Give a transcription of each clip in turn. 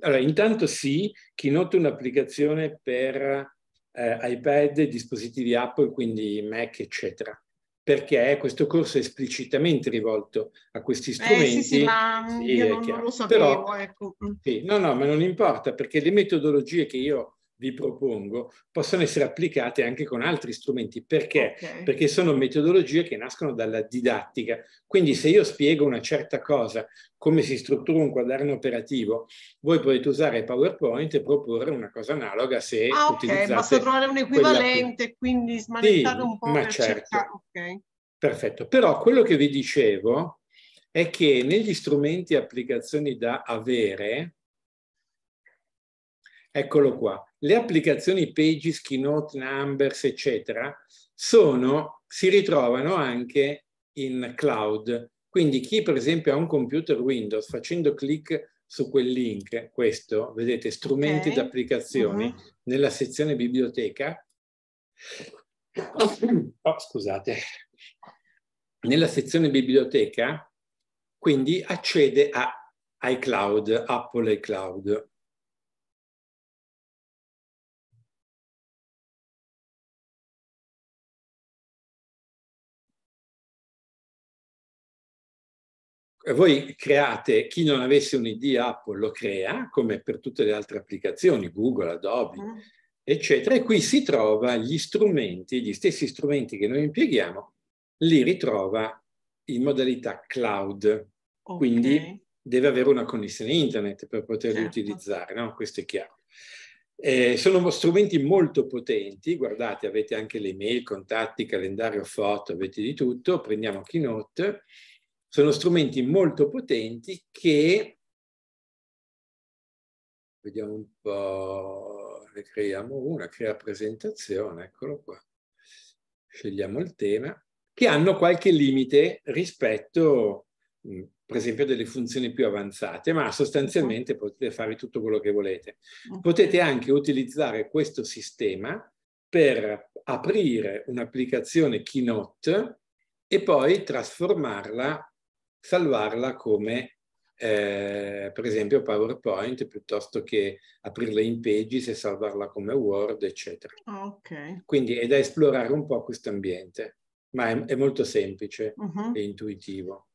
Allora, intanto sì, Keynote è un'applicazione per eh, iPad, dispositivi Apple, quindi Mac, eccetera. Perché questo corso è esplicitamente rivolto a questi strumenti. Eh, sì, sì, ma sì, io non, non, lo sapevo, Però, ecco. Sì, no, no, ma non importa, perché le metodologie che io vi propongo possono essere applicate anche con altri strumenti. Perché? Okay. Perché sono metodologie che nascono dalla didattica. Quindi se io spiego una certa cosa, come si struttura un quaderno operativo, voi potete usare PowerPoint e proporre una cosa analoga se ah, ok, basta trovare un equivalente, quindi smanettare sì, un po' ma per certo. cercare... Okay. Perfetto, però quello che vi dicevo è che negli strumenti e applicazioni da avere, eccolo qua, le applicazioni Pages, Keynote, Numbers, eccetera, sono, si ritrovano anche in cloud. Quindi chi per esempio ha un computer Windows facendo clic su quel link, questo, vedete, strumenti okay. d'applicazione, uh mhm. -huh. nella sezione biblioteca, oh, scusate, nella sezione biblioteca, quindi accede a iCloud, Apple iCloud. voi create, chi non avesse un Apple lo crea, come per tutte le altre applicazioni, Google, Adobe, ah. eccetera, e qui si trova gli strumenti, gli stessi strumenti che noi impieghiamo, li ritrova in modalità cloud. Okay. Quindi deve avere una connessione internet per poterli certo. utilizzare, no? Questo è chiaro. Eh, sono strumenti molto potenti, guardate, avete anche le mail, contatti, calendario, foto, avete di tutto, prendiamo Keynote sono strumenti molto potenti che, vediamo un po', ne creiamo una, crea presentazione, eccolo qua, scegliamo il tema, che hanno qualche limite rispetto, per esempio, delle funzioni più avanzate, ma sostanzialmente esatto. potete fare tutto quello che volete. Potete anche utilizzare questo sistema per aprire un'applicazione Keynote e poi trasformarla salvarla come eh, per esempio PowerPoint piuttosto che aprirla in Pages e salvarla come Word, eccetera. Ah, okay. Quindi è da esplorare un po' questo ambiente, ma è, è molto semplice uh -huh. e intuitivo.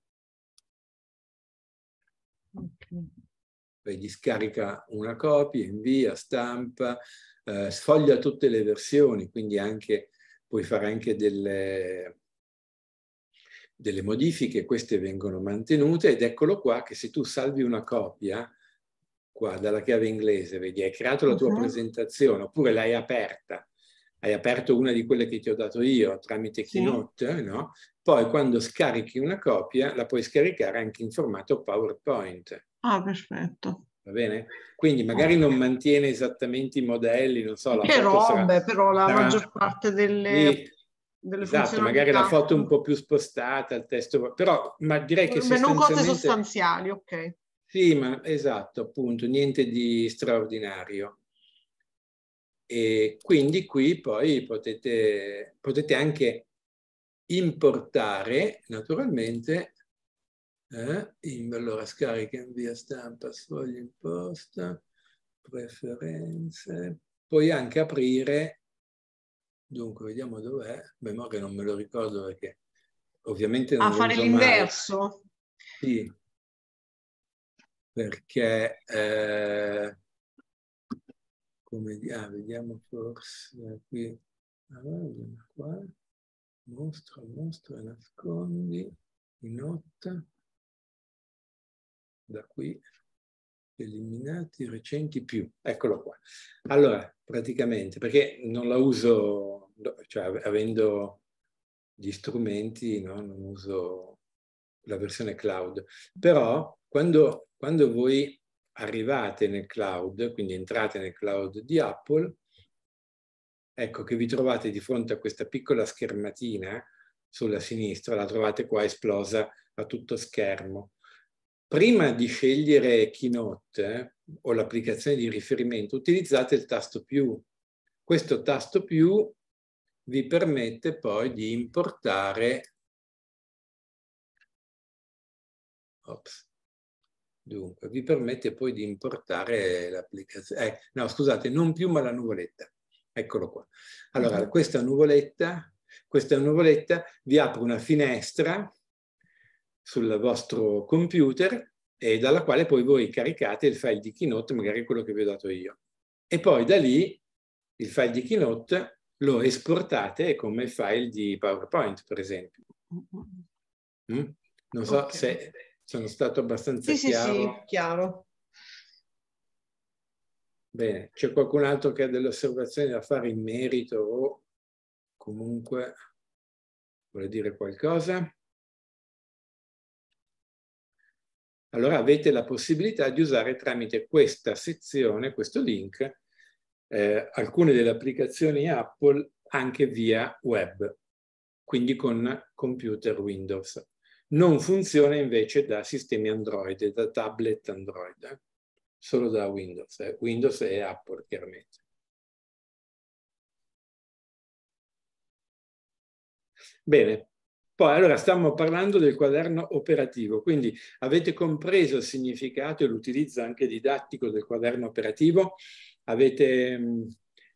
Okay. Quindi scarica una copia, invia, stampa, eh, sfoglia tutte le versioni, quindi anche, puoi fare anche delle, delle modifiche, queste vengono mantenute ed eccolo qua che se tu salvi una copia qua dalla chiave inglese, vedi, hai creato la tua uh presentazione oppure l'hai aperta, hai aperto una di quelle che ti ho dato io tramite Keynote, sì. no? Poi quando scarichi una copia la puoi scaricare anche in formato PowerPoint. Ah, perfetto. Va bene? Quindi magari non mantiene esattamente i modelli, non so. La però, sarà, beh, però la sarà... maggior parte delle... Sì delle esatto, magari la foto un po' più spostata, il testo, però ma direi che Beh, sostanzialmente... Non cose sostanziali, ok. Sì, ma esatto, appunto, niente di straordinario. E quindi qui poi potete, potete anche importare, naturalmente, eh, in, allora scarica in via stampa, sfoglio imposta, preferenze, puoi anche aprire Dunque, vediamo dov'è. Beh, mo che non me lo ricordo perché ovviamente non A fare l'inverso? Sì, perché... Eh, come, ah, vediamo forse qui. Ah, qua. Mostra, mostra, nascondi, inotta. Da qui eliminati recenti più. Eccolo qua. Allora, praticamente, perché non la uso cioè avendo gli strumenti, no? non uso la versione cloud. Però quando, quando voi arrivate nel cloud, quindi entrate nel cloud di Apple, ecco che vi trovate di fronte a questa piccola schermatina sulla sinistra, la trovate qua esplosa a tutto schermo. Prima di scegliere Keynote eh, o l'applicazione di riferimento, utilizzate il tasto più. Questo tasto più vi permette poi di importare ops, dunque, vi permette poi di importare l'applicazione eh, no scusate, non più ma la nuvoletta eccolo qua allora mhm. questa nuvoletta questa nuvoletta vi apre una finestra sul vostro computer e dalla quale poi voi caricate il file di Keynote, magari quello che vi ho dato io. E poi da lì il file di Keynote lo esportate come file di PowerPoint, per esempio. Mm? Non so okay. se sono stato abbastanza sì, chiaro. Sì, sì, chiaro. Bene, c'è qualcun altro che ha delle osservazioni da fare in merito o comunque vuole dire qualcosa? Allora avete la possibilità di usare tramite questa sezione, questo link, eh, alcune delle applicazioni Apple anche via web, quindi con computer Windows. Non funziona invece da sistemi Android, da tablet Android, eh? solo da Windows, eh? Windows e Apple chiaramente. Bene, poi allora stiamo parlando del quaderno operativo, quindi avete compreso il significato e l'utilizzo anche didattico del quaderno operativo? Avete mm,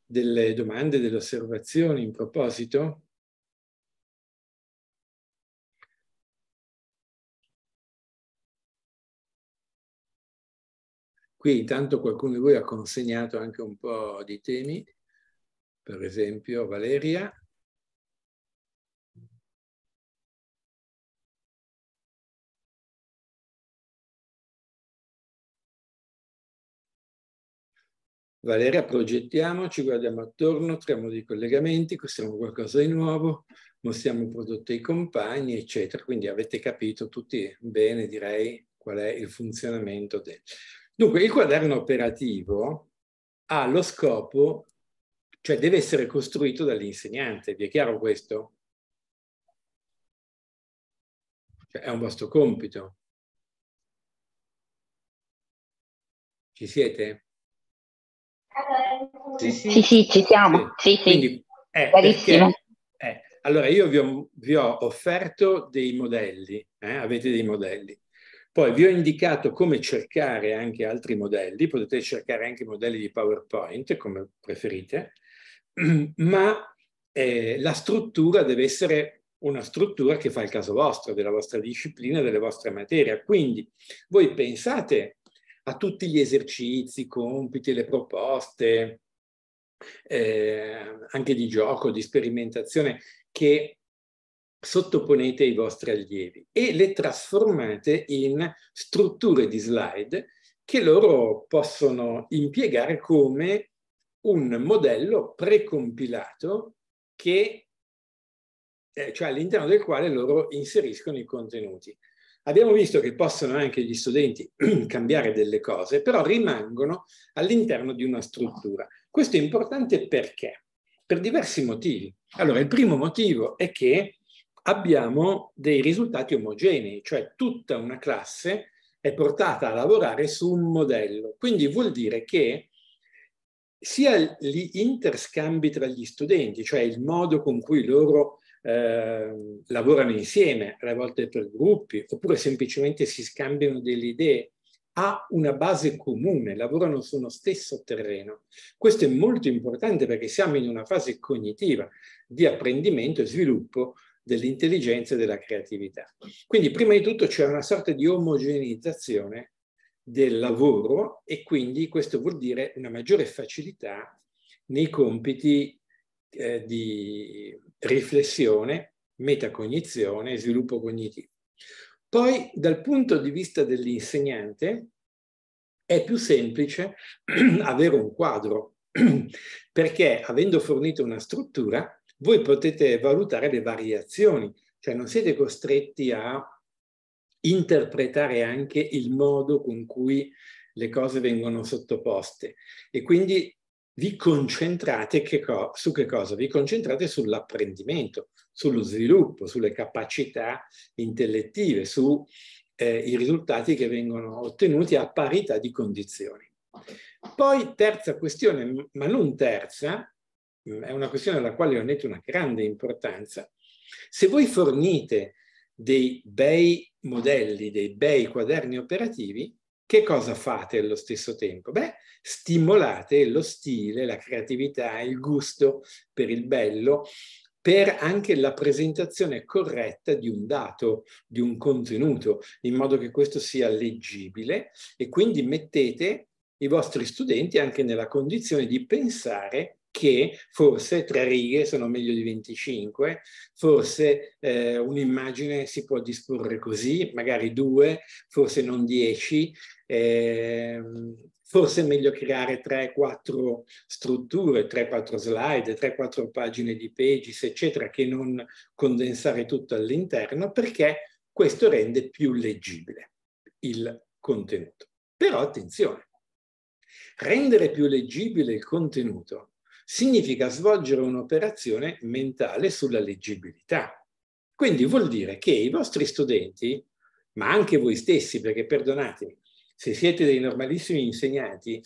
delle domande, delle osservazioni in proposito? Qui intanto qualcuno di voi ha consegnato anche un po' di temi, per esempio Valeria, Valeria, progettiamoci, guardiamo attorno, creiamo dei collegamenti, costruiamo qualcosa di nuovo, mostriamo un prodotto ai compagni, eccetera. Quindi avete capito tutti bene, direi, qual è il funzionamento del... Dunque, il quaderno operativo ha lo scopo, cioè deve essere costruito dall'insegnante, vi è chiaro questo? Cioè, è un vostro compito. Ci siete? Sì, sì, sì, sì ci siamo. Sì, sì. Quindi, eh, Perché, eh, allora, io vi ho, vi ho, offerto dei modelli, eh, avete dei modelli. Poi vi ho indicato come cercare anche altri modelli, potete cercare anche modelli di PowerPoint, come preferite, ma eh, la struttura deve essere una struttura che fa il caso vostro, della vostra disciplina, delle vostre materie. Quindi voi pensate a tutti gli esercizi, i compiti, le proposte, eh, anche di gioco, di sperimentazione che sottoponete ai vostri allievi e le trasformate in strutture di slide che loro possono impiegare come un modello precompilato che, eh, cioè all'interno del quale loro inseriscono i contenuti. Abbiamo visto che possono anche gli studenti cambiare delle cose, però rimangono all'interno di una struttura. Questo è importante perché? Per diversi motivi. Allora, il primo motivo è che abbiamo dei risultati omogenei, cioè tutta una classe è portata a lavorare su un modello. Quindi vuol dire che sia gli interscambi tra gli studenti, cioè il modo con cui loro Ehm, lavorano insieme, alle volte per gruppi, oppure semplicemente si scambiano delle idee, ha una base comune, lavorano su uno stesso terreno. Questo è molto importante perché siamo in una fase cognitiva di apprendimento e sviluppo dell'intelligenza e della creatività. Quindi prima di tutto c'è una sorta di omogeneizzazione del lavoro e quindi questo vuol dire una maggiore facilità nei compiti eh, di riflessione, metacognizione sviluppo cognitivo. Poi dal punto di vista dell'insegnante è più semplice avere un quadro, perché avendo fornito una struttura, voi potete valutare le variazioni, cioè non siete costretti a interpretare anche il modo con cui le cose vengono sottoposte e quindi vi concentrate che su che cosa? Vi concentrate sull'apprendimento, sullo sviluppo, sulle capacità intellettive, sui eh, risultati che vengono ottenuti a parità di condizioni. Poi terza questione, ma non terza, è una questione alla quale ho detto una grande importanza. Se voi fornite dei bei modelli, dei bei quaderni operativi, che cosa fate allo stesso tempo? Beh, stimolate lo stile, la creatività, il gusto per il bello, per anche la presentazione corretta di un dato, di un contenuto, in modo che questo sia leggibile e quindi mettete i vostri studenti anche nella condizione di pensare che forse tre righe sono meglio di 25, forse eh, un'immagine si può disporre così, magari due, forse non dieci, eh, forse è meglio creare 3-4 strutture, 3-4 slide, 3-4 pagine di pages, eccetera, che non condensare tutto all'interno, perché questo rende più leggibile il contenuto. Però attenzione, rendere più leggibile il contenuto significa svolgere un'operazione mentale sulla leggibilità. Quindi vuol dire che i vostri studenti, ma anche voi stessi, perché perdonatemi, se siete dei normalissimi insegnanti,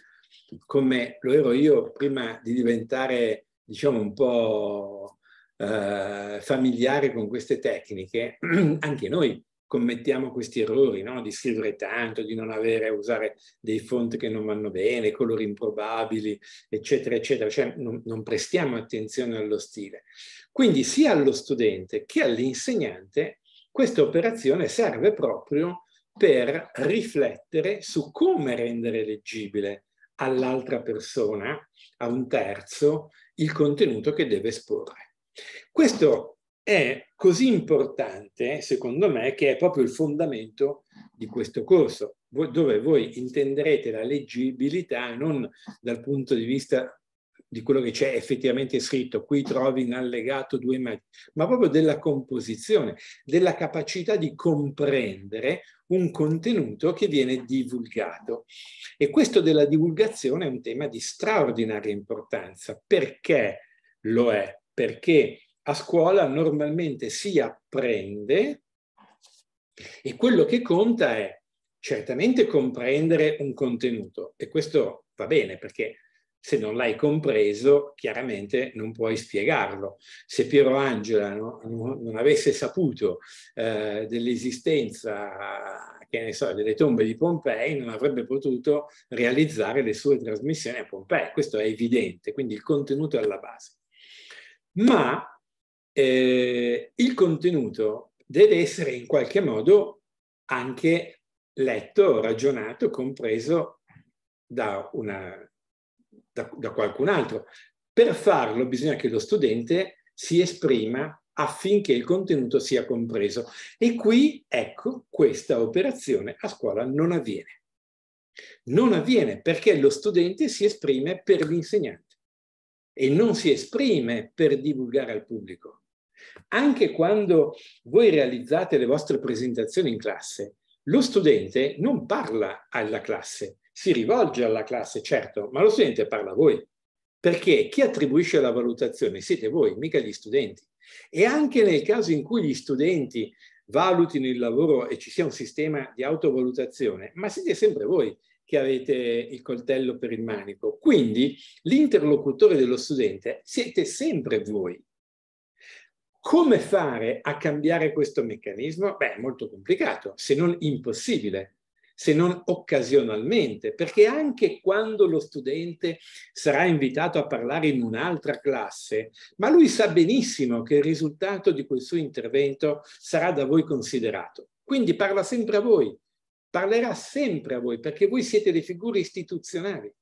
come lo ero io prima di diventare, diciamo, un po' eh, familiare con queste tecniche, anche noi commettiamo questi errori, no? di scrivere tanto, di non avere, usare dei font che non vanno bene, colori improbabili, eccetera, eccetera, cioè non, non prestiamo attenzione allo stile. Quindi sia allo studente che all'insegnante questa operazione serve proprio per riflettere su come rendere leggibile all'altra persona, a un terzo, il contenuto che deve esporre. Questo è così importante, secondo me, che è proprio il fondamento di questo corso, dove voi intenderete la leggibilità non dal punto di vista di quello che c'è effettivamente scritto, qui trovi in allegato due immagini, ma proprio della composizione, della capacità di comprendere un contenuto che viene divulgato. E questo della divulgazione è un tema di straordinaria importanza. Perché lo è? Perché a scuola normalmente si apprende e quello che conta è certamente comprendere un contenuto e questo va bene perché se non l'hai compreso, chiaramente non puoi spiegarlo. Se Piero Angela no, non avesse saputo eh, dell'esistenza, che ne so, delle tombe di Pompei, non avrebbe potuto realizzare le sue trasmissioni a Pompei. Questo è evidente, quindi il contenuto è alla base. Ma eh, il contenuto deve essere in qualche modo anche letto, ragionato, compreso da una da, da qualcun altro. Per farlo bisogna che lo studente si esprima affinché il contenuto sia compreso. E qui, ecco, questa operazione a scuola non avviene. Non avviene perché lo studente si esprime per l'insegnante e non si esprime per divulgare al pubblico. Anche quando voi realizzate le vostre presentazioni in classe, lo studente non parla alla classe, si rivolge alla classe, certo, ma lo studente parla a voi, perché chi attribuisce la valutazione siete voi, mica gli studenti. E anche nel caso in cui gli studenti valutino il lavoro e ci sia un sistema di autovalutazione, ma siete sempre voi che avete il coltello per il manico. Quindi l'interlocutore dello studente siete sempre voi. Come fare a cambiare questo meccanismo? Beh, è molto complicato, se non impossibile se non occasionalmente, perché anche quando lo studente sarà invitato a parlare in un'altra classe, ma lui sa benissimo che il risultato di quel suo intervento sarà da voi considerato. Quindi parla sempre a voi, parlerà sempre a voi, perché voi siete le figure istituzionali.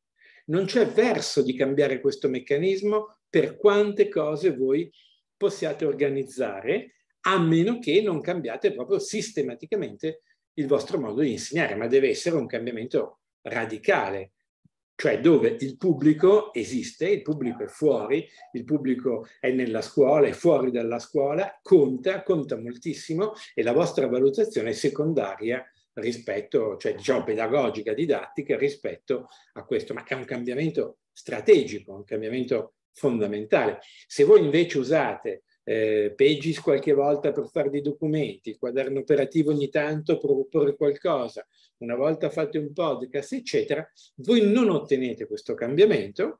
Non c'è verso di cambiare questo meccanismo per quante cose voi possiate organizzare, a meno che non cambiate proprio sistematicamente il vostro modo di insegnare, ma deve essere un cambiamento radicale, cioè dove il pubblico esiste, il pubblico è fuori, il pubblico è nella scuola, è fuori dalla scuola, conta, conta moltissimo e la vostra valutazione è secondaria rispetto, cioè diciamo pedagogica, didattica rispetto a questo, ma è un cambiamento strategico, un cambiamento fondamentale. Se voi invece usate eh, Pages qualche volta per fare dei documenti, quaderno operativo ogni tanto per proporre qualcosa, una volta fate un podcast, eccetera, voi non ottenete questo cambiamento,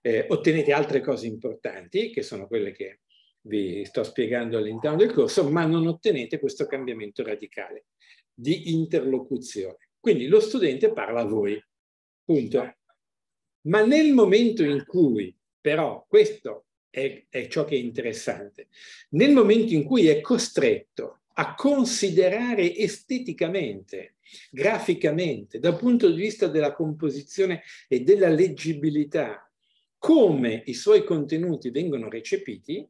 eh, ottenete altre cose importanti, che sono quelle che vi sto spiegando all'interno del corso, ma non ottenete questo cambiamento radicale di interlocuzione. Quindi lo studente parla a voi, punto. Ma nel momento in cui però questo è, è ciò che è interessante. Nel momento in cui è costretto a considerare esteticamente, graficamente, dal punto di vista della composizione e della leggibilità, come i suoi contenuti vengono recepiti,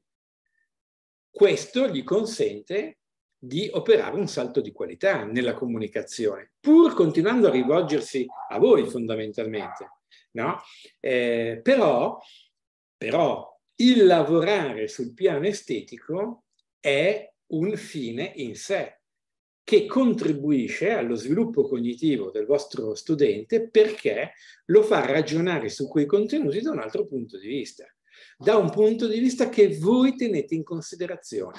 questo gli consente di operare un salto di qualità nella comunicazione, pur continuando a rivolgersi a voi fondamentalmente. No? Eh, però, però il lavorare sul piano estetico è un fine in sé che contribuisce allo sviluppo cognitivo del vostro studente perché lo fa ragionare su quei contenuti da un altro punto di vista, da un punto di vista che voi tenete in considerazione.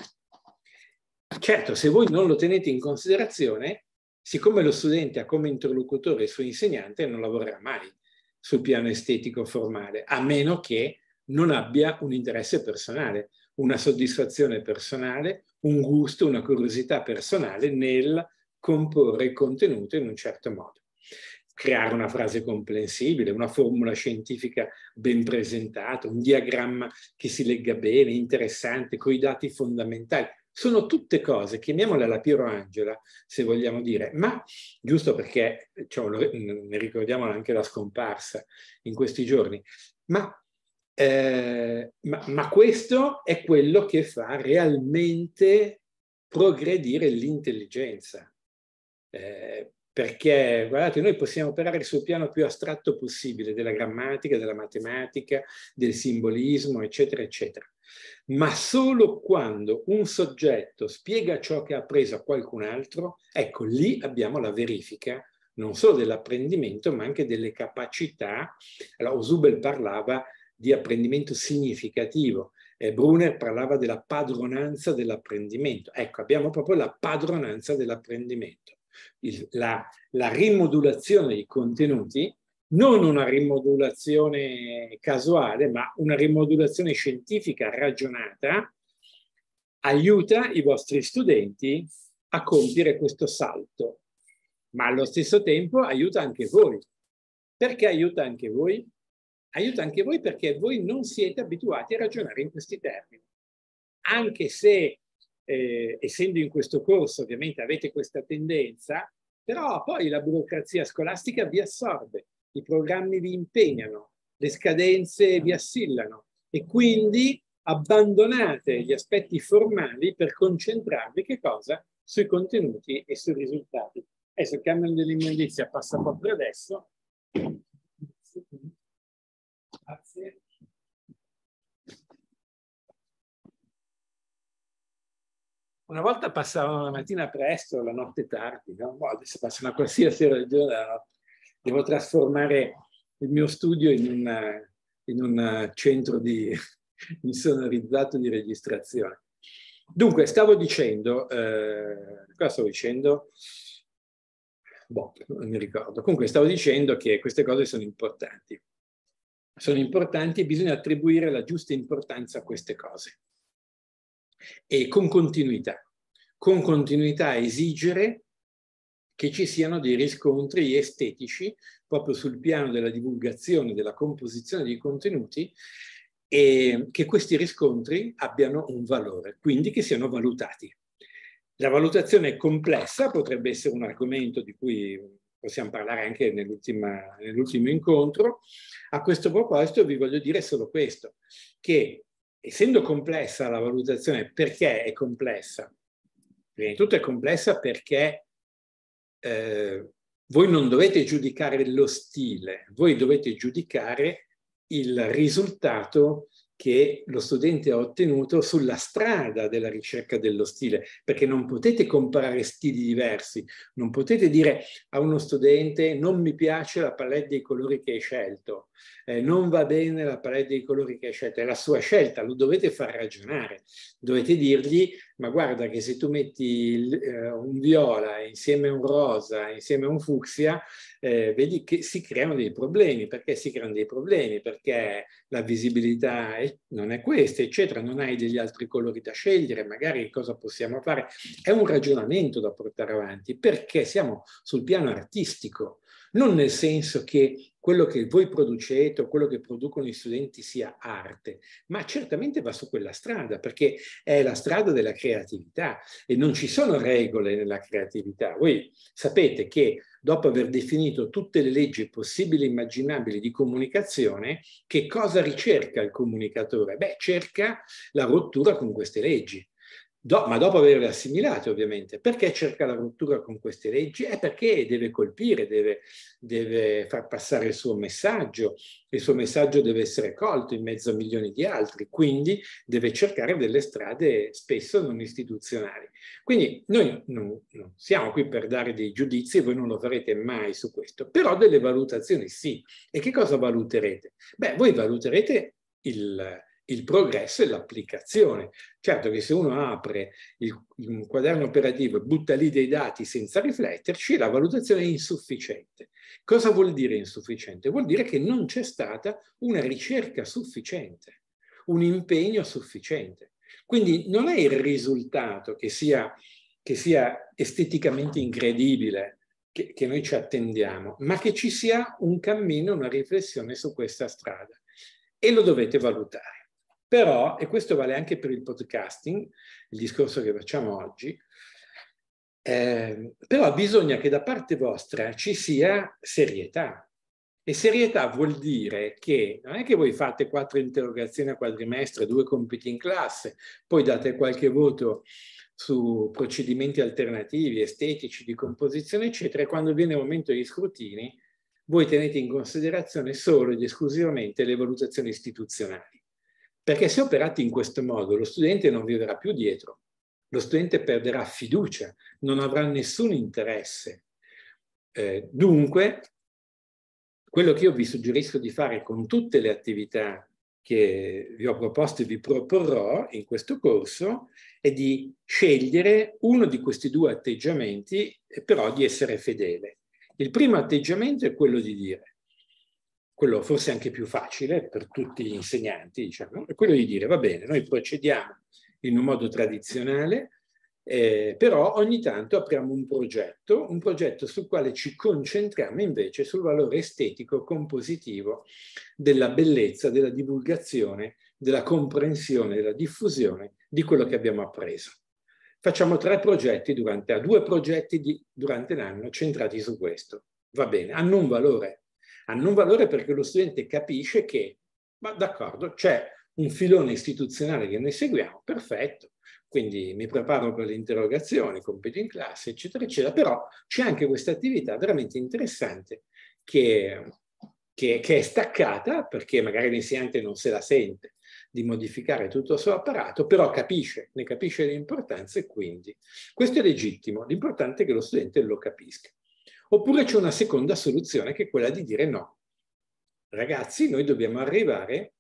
Certo, se voi non lo tenete in considerazione, siccome lo studente ha come interlocutore il suo insegnante, non lavorerà mai sul piano estetico formale, a meno che non abbia un interesse personale, una soddisfazione personale, un gusto, una curiosità personale nel comporre il contenuto in un certo modo. Creare una frase comprensibile, una formula scientifica ben presentata, un diagramma che si legga bene, interessante, con i dati fondamentali. Sono tutte cose, chiamiamole la Piero Angela, se vogliamo dire, ma giusto perché cioè, ne ricordiamo anche la scomparsa in questi giorni, ma eh, ma, ma questo è quello che fa realmente progredire l'intelligenza. Eh, perché guardate, noi possiamo operare sul piano più astratto possibile della grammatica, della matematica, del simbolismo, eccetera, eccetera. Ma solo quando un soggetto spiega ciò che ha appreso a qualcun altro, ecco lì abbiamo la verifica non solo dell'apprendimento, ma anche delle capacità. Allora, Usubel parlava di apprendimento significativo. Eh, Brunner parlava della padronanza dell'apprendimento. Ecco, abbiamo proprio la padronanza dell'apprendimento. La, la, rimodulazione dei contenuti, non una rimodulazione casuale, ma una rimodulazione scientifica ragionata, aiuta i vostri studenti a compiere questo salto, ma allo stesso tempo aiuta anche voi. Perché aiuta anche voi? aiuta anche voi perché voi non siete abituati a ragionare in questi termini. Anche se, eh, essendo in questo corso, ovviamente avete questa tendenza, però poi la burocrazia scolastica vi assorbe, i programmi vi impegnano, le scadenze vi assillano e quindi abbandonate gli aspetti formali per concentrarvi che cosa? Sui contenuti e sui risultati. Adesso il camion dell'immondizia passa proprio adesso. Una volta passavano la mattina presto, la notte tardi, no? Boh, adesso passano a qualsiasi ora del giorno Devo trasformare il mio studio in, una, eh, in un eh, centro di, insonorizzato di registrazione. Dunque, stavo dicendo, eh, cosa stavo dicendo? Boh, non mi ricordo. Comunque, stavo dicendo che queste cose sono importanti. Sono importanti e bisogna attribuire la giusta importanza a queste cose e con continuità. Con continuità esigere che ci siano dei riscontri estetici proprio sul piano della divulgazione, della composizione dei contenuti e che questi riscontri abbiano un valore, quindi che siano valutati. La valutazione è complessa, potrebbe essere un argomento di cui possiamo parlare anche nell'ultimo incontro. A questo proposito vi voglio dire solo questo, che essendo complessa la valutazione, perché è complessa? Prima di tutto è complessa perché eh, voi non dovete giudicare lo stile, voi dovete giudicare il risultato che lo studente ha ottenuto sulla strada della ricerca dello stile, perché non potete comparare stili diversi, non potete dire a uno studente non mi piace la palette dei colori che hai scelto, eh, non va bene la palette dei colori che hai scelto, è la sua scelta, lo dovete far ragionare, dovete dirgli ma guarda che se tu metti eh, un viola insieme a un rosa, insieme a un fucsia, eh, vedi che si creano dei problemi, perché si creano dei problemi, perché la visibilità non è questa, eccetera, non hai degli altri colori da scegliere, magari cosa possiamo fare. È un ragionamento da portare avanti perché siamo sul piano artistico non nel senso che quello che voi producete o quello che producono gli studenti sia arte, ma certamente va su quella strada, perché è la strada della creatività e non ci sono regole nella creatività. Voi sapete che dopo aver definito tutte le leggi possibili e immaginabili di comunicazione, che cosa ricerca il comunicatore? Beh, cerca la rottura con queste leggi do, ma dopo averle assimilate ovviamente, perché cerca la rottura con queste leggi? È perché deve colpire, deve, deve far passare il suo messaggio, il suo messaggio deve essere colto in mezzo a milioni di altri, quindi deve cercare delle strade spesso non istituzionali. Quindi noi non, non siamo qui per dare dei giudizi, voi non lo farete mai su questo, però delle valutazioni sì. E che cosa valuterete? Beh, voi valuterete il, il progresso e l'applicazione. Certo che se uno apre il, un quaderno operativo e butta lì dei dati senza rifletterci, la valutazione è insufficiente. Cosa vuol dire insufficiente? Vuol dire che non c'è stata una ricerca sufficiente, un impegno sufficiente. Quindi non è il risultato che sia, che sia esteticamente incredibile, che, che noi ci attendiamo, ma che ci sia un cammino, una riflessione su questa strada. E lo dovete valutare. Però, e questo vale anche per il podcasting, il discorso che facciamo oggi, eh, però bisogna che da parte vostra ci sia serietà. E serietà vuol dire che non è che voi fate quattro interrogazioni a quadrimestre, due compiti in classe, poi date qualche voto su procedimenti alternativi, estetici, di composizione, eccetera, e quando viene il momento degli scrutini, voi tenete in considerazione solo ed esclusivamente le valutazioni istituzionali perché se operate in questo modo, lo studente non vi verrà più dietro, lo studente perderà fiducia, non avrà nessun interesse. Eh, dunque, quello che io vi suggerisco di fare con tutte le attività che vi ho proposto e vi proporrò in questo corso è di scegliere uno di questi due atteggiamenti, però di essere fedele. Il primo atteggiamento è quello di dire quello forse anche più facile per tutti gli insegnanti, diciamo, è quello di dire, va bene, noi procediamo in un modo tradizionale, eh, però ogni tanto apriamo un progetto, un progetto sul quale ci concentriamo invece sul valore estetico compositivo della bellezza, della divulgazione, della comprensione, della diffusione di quello che abbiamo appreso. Facciamo tre progetti durante, due progetti di, durante l'anno centrati su questo. Va bene, hanno un valore hanno un valore perché lo studente capisce che, ma d'accordo, c'è un filone istituzionale che noi seguiamo, perfetto, quindi mi preparo per le interrogazioni, competo in classe, eccetera, eccetera, però c'è anche questa attività veramente interessante che, che, che è staccata perché magari l'insegnante non se la sente di modificare tutto il suo apparato, però capisce, ne capisce l'importanza e quindi questo è legittimo, l'importante è che lo studente lo capisca. Oppure c'è una seconda soluzione che è quella di dire no. Ragazzi, noi dobbiamo arrivare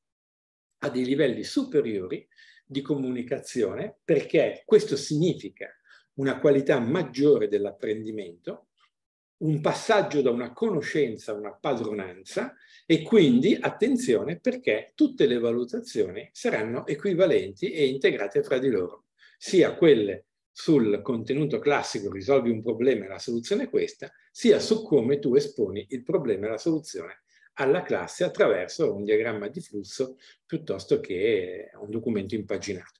a dei livelli superiori di comunicazione perché questo significa una qualità maggiore dell'apprendimento, un passaggio da una conoscenza a una padronanza e quindi attenzione perché tutte le valutazioni saranno equivalenti e integrate fra di loro, sia quelle sul contenuto classico risolvi un problema e la soluzione è questa, sia su come tu esponi il problema e la soluzione alla classe attraverso un diagramma di flusso piuttosto che un documento impaginato.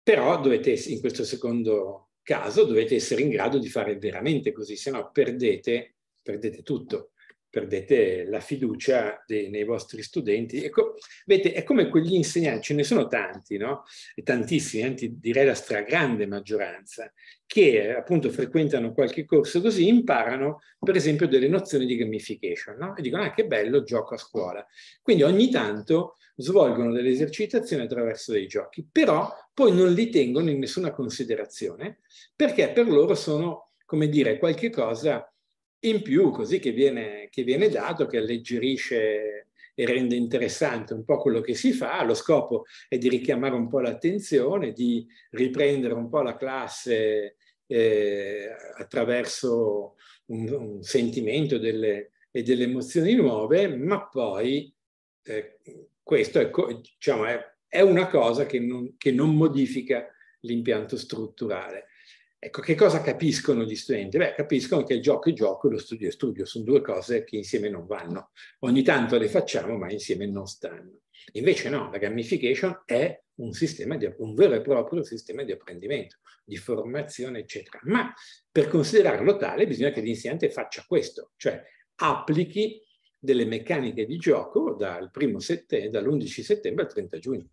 Però dovete, in questo secondo caso dovete essere in grado di fare veramente così, se no perdete, perdete tutto perdete la fiducia dei, nei vostri studenti. Ecco, vedete, è come quegli insegnanti, ce ne sono tanti, no? E tantissimi, anzi direi la stragrande maggioranza, che appunto frequentano qualche corso così, imparano per esempio delle nozioni di gamification, no? E dicono, ah che bello, gioco a scuola. Quindi ogni tanto svolgono delle esercitazioni attraverso dei giochi, però poi non li tengono in nessuna considerazione, perché per loro sono, come dire, qualche cosa in più, così che viene, che viene dato, che alleggerisce e rende interessante un po' quello che si fa. Lo scopo è di richiamare un po' l'attenzione, di riprendere un po' la classe eh, attraverso un, un sentimento delle, e delle emozioni nuove, ma poi eh, questo è, ecco, diciamo, è, è, una cosa che non, che non modifica l'impianto strutturale. Ecco, che cosa capiscono gli studenti? Beh, capiscono che il gioco è gioco e lo studio è studio, sono due cose che insieme non vanno. Ogni tanto le facciamo, ma insieme non stanno. Invece no, la gamification è un, di, un vero e proprio sistema di apprendimento, di formazione, eccetera. Ma per considerarlo tale bisogna che l'insegnante faccia questo, cioè applichi delle meccaniche di gioco dal dall'11 settembre al 30 giugno.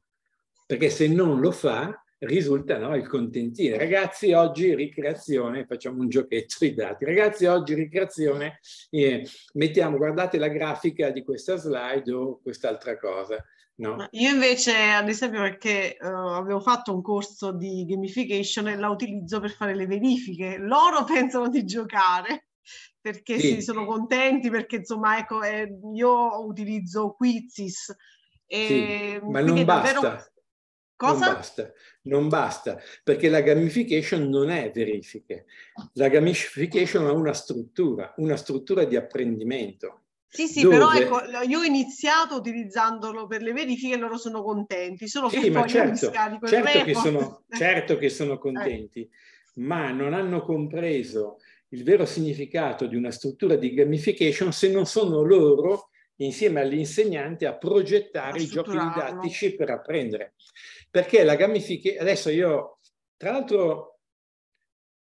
Perché se non lo fa, risultano il contentino. Ragazzi, oggi ricreazione, facciamo un giochetto di dati. Ragazzi, oggi ricreazione, eh, mettiamo, guardate la grafica di questa slide o quest'altra cosa. No. Io invece, ad esempio, perché uh, avevo fatto un corso di gamification e la utilizzo per fare le verifiche. Loro pensano di giocare perché sì. sono contenti, perché insomma, ecco, eh, io utilizzo Quizzis. E sì, ma non basta. Davvero Cosa? Non basta, non basta, perché la gamification non è verifiche. La gamification ha una struttura, una struttura di apprendimento. Sì, sì, dove... però ecco, io ho iniziato utilizzandolo per le verifiche e loro sono contenti, solo sì, certo, certo che poi certo, certo, che sono, certo eh. che sono contenti, eh. ma non hanno compreso il vero significato di una struttura di gamification se non sono loro insieme all'insegnante a progettare a i giochi didattici per apprendere. Perché la gamificazione, adesso io, tra l'altro,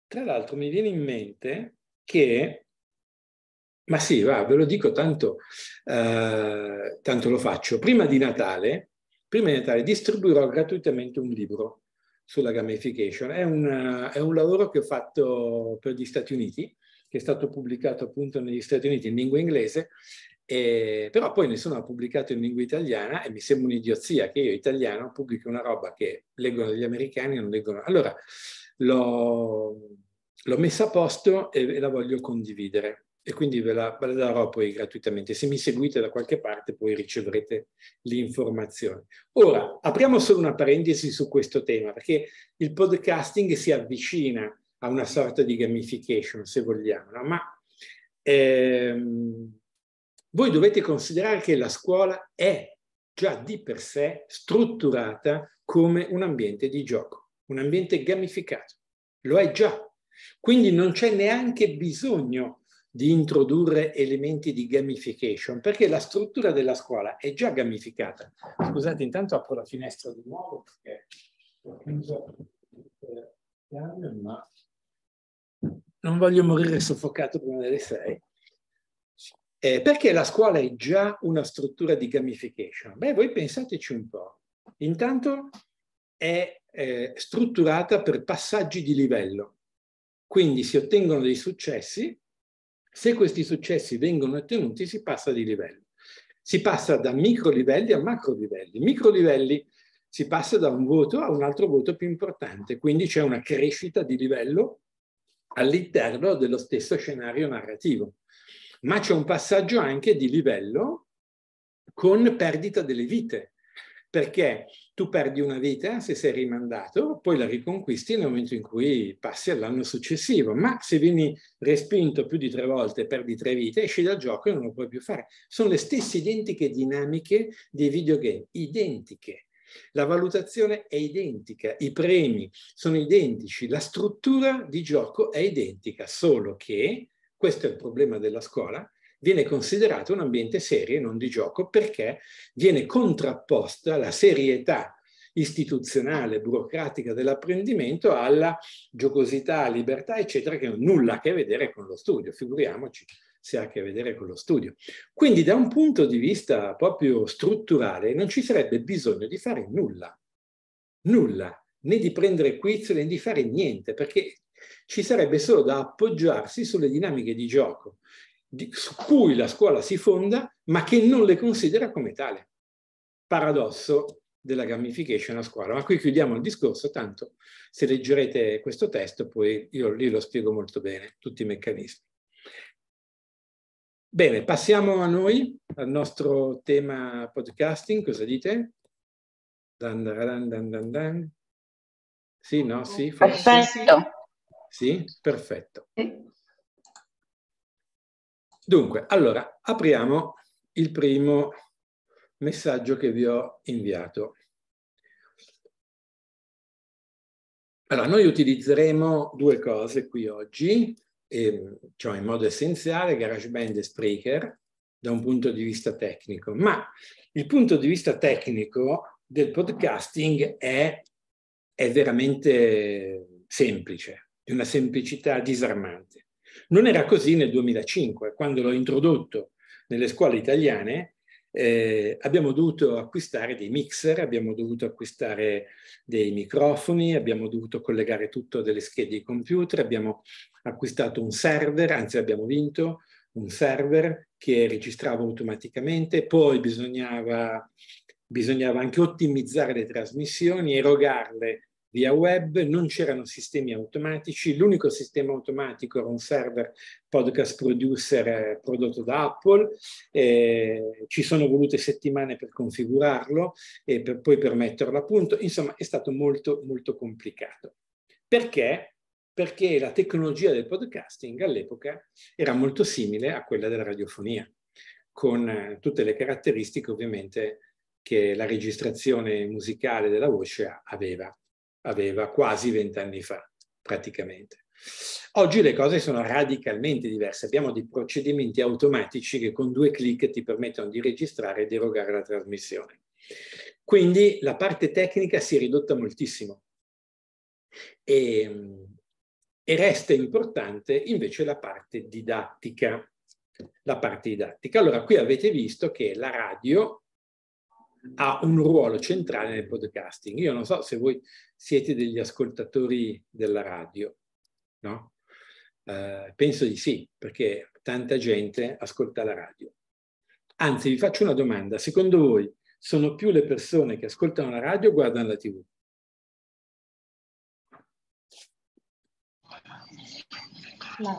tra l'altro mi viene in mente che, ma sì, va, ve lo dico tanto, eh, tanto lo faccio, prima di Natale, prima di Natale distribuirò gratuitamente un libro sulla gamification. È un, è un, lavoro che ho fatto per gli Stati Uniti, che è stato pubblicato appunto negli Stati Uniti in lingua inglese e, però poi nessuno ha pubblicato in lingua italiana e mi sembra un'idiozia che io italiano pubblico una roba che leggono gli americani e non leggono. Allora l'ho, l'ho messa a posto e, e, la voglio condividere e quindi ve la, ve la darò poi gratuitamente. Se mi seguite da qualche parte poi riceverete l'informazione. Ora apriamo solo una parentesi su questo tema perché il podcasting si avvicina a una sorta di gamification se vogliamo, no? ma... Ehm, voi dovete considerare che la scuola è già di per sé strutturata come un ambiente di gioco, un ambiente gamificato. Lo è già. Quindi non c'è neanche bisogno di introdurre elementi di gamification, perché la struttura della scuola è già gamificata. Scusate, intanto apro la finestra di nuovo perché ho chiuso eh, ma non voglio morire soffocato prima delle sei. Eh, perché la scuola è già una struttura di gamification? Beh, voi pensateci un po'. Intanto è eh, strutturata per passaggi di livello, quindi si ottengono dei successi, se questi successi vengono ottenuti si passa di livello. Si passa da micro livelli a macro livelli. Micro livelli si passa da un voto a un altro voto più importante, quindi c'è una crescita di livello all'interno dello stesso scenario narrativo ma c'è un passaggio anche di livello con perdita delle vite, perché tu perdi una vita se sei rimandato, poi la riconquisti nel momento in cui passi all'anno successivo, ma se vieni respinto più di tre volte, perdi tre vite, esci dal gioco e non lo puoi più fare. Sono le stesse identiche dinamiche dei videogame, identiche. La valutazione è identica, i premi sono identici, la struttura di gioco è identica, solo che questo è il problema della scuola, viene considerato un ambiente serio e non di gioco perché viene contrapposta la serietà istituzionale, burocratica dell'apprendimento alla giocosità, libertà, eccetera, che non ha nulla a che vedere con lo studio, figuriamoci se ha a che vedere con lo studio. Quindi da un punto di vista proprio strutturale non ci sarebbe bisogno di fare nulla, nulla, né di prendere quiz né di fare niente, perché ci sarebbe solo da appoggiarsi sulle dinamiche di gioco di, su cui la scuola si fonda, ma che non le considera come tale. Paradosso della gamification a scuola. Ma qui chiudiamo il discorso, tanto se leggerete questo testo poi io lì lo spiego molto bene, tutti i meccanismi. Bene, passiamo a noi, al nostro tema podcasting, cosa dite? Dan, dan, dan, dan, dan. Sì, no, sì, forse. Perfetto. Sì? Perfetto. Dunque, allora, apriamo il primo messaggio che vi ho inviato. Allora, noi utilizzeremo due cose qui oggi, ehm, cioè in modo essenziale GarageBand e Spreaker da un punto di vista tecnico, ma il punto di vista tecnico del podcasting è, è veramente semplice di una semplicità disarmante. Non era così nel 2005, quando l'ho introdotto nelle scuole italiane, eh, abbiamo dovuto acquistare dei mixer, abbiamo dovuto acquistare dei microfoni, abbiamo dovuto collegare tutto a delle schede di computer, abbiamo acquistato un server, anzi abbiamo vinto un server che registrava automaticamente, poi bisognava, bisognava anche ottimizzare le trasmissioni, erogarle via web, non c'erano sistemi automatici, l'unico sistema automatico era un server podcast producer eh, prodotto da Apple, eh, ci sono volute settimane per configurarlo e per poi per metterlo a punto, insomma è stato molto molto complicato. Perché? Perché la tecnologia del podcasting all'epoca era molto simile a quella della radiofonia, con eh, tutte le caratteristiche ovviamente che la registrazione musicale della voce aveva aveva quasi vent'anni fa, praticamente. Oggi le cose sono radicalmente diverse, abbiamo dei procedimenti automatici che con due clic ti permettono di registrare e di erogare la trasmissione. Quindi la parte tecnica si è ridotta moltissimo e, ehm, e resta importante invece la parte didattica. La parte didattica. Allora, qui avete visto che la radio ha un ruolo centrale nel podcasting. Io non so se voi siete degli ascoltatori della radio, no? Eh, penso di sì, perché tanta gente ascolta la radio. Anzi, vi faccio una domanda. Secondo voi sono più le persone che ascoltano la radio o guardano la tv?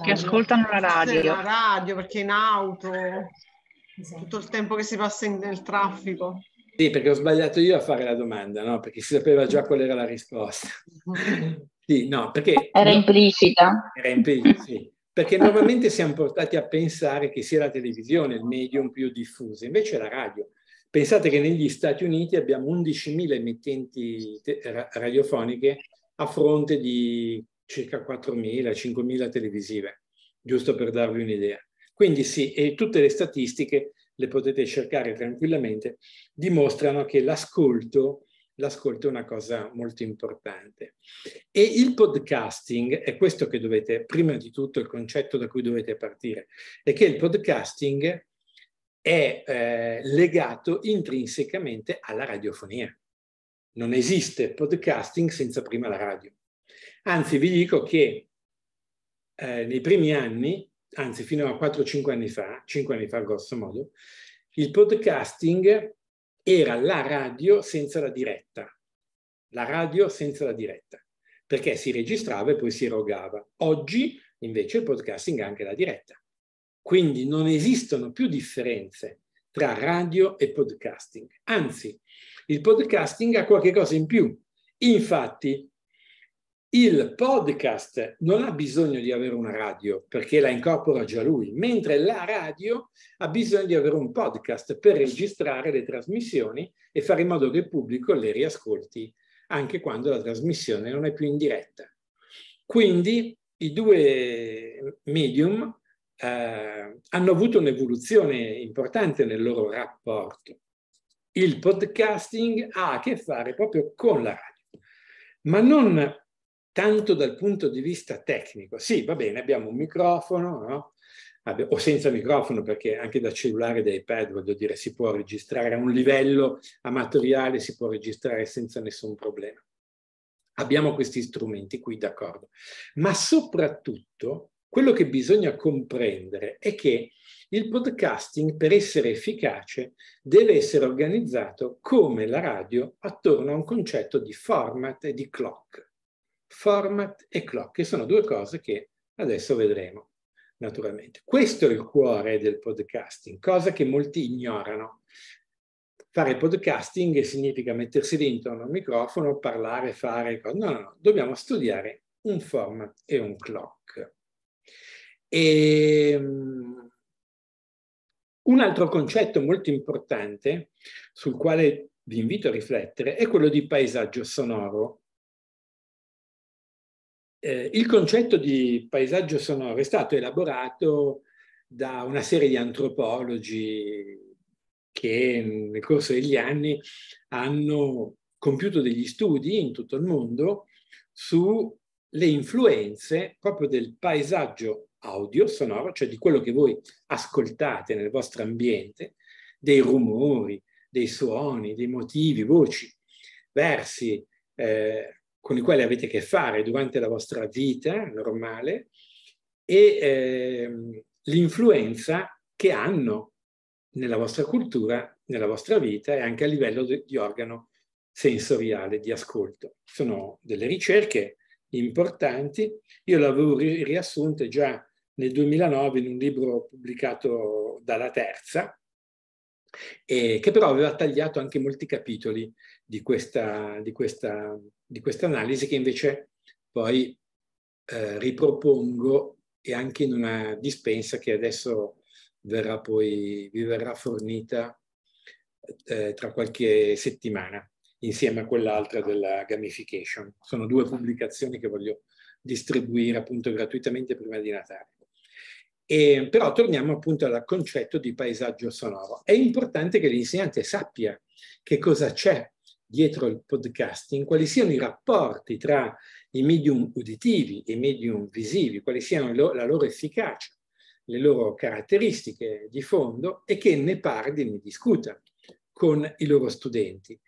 che ascoltano la radio. La radio perché in auto, esatto. tutto il tempo che si passa nel traffico. Sì, perché ho sbagliato io a fare la domanda, no? Perché si sapeva già qual era la risposta. Sì, no, perché... Era implicita. Era implicita, sì. Perché normalmente siamo portati a pensare che sia la televisione il medium più diffuso, invece è la radio. Pensate che negli Stati Uniti abbiamo 11.000 emittenti te- radiofoniche a fronte di circa 4.000, 5.000 televisive, giusto per darvi un'idea. Quindi sì, e tutte le statistiche le potete cercare tranquillamente, dimostrano che l'ascolto l'ascolto è una cosa molto importante. E il podcasting è questo che dovete, prima di tutto, il concetto da cui dovete partire, è che il podcasting è eh, legato intrinsecamente alla radiofonia. Non esiste podcasting senza prima la radio. Anzi, vi dico che eh, nei primi anni anzi fino a 4-5 anni fa, 5 anni fa grosso modo, il podcasting era la radio senza la diretta. La radio senza la diretta, perché si registrava e poi si erogava. Oggi invece il podcasting ha anche la diretta. Quindi non esistono più differenze tra radio e podcasting. Anzi, il podcasting ha qualche cosa in più. Infatti, il podcast non ha bisogno di avere una radio perché la incorpora già lui, mentre la radio ha bisogno di avere un podcast per registrare le trasmissioni e fare in modo che il pubblico le riascolti anche quando la trasmissione non è più in diretta. Quindi i due medium eh, hanno avuto un'evoluzione importante nel loro rapporto. Il podcasting ha a che fare proprio con la radio, ma non tanto dal punto di vista tecnico. Sì, va bene, abbiamo un microfono, no? o senza microfono, perché anche da cellulare, da iPad, voglio dire, si può registrare a un livello amatoriale, si può registrare senza nessun problema. Abbiamo questi strumenti qui, d'accordo. Ma soprattutto quello che bisogna comprendere è che il podcasting, per essere efficace, deve essere organizzato come la radio attorno a un concetto di format e di clock format e clock, che sono due cose che adesso vedremo naturalmente. Questo è il cuore del podcasting, cosa che molti ignorano. Fare podcasting significa mettersi dentro un microfono, parlare, fare cose. No, no, no, dobbiamo studiare un format e un clock. E, ehm, un altro concetto molto importante sul quale vi invito a riflettere è quello di paesaggio sonoro eh, il concetto di paesaggio sonoro è stato elaborato da una serie di antropologi che nel corso degli anni hanno compiuto degli studi in tutto il mondo sulle influenze proprio del paesaggio audio sonoro, cioè di quello che voi ascoltate nel vostro ambiente, dei rumori, dei suoni, dei motivi, voci, versi, eh, con i quali avete a che fare durante la vostra vita normale e eh, l'influenza che hanno nella vostra cultura, nella vostra vita e anche a livello di, di organo sensoriale di ascolto. Sono delle ricerche importanti, io le avevo ri- riassunte già nel 2009 in un libro pubblicato dalla Terza, eh, che però aveva tagliato anche molti capitoli di questa, di questa, di questa analisi che invece poi eh, ripropongo e anche in una dispensa che adesso verrà poi, vi verrà fornita eh, tra qualche settimana insieme a quell'altra della gamification. Sono due pubblicazioni che voglio distribuire appunto gratuitamente prima di Natale. E, però torniamo appunto al concetto di paesaggio sonoro. È importante che l'insegnante sappia che cosa c'è dietro il podcasting, quali siano i rapporti tra i medium uditivi e i medium visivi, quali siano lo, la loro efficacia, le loro caratteristiche di fondo e che ne parli ne discuta con i loro studenti.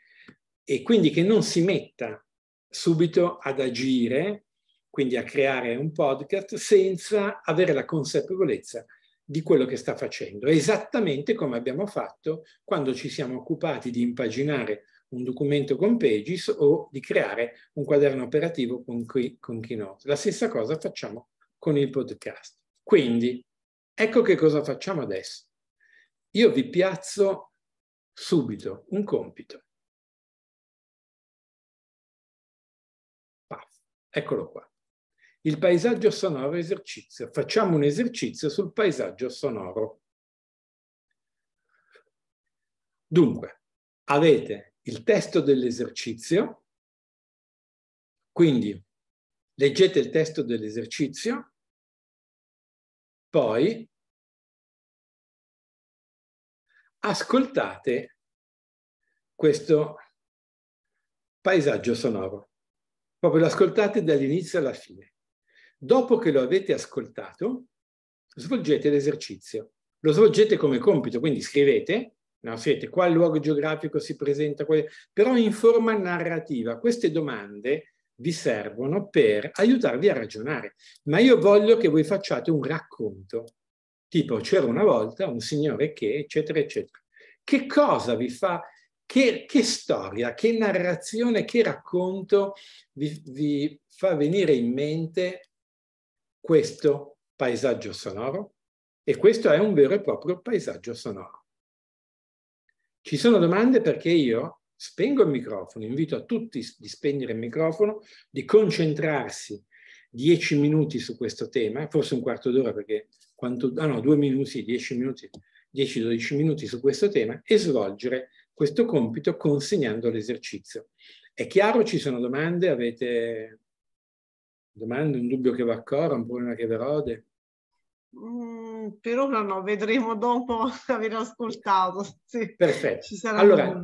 E quindi che non si metta subito ad agire, quindi a creare un podcast, senza avere la consapevolezza di quello che sta facendo, esattamente come abbiamo fatto quando ci siamo occupati di impaginare un documento con Pages o di creare un quaderno operativo con, qui, con Keynote. La stessa cosa facciamo con il podcast. Quindi, ecco che cosa facciamo adesso. Io vi piazzo subito un compito. Paf, eccolo qua. Il paesaggio sonoro esercizio. Facciamo un esercizio sul paesaggio sonoro. Dunque, avete il testo dell'esercizio, quindi leggete il testo dell'esercizio, poi ascoltate questo paesaggio sonoro, proprio lo ascoltate dall'inizio alla fine. Dopo che lo avete ascoltato, svolgete l'esercizio. Lo svolgete come compito, quindi scrivete No, siete qual luogo geografico si presenta, però in forma narrativa. Queste domande vi servono per aiutarvi a ragionare. Ma io voglio che voi facciate un racconto, tipo c'era una volta un signore che, eccetera, eccetera. Che cosa vi fa, che, che storia, che narrazione, che racconto vi, vi fa venire in mente questo paesaggio sonoro? E questo è un vero e proprio paesaggio sonoro. Ci sono domande perché io spengo il microfono, invito a tutti di spegnere il microfono, di concentrarsi dieci minuti su questo tema, forse un quarto d'ora perché quanto, ah no, due minuti, dieci minuti, 10-12 minuti su questo tema e svolgere questo compito consegnando l'esercizio. È chiaro, ci sono domande, avete domande, un dubbio che va a coro, un problema che verode? rode? Mm, per ora no, vedremo dopo aver ascoltato. Sì. Perfetto. Allora,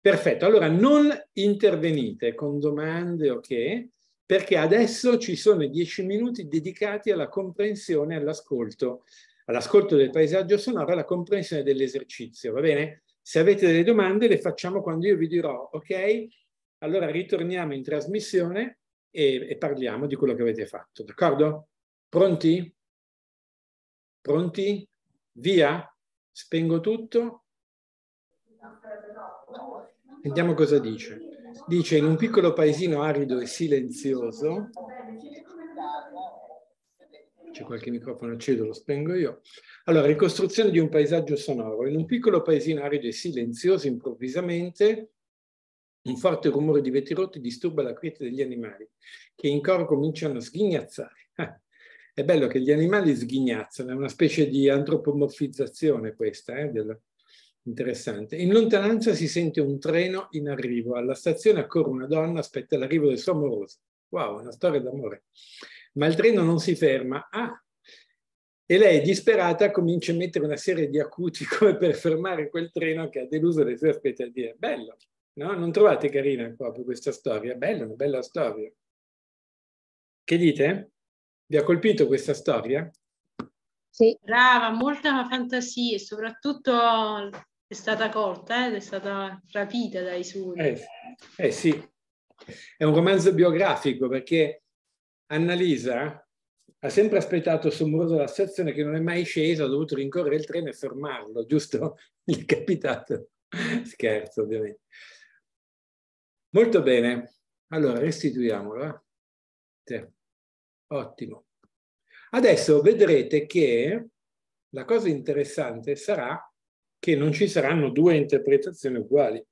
perfetto. allora, non intervenite con domande, ok? Perché adesso ci sono i dieci minuti dedicati alla comprensione e all'ascolto, all'ascolto del paesaggio sonoro e alla comprensione dell'esercizio, va bene? Se avete delle domande le facciamo quando io vi dirò, ok? Allora ritorniamo in trasmissione e, e parliamo di quello che avete fatto, d'accordo? Pronti? Pronti? Via? Spengo tutto? Vediamo cosa dice. Dice in un piccolo paesino arido e silenzioso, c'è qualche microfono acceso, lo spengo io. Allora, ricostruzione di un paesaggio sonoro. In un piccolo paesino arido e silenzioso, improvvisamente, un forte rumore di vetri rotti disturba la quiete degli animali, che in coro cominciano a sghignazzare. Ah, è bello che gli animali sghignazzano, è una specie di antropomorfizzazione questa, eh, del, interessante. In lontananza si sente un treno in arrivo, alla stazione accorre una donna, aspetta l'arrivo del suo amoroso. Wow, una storia d'amore. Ma il treno non si ferma. Ah, e lei, disperata, comincia a mettere una serie di acuti come per fermare quel treno che ha deluso le sue aspettative. Bello, no? Non trovate carina proprio questa storia? Bella, una bella storia. Che dite? Vi ha colpito questa storia? Sì. Brava, molta fantasia e soprattutto è stata colta eh, è stata rapita dai suoi. Eh, eh sì, è un romanzo biografico perché Annalisa ha sempre aspettato sul muro della stazione che non è mai scesa, ha dovuto rincorrere il treno e fermarlo, giusto? Gli è capitato. Scherzo, ovviamente. Molto bene. Allora, restituiamolo. Eh? Sì. Ottimo. Adesso vedrete che la cosa interessante sarà che non ci saranno due interpretazioni uguali.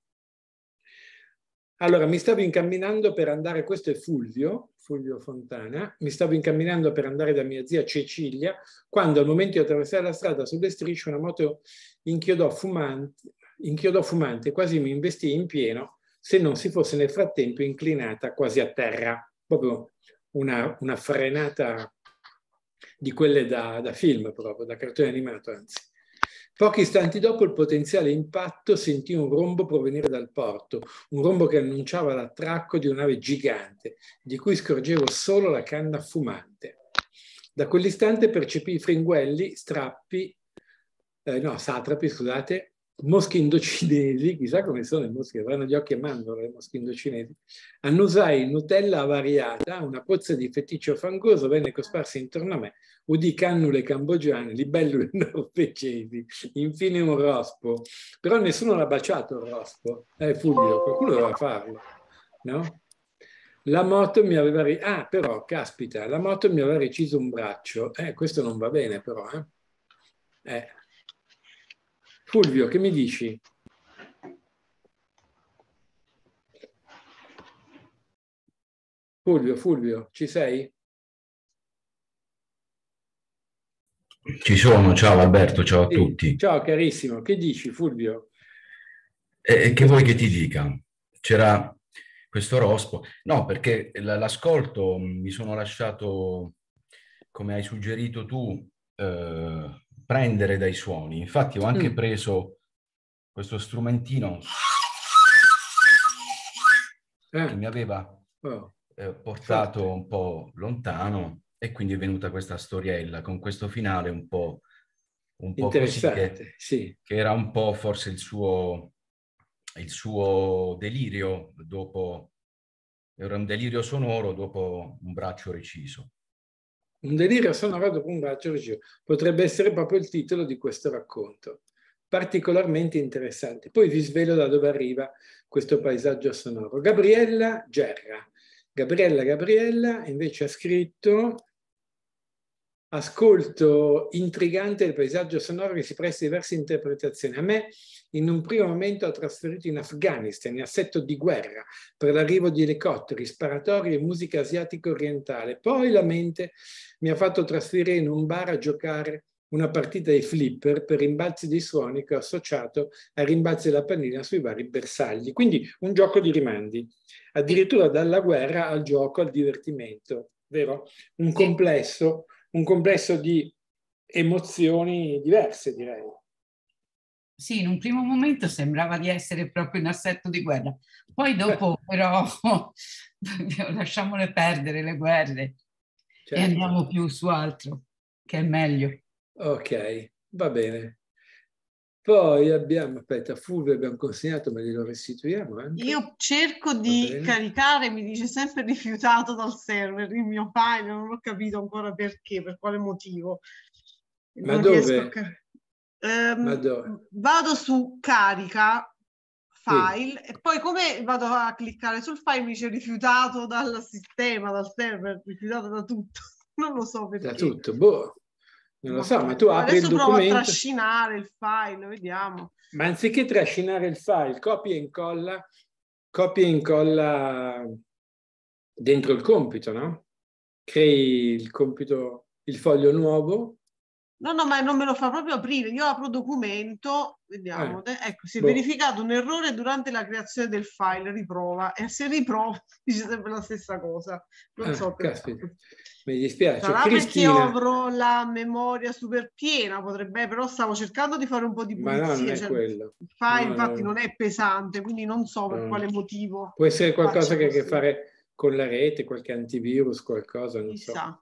Allora, mi stavo incamminando per andare, questo è Fulvio, Fulvio Fontana, mi stavo incamminando per andare da mia zia Cecilia, quando al momento di attraversare la strada sulle strisce una moto inchiodò fumante, inchiodò fumante quasi mi investì in pieno, se non si fosse nel frattempo inclinata quasi a terra, proprio una, una frenata di quelle da, da film proprio, da cartone animato anzi. Pochi istanti dopo il potenziale impatto sentì un rombo provenire dal porto, un rombo che annunciava l'attracco di una nave gigante, di cui scorgevo solo la canna fumante. Da quell'istante percepì fringuelli, strappi, eh, no, satrapi, scusate, mosche indocinesi, chissà come sono le mosche, avranno gli occhi a mandorla le mosche indocinesi, annusai Nutella avariata, una pozza di feticcio fangoso venne cosparsa intorno a me, udì cannule cambogiane, libellule norvegesi, infine un rospo, però nessuno l'ha baciato il rospo, eh Fulvio, qualcuno doveva farlo, no? La moto mi aveva... Ri... Ah, però, caspita, la moto mi aveva reciso un braccio. Eh, questo non va bene, però, eh. eh. Fulvio, che mi dici? Fulvio, Fulvio, ci sei? Ci sono, ciao Alberto, ciao a sì. tutti. Ciao carissimo, che dici Fulvio? Eh, che vuoi che ti dica? C'era questo rospo. No, perché l'ascolto mm, mi sono lasciato, come hai suggerito tu, eh, prendere dai suoni. Infatti ho anche mm. preso questo strumentino eh. che mi aveva oh. eh, portato certo. un po' lontano e quindi è venuta questa storiella con questo finale un po', un po Interessante, che, sì. che era un po' forse il suo, il suo delirio dopo, era un delirio sonoro dopo un braccio reciso. Un delirio sonoro dopo un raggio Rogier potrebbe essere proprio il titolo di questo racconto, particolarmente interessante. Poi vi svelo da dove arriva questo paesaggio sonoro. Gabriella Gerra. Gabriella Gabriella invece ha scritto ascolto intrigante il paesaggio sonoro che si presta a diverse interpretazioni. A me in un primo momento trasferito in Afghanistan in assetto di guerra per l'arrivo di elicotteri, sparatori e musica asiatica orientale. Poi la mente mi ha fatto trasferire in un bar a giocare una partita di flipper per rimbalzi di suoni che ho associato ai rimbalzi della pannina sui vari bersagli. Quindi un gioco di rimandi, addirittura dalla guerra al gioco, al divertimento, vero? Un complesso, un complesso di emozioni diverse, direi sì, in un primo momento sembrava di essere proprio in assetto di guerra, poi dopo però lasciamole perdere le guerre certo. e andiamo più su altro, che è meglio. Ok, va bene. Poi abbiamo, aspetta, Fulvio abbiamo consegnato, ma glielo restituiamo anche. Io cerco di caricare, mi dice sempre rifiutato dal server il mio file, non ho capito ancora perché, per quale motivo. Ma non dove? Um, vado su carica file sì. e poi come vado a cliccare sul file mi dice rifiutato dal sistema, dal server, rifiutato da tutto. Non lo so perché. Da tutto, boh. Non lo ma so, ma tu apri il documento. provo a trascinare il file, vediamo. Ma anziché trascinare il file, copia e incolla, copia e incolla dentro il compito, no? Crei il compito, il foglio nuovo No, no, ma non me lo fa proprio aprire. Io apro documento, vediamo. Eh, ecco, si è boh. verificato un errore durante la creazione del file, riprova. E se riprova, dice sempre la stessa cosa. Non ah, so perché. Mi dispiace. Sarà Cristina... perché avrò la memoria super piena, potrebbe, però stavo cercando di fare un po' di pulizia. Ma non è cioè, quello. Il file, no, infatti, no. non è pesante, quindi non so per no. quale motivo. Può essere qualcosa che ha a che fare con la rete, qualche antivirus, qualcosa, non Chissà. so.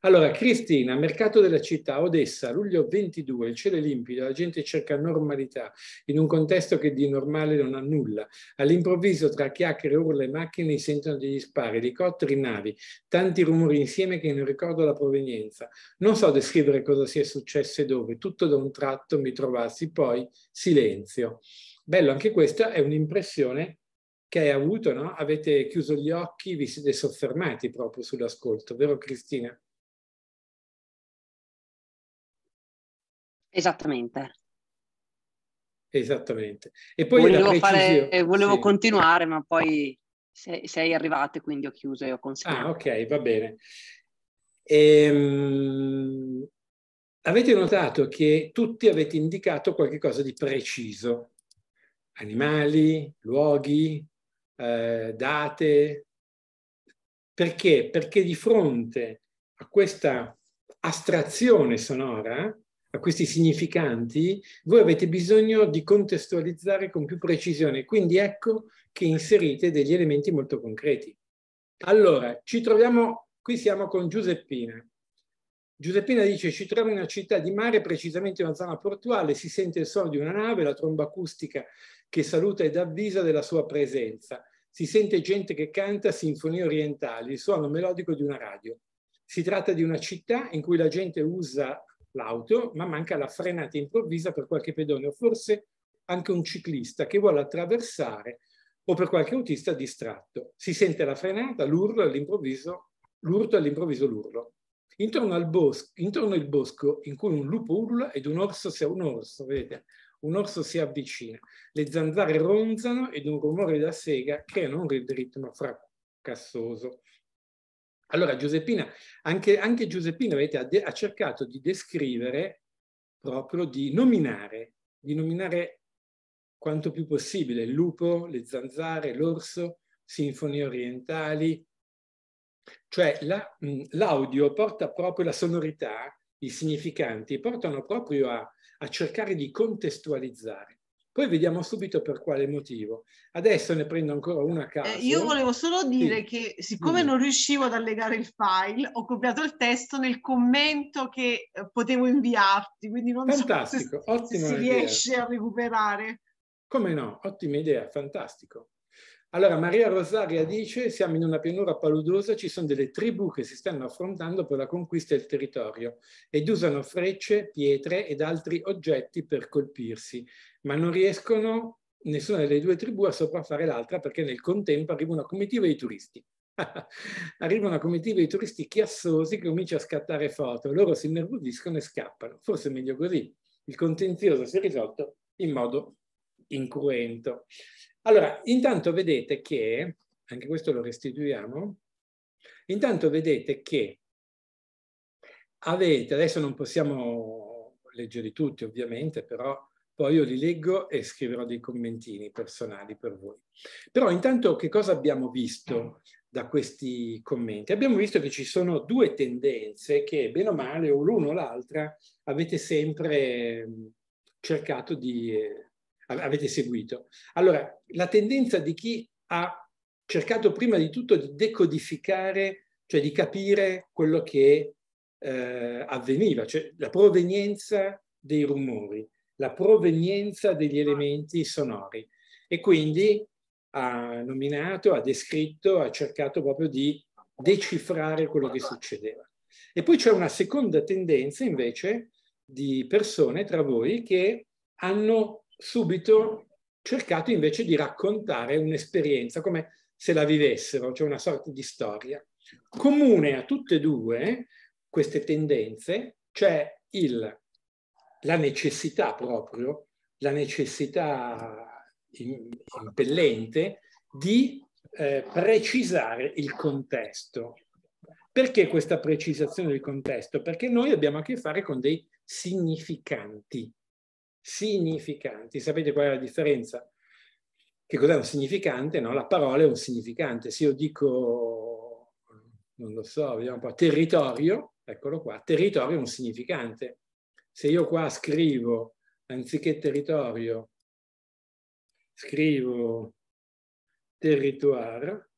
Allora, Cristina, mercato della città, Odessa, luglio 22, il cielo è limpido, la gente cerca normalità in un contesto che di normale non ha nulla. All'improvviso, tra chiacchiere, urla e macchine, si sentono degli spari, elicotteri, navi, tanti rumori insieme che non ricordo la provenienza. Non so descrivere cosa sia successo e dove, tutto da un tratto mi trovassi, poi silenzio. Bello, anche questa è un'impressione che hai avuto, no? avete chiuso gli occhi, vi siete soffermati proprio sull'ascolto, vero Cristina? Esattamente. Esattamente. E poi volevo, fare, volevo sì. continuare, ma poi sei, sei arrivato e quindi ho chiuso e ho consegnato. Ah, ok, va bene. Ehm, avete notato che tutti avete indicato qualcosa di preciso. Animali, luoghi, eh, date. Perché? Perché di fronte a questa astrazione sonora, a questi significanti, voi avete bisogno di contestualizzare con più precisione. Quindi ecco che inserite degli elementi molto concreti. Allora, ci troviamo, qui siamo con Giuseppina. Giuseppina dice ci troviamo in una città di mare, precisamente in una zona portuale, si sente il suono di una nave, la tromba acustica che saluta ed avvisa della sua presenza. Si sente gente che canta sinfonie orientali, il suono melodico di una radio. Si tratta di una città in cui la gente usa l'auto, ma manca la frenata improvvisa per qualche pedone o forse anche un ciclista che vuole attraversare o per qualche autista distratto. Si sente la frenata, l'urlo all'improvviso, l'urto all'improvviso l'urlo. Intorno al, bosco, intorno al bosco in cui un lupo urla ed un orso si, un orso, vedete, un orso si avvicina. Le zanzare ronzano ed un rumore da sega creano un ritmo fracassoso. Allora Giuseppina, anche, anche Giuseppina vedete, ha, de, ha cercato di descrivere proprio, di nominare, di nominare quanto più possibile il lupo, le zanzare, l'orso, sinfonie orientali, cioè mm, l'audio porta proprio la sonorità, i significanti, portano proprio a, a cercare di contestualizzare. Poi vediamo subito per quale motivo. Adesso ne prendo ancora una a eh, caso. Eh, io volevo solo dire sì. che siccome sì. Mm. non riuscivo ad allegare il file, ho copiato il testo nel commento che eh, potevo inviarti, quindi non fantastico, so se, se si idea. riesce a recuperare. Come no, ottima idea, fantastico. Allora Maria Rosaria dice siamo in una pianura paludosa, ci sono delle tribù che si stanno affrontando per la conquista del territorio ed usano frecce, pietre ed altri oggetti per colpirsi, ma non riescono nessuna delle due tribù a sopraffare l'altra perché nel contempo arriva una comitiva di turisti. arriva una comitiva di turisti chiassosi che comincia a scattare foto, loro si innervosiscono e scappano. Forse è meglio così. Il contenzioso si è risolto in modo incruento. Allora, intanto vedete che, anche questo lo restituiamo, intanto vedete che avete, adesso non possiamo leggerli tutti ovviamente, però poi io li leggo e scriverò dei commentini personali per voi. Però intanto che cosa abbiamo visto da questi commenti? Abbiamo visto che ci sono due tendenze che, bene o male, o l'uno o l'altra, avete sempre cercato di eh, avete seguito. Allora, la tendenza di chi ha cercato prima di tutto di decodificare, cioè di capire quello che eh, avveniva, cioè la provenienza dei rumori, la provenienza degli elementi sonori. E quindi ha nominato, ha descritto, ha cercato proprio di decifrare quello che succedeva. E poi c'è una seconda tendenza invece di persone tra voi che hanno subito cercato invece di raccontare un'esperienza come se la vivessero, cioè una sorta di storia. Comune a tutte e due queste tendenze c'è il, la necessità proprio, la necessità impellente di eh, precisare il contesto. Perché questa precisazione del contesto? Perché noi abbiamo a che fare con dei significanti, significanti. Sapete qual è la differenza? Che cos'è un significante? No? La parola è un significante. Se io dico, non lo so, vediamo un po', territorio, eccolo qua, territorio è un significante. Se io qua scrivo, anziché territorio, scrivo territoire,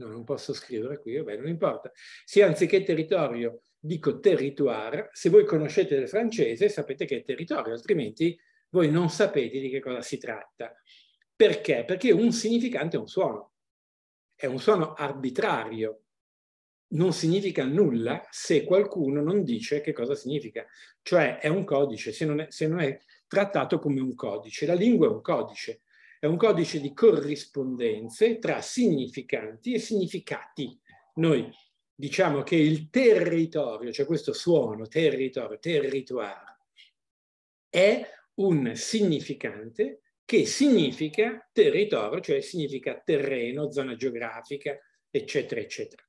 no, non posso scrivere qui, vabbè, non importa. Se anziché territorio dico territoire, se voi conoscete il francese sapete che è territorio, altrimenti voi non sapete di che cosa si tratta. Perché? Perché un significante è un suono, è un suono arbitrario, non significa nulla se qualcuno non dice che cosa significa, cioè è un codice, se non è, se non è trattato come un codice. La lingua è un codice, è un codice di corrispondenze tra significanti e significati. Noi diciamo che il territorio, cioè questo suono territorio, territoire, è un significante che significa territorio, cioè significa terreno, zona geografica, eccetera, eccetera.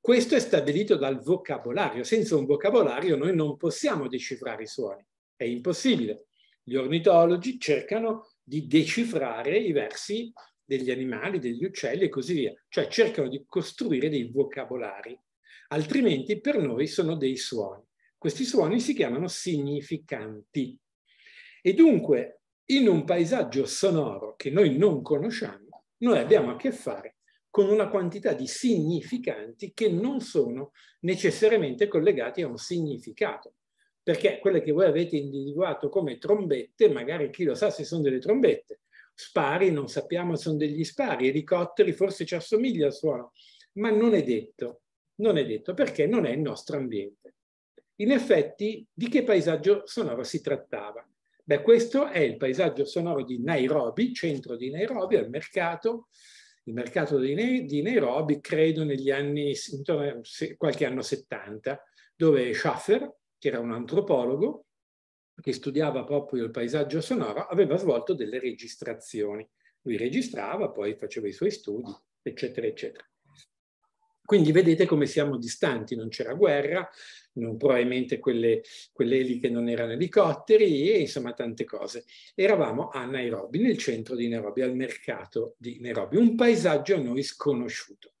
Questo è stabilito dal vocabolario. Senza un vocabolario noi non possiamo decifrare i suoni. È impossibile. Gli ornitologi cercano di decifrare i versi degli animali, degli uccelli e così via. Cioè cercano di costruire dei vocabolari altrimenti per noi sono dei suoni. Questi suoni si chiamano significanti. E dunque, in un paesaggio sonoro che noi non conosciamo, noi abbiamo a che fare con una quantità di significanti che non sono necessariamente collegati a un significato. Perché quelle che voi avete individuato come trombette, magari chi lo sa se sono delle trombette, spari non sappiamo se sono degli spari, elicotteri forse ci assomiglia al suono, ma non è detto. Non è detto perché non è il nostro ambiente. In effetti, di che paesaggio sonoro si trattava? Beh, questo è il paesaggio sonoro di Nairobi, centro di Nairobi, al mercato, il mercato di, Nairobi, credo negli anni, intorno a qualche anno 70, dove Schaffer, che era un antropologo, che studiava proprio il paesaggio sonoro, aveva svolto delle registrazioni. Lui registrava, poi faceva i suoi studi, eccetera, eccetera. Quindi vedete come siamo distanti, non c'era guerra, non, probabilmente quelle, quelle eliche non erano elicotteri e insomma tante cose. Eravamo a Nairobi, nel centro di Nairobi, al mercato di Nairobi, un paesaggio a noi sconosciuto.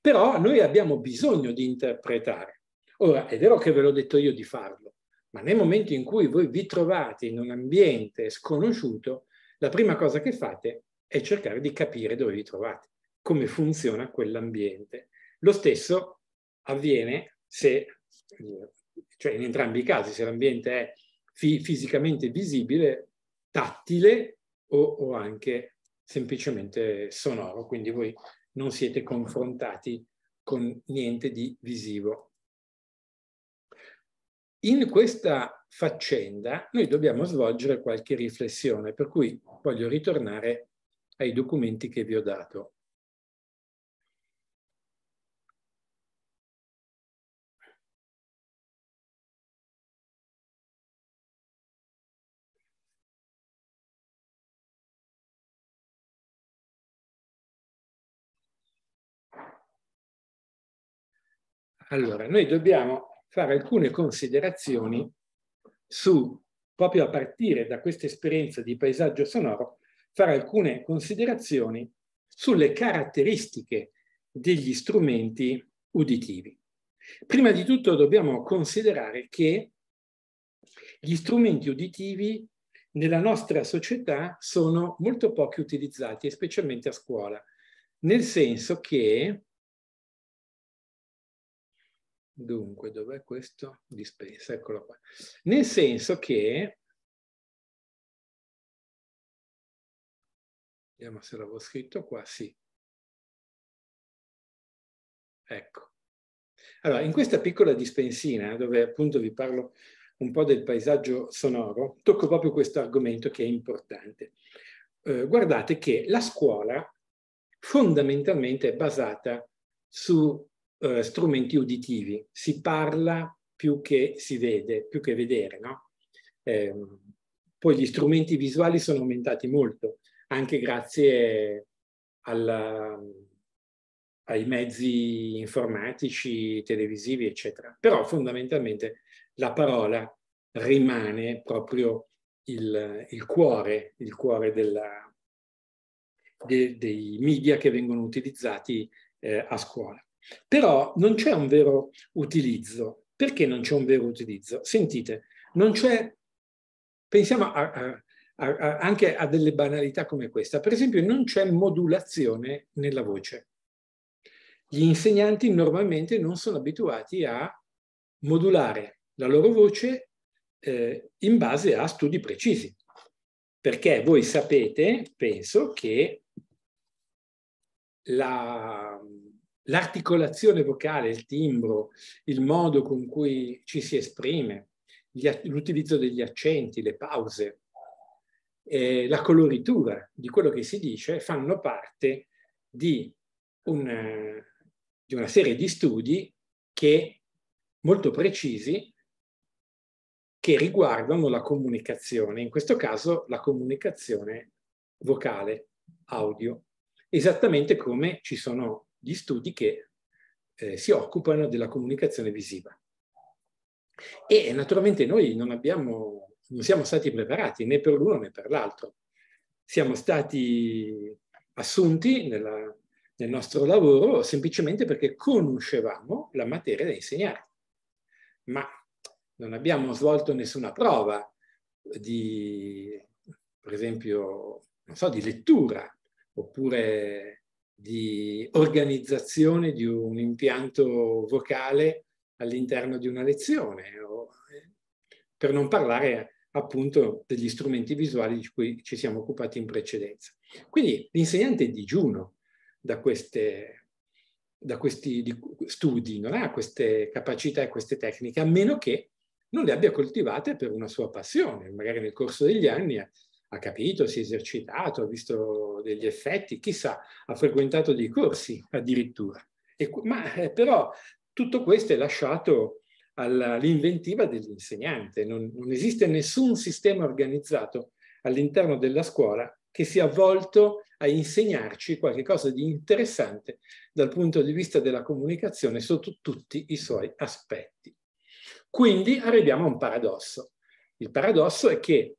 Però noi abbiamo bisogno di interpretare. Ora, è vero che ve l'ho detto io di farlo, ma nel momento in cui voi vi trovate in un ambiente sconosciuto, la prima cosa che fate è cercare di capire dove vi trovate, come funziona quell'ambiente lo stesso avviene se, cioè in entrambi i casi, se l'ambiente è fi fisicamente visibile, tattile o, o anche semplicemente sonoro, quindi voi non siete confrontati con niente di visivo. In questa faccenda noi dobbiamo svolgere qualche riflessione, per cui voglio ritornare ai documenti che vi ho dato. Allora, noi dobbiamo fare alcune considerazioni su, proprio a partire da questa esperienza di paesaggio sonoro, fare alcune considerazioni sulle caratteristiche degli strumenti uditivi. Prima di tutto dobbiamo considerare che gli strumenti uditivi nella nostra società sono molto pochi utilizzati, specialmente a scuola, nel senso che Dunque, dov'è questo? Dispensa, eccolo qua. Nel senso che, vediamo se l'avevo scritto qua, sì. Ecco. Allora, in questa piccola dispensina, dove appunto vi parlo un po' del paesaggio sonoro, tocco proprio questo argomento che è importante. Eh, guardate che la scuola fondamentalmente è basata su eh, strumenti uditivi. Si parla più che si vede, più che vedere, no? Eh, poi gli strumenti visuali sono aumentati molto, anche grazie alla, ai mezzi informatici, televisivi, eccetera. Però fondamentalmente la parola rimane proprio il, il cuore, il cuore della, de, dei media che vengono utilizzati eh, a scuola. Però non c'è un vero utilizzo. Perché non c'è un vero utilizzo? Sentite, non c'è... Pensiamo a, a, a, anche a delle banalità come questa. Per esempio, non c'è modulazione nella voce. Gli insegnanti normalmente non sono abituati a modulare la loro voce eh, in base a studi precisi. Perché voi sapete, penso, che la, l'articolazione vocale, il timbro, il modo con cui ci si esprime, l'utilizzo degli accenti, le pause, eh, la coloritura di quello che si dice fanno parte di una, di una serie di studi che, molto precisi che riguardano la comunicazione, in questo caso la comunicazione vocale, audio, esattamente come ci sono gli studi che eh, si occupano della comunicazione visiva. E naturalmente noi non, abbiamo, non siamo stati preparati né per l'uno né per l'altro. Siamo stati assunti nella, nel nostro lavoro semplicemente perché conoscevamo la materia da insegnare, ma non abbiamo svolto nessuna prova di, per esempio, non so, di lettura oppure di organizzazione di un impianto vocale all'interno di una lezione, o, eh, per non parlare appunto degli strumenti visuali di cui ci siamo occupati in precedenza. Quindi l'insegnante è digiuno da, queste, da questi studi, non ha queste capacità e queste tecniche, a meno che non le abbia coltivate per una sua passione, magari nel corso degli anni ha capito, si è esercitato, ha visto degli effetti, chissà, ha frequentato dei corsi addirittura. E, ma eh, però tutto questo è lasciato all'inventiva dell'insegnante, non, non esiste nessun sistema organizzato all'interno della scuola che sia volto a insegnarci qualcosa di interessante dal punto di vista della comunicazione sotto tutti i suoi aspetti. Quindi arriviamo a un paradosso. Il paradosso è che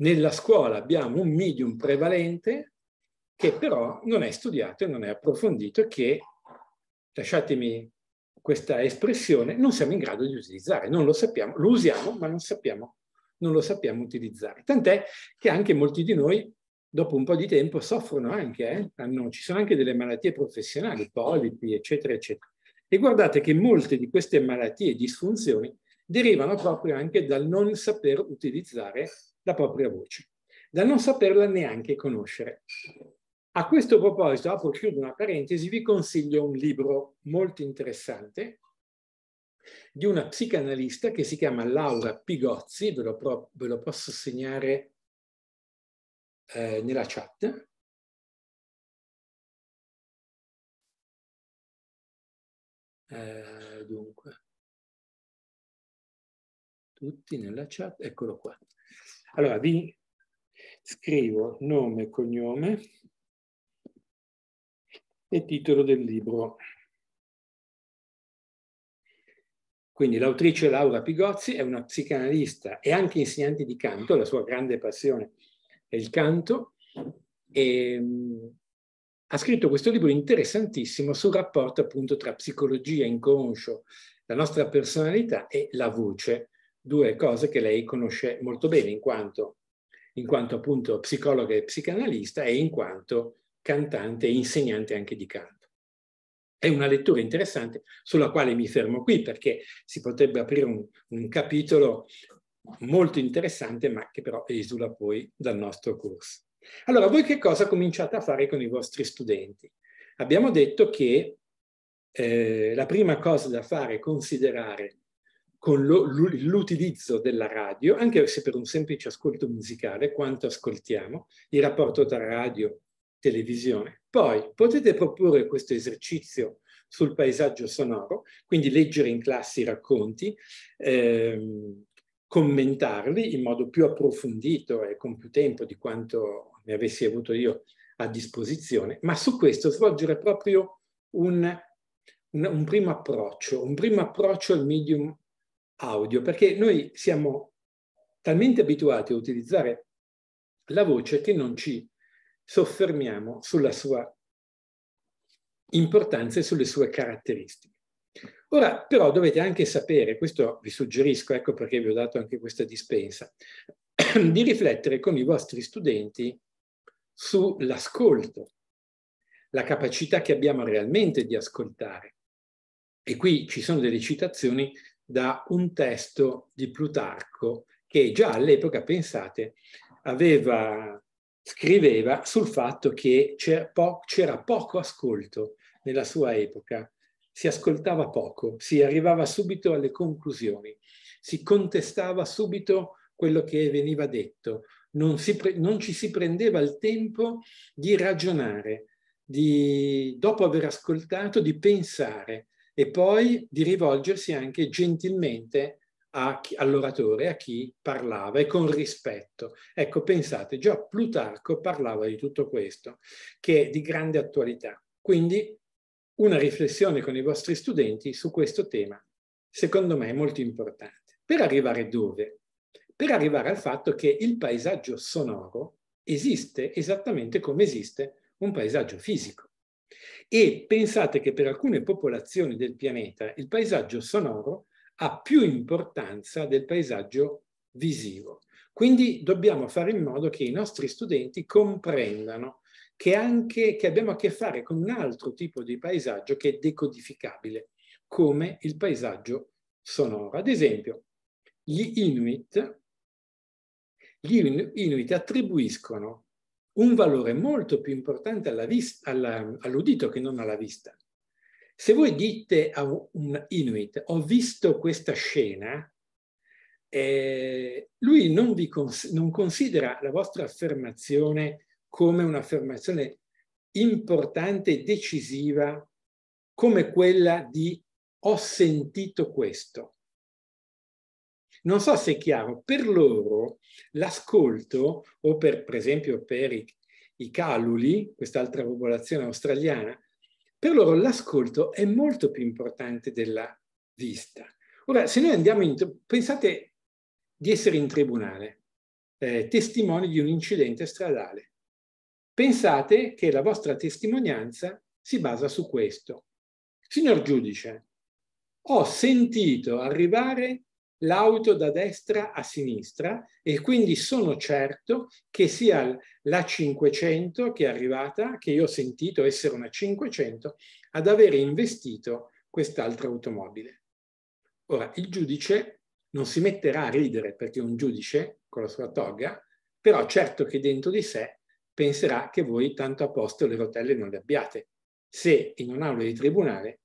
nella scuola abbiamo un medium prevalente che però non è studiato e non è approfondito e che, lasciatemi questa espressione, non siamo in grado di utilizzare, non lo sappiamo, lo usiamo ma non, sappiamo, non lo sappiamo utilizzare. Tant'è che anche molti di noi dopo un po' di tempo soffrono anche, eh? Hanno, ci sono anche delle malattie professionali, polipi, eccetera, eccetera. E guardate che molte di queste malattie e disfunzioni derivano proprio anche dal non saper utilizzare la propria voce, da non saperla neanche conoscere. A questo proposito, apro chiudo una parentesi, vi consiglio un libro molto interessante di una psicanalista che si chiama Laura Pigozzi, ve lo, ve lo posso segnare eh, nella chat. Eh, dunque, tutti nella chat, eccolo qua. Allora, vi scrivo nome, cognome e titolo del libro. Quindi l'autrice Laura Pigozzi è una psicanalista e anche insegnante di canto, la sua grande passione è il canto, e mm, ha scritto questo libro interessantissimo sul rapporto appunto tra psicologia inconscio, la nostra personalità e la voce, due cose che lei conosce molto bene in quanto, in quanto appunto psicologa e psicanalista e in quanto cantante e insegnante anche di canto. È una lettura interessante sulla quale mi fermo qui perché si potrebbe aprire un, un capitolo molto interessante ma che però esula poi dal nostro corso. Allora, voi che cosa cominciate a fare con i vostri studenti? Abbiamo detto che eh, la prima cosa da fare è considerare con l'utilizzo della radio, anche se per un semplice ascolto musicale, quanto ascoltiamo, il rapporto tra radio e televisione. Poi potete proporre questo esercizio sul paesaggio sonoro, quindi leggere in classe i racconti, ehm, commentarli in modo più approfondito e con più tempo di quanto ne avessi avuto io a disposizione, ma su questo svolgere proprio un, un, un primo approccio, un primo approccio al medium audio, perché noi siamo talmente abituati a utilizzare la voce che non ci soffermiamo sulla sua importanza e sulle sue caratteristiche. Ora però dovete anche sapere, questo vi suggerisco, ecco perché vi ho dato anche questa dispensa, di riflettere con i vostri studenti sull'ascolto, la capacità che abbiamo realmente di ascoltare. E qui ci sono delle citazioni da un testo di Plutarco che già all'epoca, pensate, aveva, scriveva sul fatto che c'era, po poco ascolto nella sua epoca, si ascoltava poco, si arrivava subito alle conclusioni, si contestava subito quello che veniva detto, non, non ci si prendeva il tempo di ragionare, di, dopo aver ascoltato, di pensare, e poi di rivolgersi anche gentilmente all'oratore, a chi parlava e con rispetto. Ecco, pensate, già Plutarco parlava di tutto questo, che è di grande attualità. Quindi una riflessione con i vostri studenti su questo tema, secondo me, è molto importante. Per arrivare dove? Per arrivare al fatto che il paesaggio sonoro esiste esattamente come esiste un paesaggio fisico. E pensate che per alcune popolazioni del pianeta il paesaggio sonoro ha più importanza del paesaggio visivo. Quindi dobbiamo fare in modo che i nostri studenti comprendano che, anche, che abbiamo a che fare con un altro tipo di paesaggio che è decodificabile, come il paesaggio sonoro. Ad esempio, gli Inuit, gli Inuit attribuiscono un valore molto più importante all'udito che non alla vista. Se voi dite a un Inuit, ho visto questa scena, eh, lui non, vi cons non considera la vostra affermazione come un'affermazione importante e decisiva come quella di ho sentito questo non so se è chiaro, per loro l'ascolto, o per, per esempio per i, i caluli, quest'altra popolazione australiana, per loro l'ascolto è molto più importante della vista. Ora, se noi andiamo in... pensate di essere in tribunale, eh, testimoni di un incidente stradale. Pensate che la vostra testimonianza si basa su questo. Signor giudice, ho sentito arrivare l'auto da destra a sinistra e quindi sono certo che sia la 500 che è arrivata, che io ho sentito essere una 500, ad avere investito quest'altra automobile. Ora, il giudice non si metterà a ridere perché è un giudice con la sua toga, però certo che dentro di sé penserà che voi tanto a posto le rotelle non le abbiate. Se in un'aula di tribunale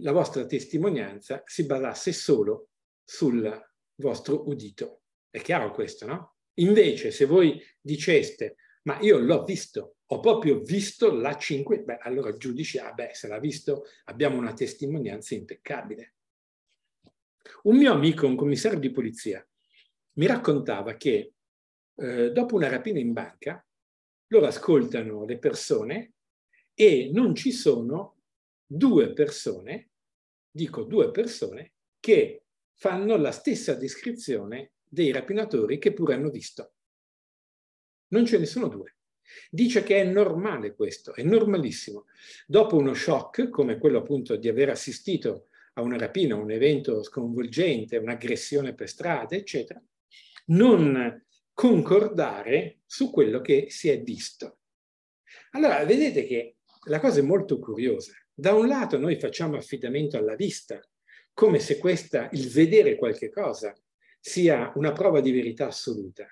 la vostra testimonianza si basasse solo sul vostro udito. È chiaro questo, no? Invece, se voi diceste, ma io l'ho visto, ho proprio visto la 5, beh, allora il giudice, ah beh, se l'ha visto, abbiamo una testimonianza impeccabile. Un mio amico, un commissario di polizia, mi raccontava che eh, dopo una rapina in banca, loro ascoltano le persone e non ci sono due persone, dico due persone, che fanno la stessa descrizione dei rapinatori che pure hanno visto. Non ce ne sono due. Dice che è normale questo, è normalissimo. Dopo uno shock, come quello appunto di aver assistito a una rapina, un evento sconvolgente, un'aggressione per strada, eccetera, non concordare su quello che si è visto. Allora, vedete che la cosa è molto curiosa. Da un lato noi facciamo affidamento alla vista, come se questa, il vedere qualche cosa, sia una prova di verità assoluta.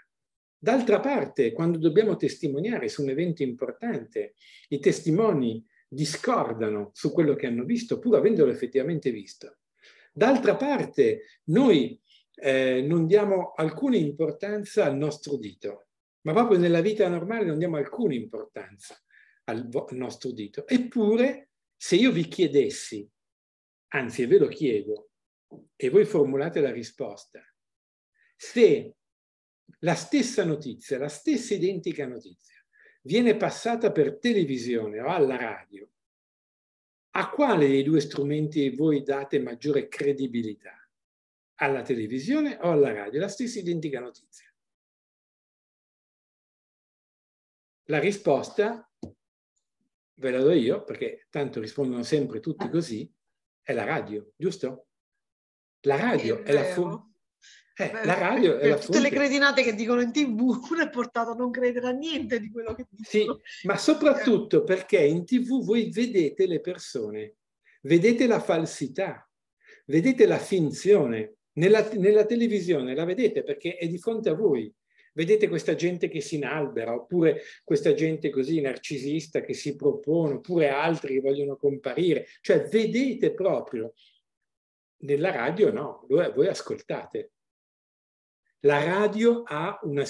D'altra parte, quando dobbiamo testimoniare su un evento importante, i testimoni discordano su quello che hanno visto, pur avendolo effettivamente visto. D'altra parte, noi eh, non diamo alcuna importanza al nostro dito, ma proprio nella vita normale non diamo alcuna importanza al, al nostro dito. Eppure, se io vi chiedessi Anzi, ve lo chiedo e voi formulate la risposta. Se la stessa notizia, la stessa identica notizia, viene passata per televisione o alla radio, a quale dei due strumenti voi date maggiore credibilità? Alla televisione o alla radio? La stessa identica notizia. La risposta ve la do io, perché tanto rispondono sempre tutti così, è la radio, giusto? La radio è, è la fonte. Eh, Beh, la radio per, è la tutte le cretinate che dicono in tv, uno è portato a non credere a niente di quello che dicono. Sì, ma soprattutto perché in tv voi vedete le persone, vedete la falsità, vedete la finzione. Nella, nella televisione la vedete perché è di fronte a voi. Vedete questa gente che si inalbera, oppure questa gente così narcisista che si propone, oppure altri che vogliono comparire. Cioè, vedete proprio. Nella radio no, voi ascoltate. La radio una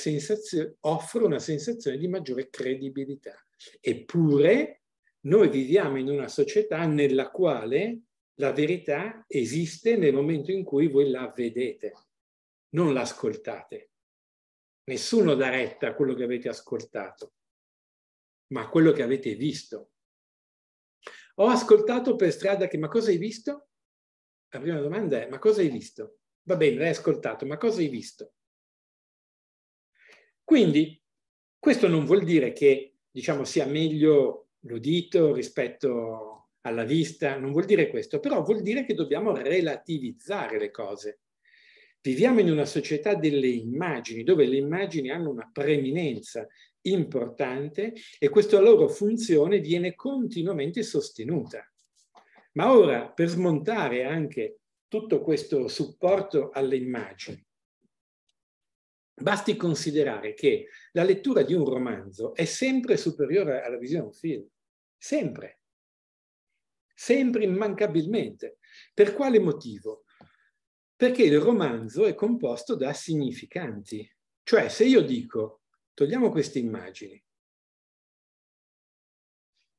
offre una sensazione di maggiore credibilità. Eppure noi viviamo in una società nella quale la verità esiste nel momento in cui voi la vedete, non l'ascoltate. Nessuno dà retta a quello che avete ascoltato, ma a quello che avete visto. Ho ascoltato per strada che ma cosa hai visto? La prima domanda è ma cosa hai visto? Va bene, l'hai ascoltato, ma cosa hai visto? Quindi questo non vuol dire che diciamo, sia meglio l'udito rispetto alla vista, non vuol dire questo, però vuol dire che dobbiamo relativizzare le cose. Viviamo in una società delle immagini, dove le immagini hanno una preeminenza importante e questa loro funzione viene continuamente sostenuta. Ma ora, per smontare anche tutto questo supporto alle immagini, basti considerare che la lettura di un romanzo è sempre superiore alla visione di un film, sempre, sempre immancabilmente. Per quale motivo? perché il romanzo è composto da significanti. Cioè, se io dico, togliamo queste immagini,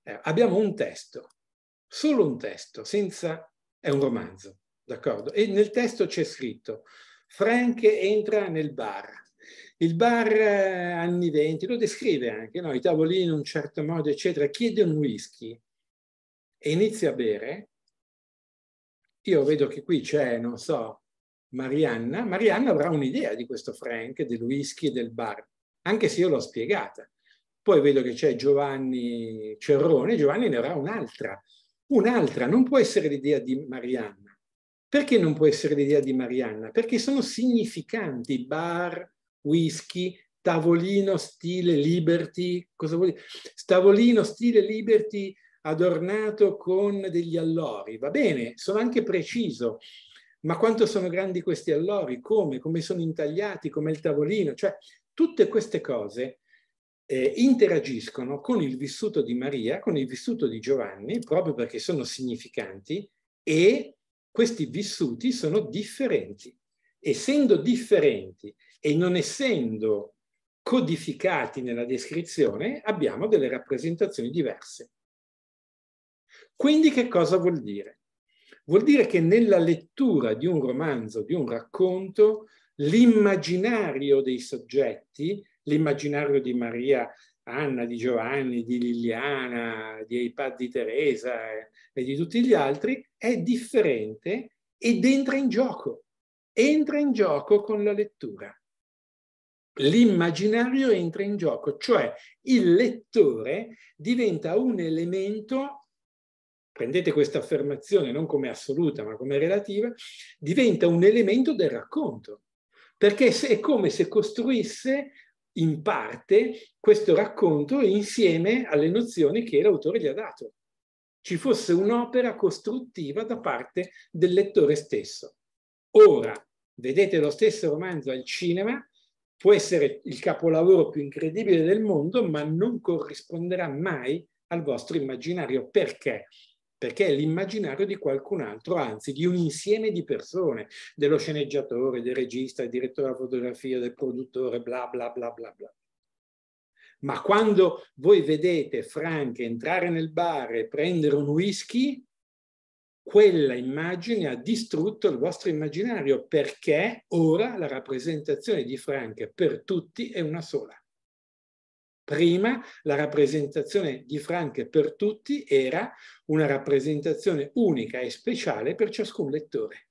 eh, abbiamo un testo, solo un testo, senza... è un romanzo, d'accordo? E nel testo c'è scritto, Frank entra nel bar. Il bar eh, anni 20 lo descrive anche, no? i tavolini in un certo modo, eccetera, chiede un whisky e inizia a bere, io vedo che qui c'è, non so, Marianna, Marianna avrà un'idea di questo Frank, del whisky e del bar, anche se io l'ho spiegata. Poi vedo che c'è Giovanni Cerrone, Giovanni ne avrà un'altra. Un'altra, non può essere l'idea di Marianna. Perché non può essere l'idea di Marianna? Perché sono significanti bar, whisky, tavolino stile Liberty, cosa vuol dire? Tavolino stile Liberty adornato con degli allori, va bene, sono anche preciso, ma quanto sono grandi questi allori, come, come sono intagliati, come il tavolino, cioè tutte queste cose eh, interagiscono con il vissuto di Maria, con il vissuto di Giovanni, proprio perché sono significanti e questi vissuti sono differenti. Essendo differenti e non essendo codificati nella descrizione, abbiamo delle rappresentazioni diverse. Quindi che cosa vuol dire? Vuol dire che nella lettura di un romanzo, di un racconto, l'immaginario dei soggetti, l'immaginario di Maria Anna, di Giovanni, di Liliana, di Eipad, di Teresa e di tutti gli altri, è differente ed entra in gioco. Entra in gioco con la lettura. L'immaginario entra in gioco, cioè il lettore diventa un elemento prendete questa affermazione non come assoluta ma come relativa, diventa un elemento del racconto, perché è come se costruisse in parte questo racconto insieme alle nozioni che l'autore gli ha dato. Ci fosse un'opera costruttiva da parte del lettore stesso. Ora, vedete lo stesso romanzo al cinema, può essere il capolavoro più incredibile del mondo, ma non corrisponderà mai al vostro immaginario. Perché? perché è l'immaginario di qualcun altro, anzi di un insieme di persone, dello sceneggiatore, del regista, del direttore della fotografia, del produttore, bla bla bla bla bla. Ma quando voi vedete Frank entrare nel bar e prendere un whisky, quella immagine ha distrutto il vostro immaginario perché ora la rappresentazione di Frank per tutti è una sola. Prima la rappresentazione di Frank per tutti era una rappresentazione unica e speciale per ciascun lettore.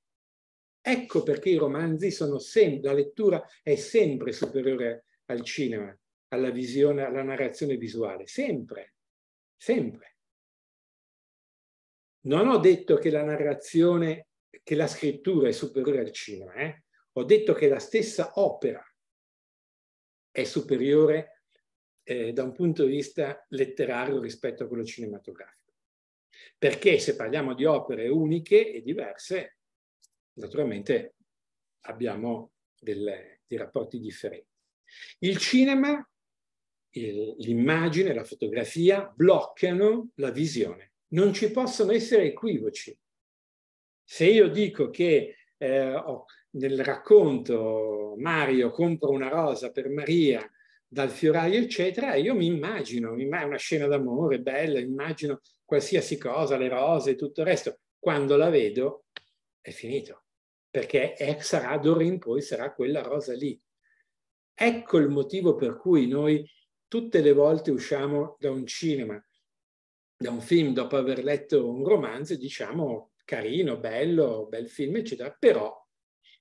Ecco perché i romanzi sono sempre, la lettura è sempre superiore al cinema, alla visione, alla narrazione visuale, sempre, sempre. Non ho detto che la narrazione, che la scrittura è superiore al cinema, eh? ho detto che la stessa opera è superiore al eh, da un punto di vista letterario rispetto a quello cinematografico. Perché se parliamo di opere uniche e diverse, naturalmente abbiamo delle, dei rapporti differenti. Il cinema, l'immagine, la fotografia bloccano la visione. Non ci possono essere equivoci. Se io dico che eh, nel racconto Mario compra una rosa per Maria dal fioraio, eccetera, e io mi immagino, è una scena d'amore bella, immagino qualsiasi cosa, le rose, e tutto il resto. Quando la vedo è finito, perché è, sarà d'ora in poi, sarà quella rosa lì. Ecco il motivo per cui noi tutte le volte usciamo da un cinema, da un film, dopo aver letto un romanzo, diciamo carino, bello, bel film, eccetera, però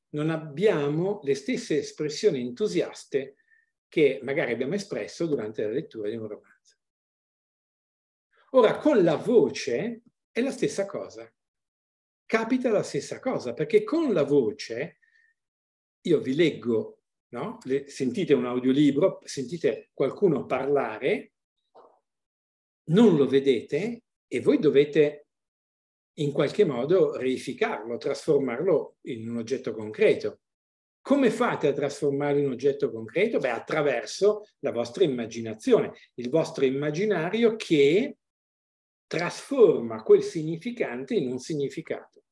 non abbiamo le stesse espressioni entusiaste che magari abbiamo espresso durante la lettura di un romanzo. Ora, con la voce è la stessa cosa. Capita la stessa cosa, perché con la voce io vi leggo, no? Le, sentite un audiolibro, sentite qualcuno parlare, non lo vedete e voi dovete in qualche modo reificarlo, trasformarlo in un oggetto concreto. Come fate a trasformare in oggetto concreto? Beh, attraverso la vostra immaginazione, il vostro immaginario che trasforma quel significante in un significato.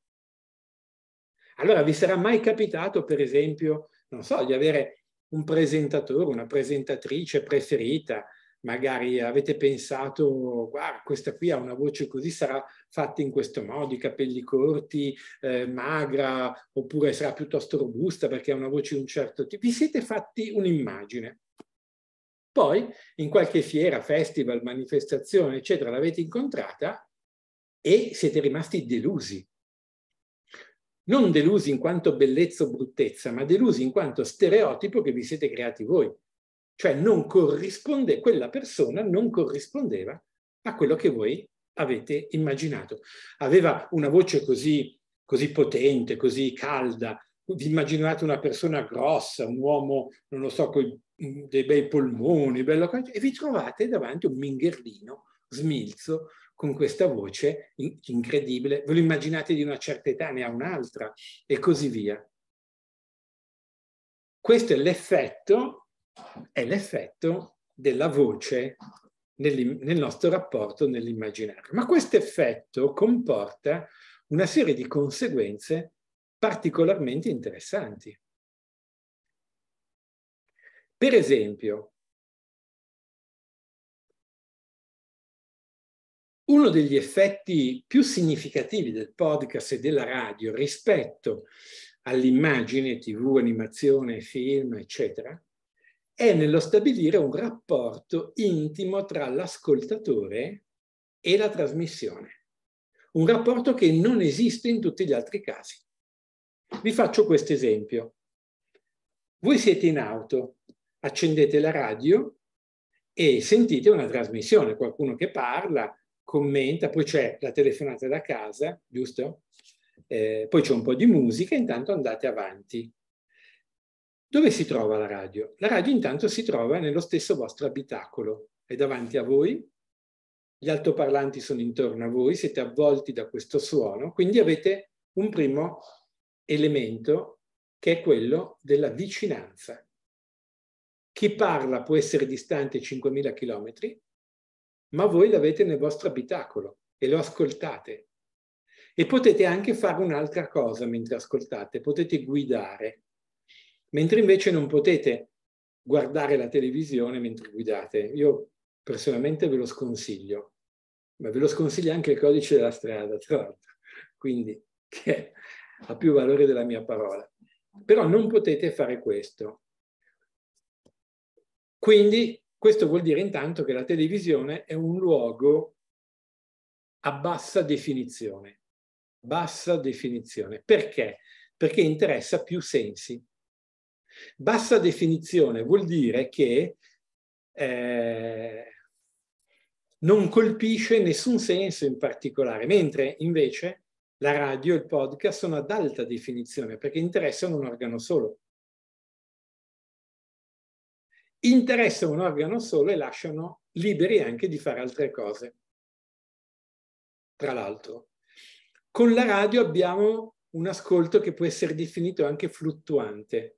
Allora vi sarà mai capitato, per esempio, non so, di avere un presentatore, una presentatrice preferita, magari avete pensato, guarda, questa qui ha una voce così, sarà fatti in questo modo, i capelli corti, eh, magra, oppure sarà piuttosto robusta perché ha una voce di un certo tipo. Vi siete fatti un'immagine. Poi, in qualche fiera, festival, manifestazione, eccetera, l'avete incontrata e siete rimasti delusi. Non delusi in quanto bellezza o bruttezza, ma delusi in quanto stereotipo che vi siete creati voi. Cioè non corrisponde, quella persona non corrispondeva a quello che voi avete immaginato. Aveva una voce così, così potente, così calda. Vi immaginate una persona grossa, un uomo, non lo so, con mm, dei bei polmoni, bello, e vi trovate davanti un mingherlino smilzo con questa voce incredibile. Ve lo immaginate di una certa età, ne ha un'altra, e così via. Questo è l'effetto, è l'effetto della voce nel nostro rapporto nell'immaginario. Ma questo effetto comporta una serie di conseguenze particolarmente interessanti. Per esempio, uno degli effetti più significativi del podcast e della radio rispetto all'immagine, tv, animazione, film, eccetera, è nello stabilire un rapporto intimo tra l'ascoltatore e la trasmissione, un rapporto che non esiste in tutti gli altri casi. Vi faccio questo esempio. Voi siete in auto, accendete la radio e sentite una trasmissione, qualcuno che parla, commenta, poi c'è la telefonata da casa, giusto? Eh, poi c'è un po' di musica, intanto andate avanti. Dove si trova la radio? La radio intanto si trova nello stesso vostro abitacolo, è davanti a voi, gli altoparlanti sono intorno a voi, siete avvolti da questo suono, quindi avete un primo elemento che è quello della vicinanza. Chi parla può essere distante 5.000 km, ma voi l'avete nel vostro abitacolo e lo ascoltate. E potete anche fare un'altra cosa mentre ascoltate, potete guidare mentre invece non potete guardare la televisione mentre guidate. Io personalmente ve lo sconsiglio, ma ve lo sconsiglia anche il codice della strada, tra l'altro, quindi che ha più valore della mia parola. Però non potete fare questo. Quindi questo vuol dire intanto che la televisione è un luogo a bassa definizione. Bassa definizione. Perché? Perché interessa più sensi. Bassa definizione vuol dire che eh, non colpisce nessun senso in particolare, mentre invece la radio e il podcast sono ad alta definizione perché interessano un organo solo. Interessano un organo solo e lasciano liberi anche di fare altre cose. Tra l'altro, con la radio abbiamo un ascolto che può essere definito anche fluttuante,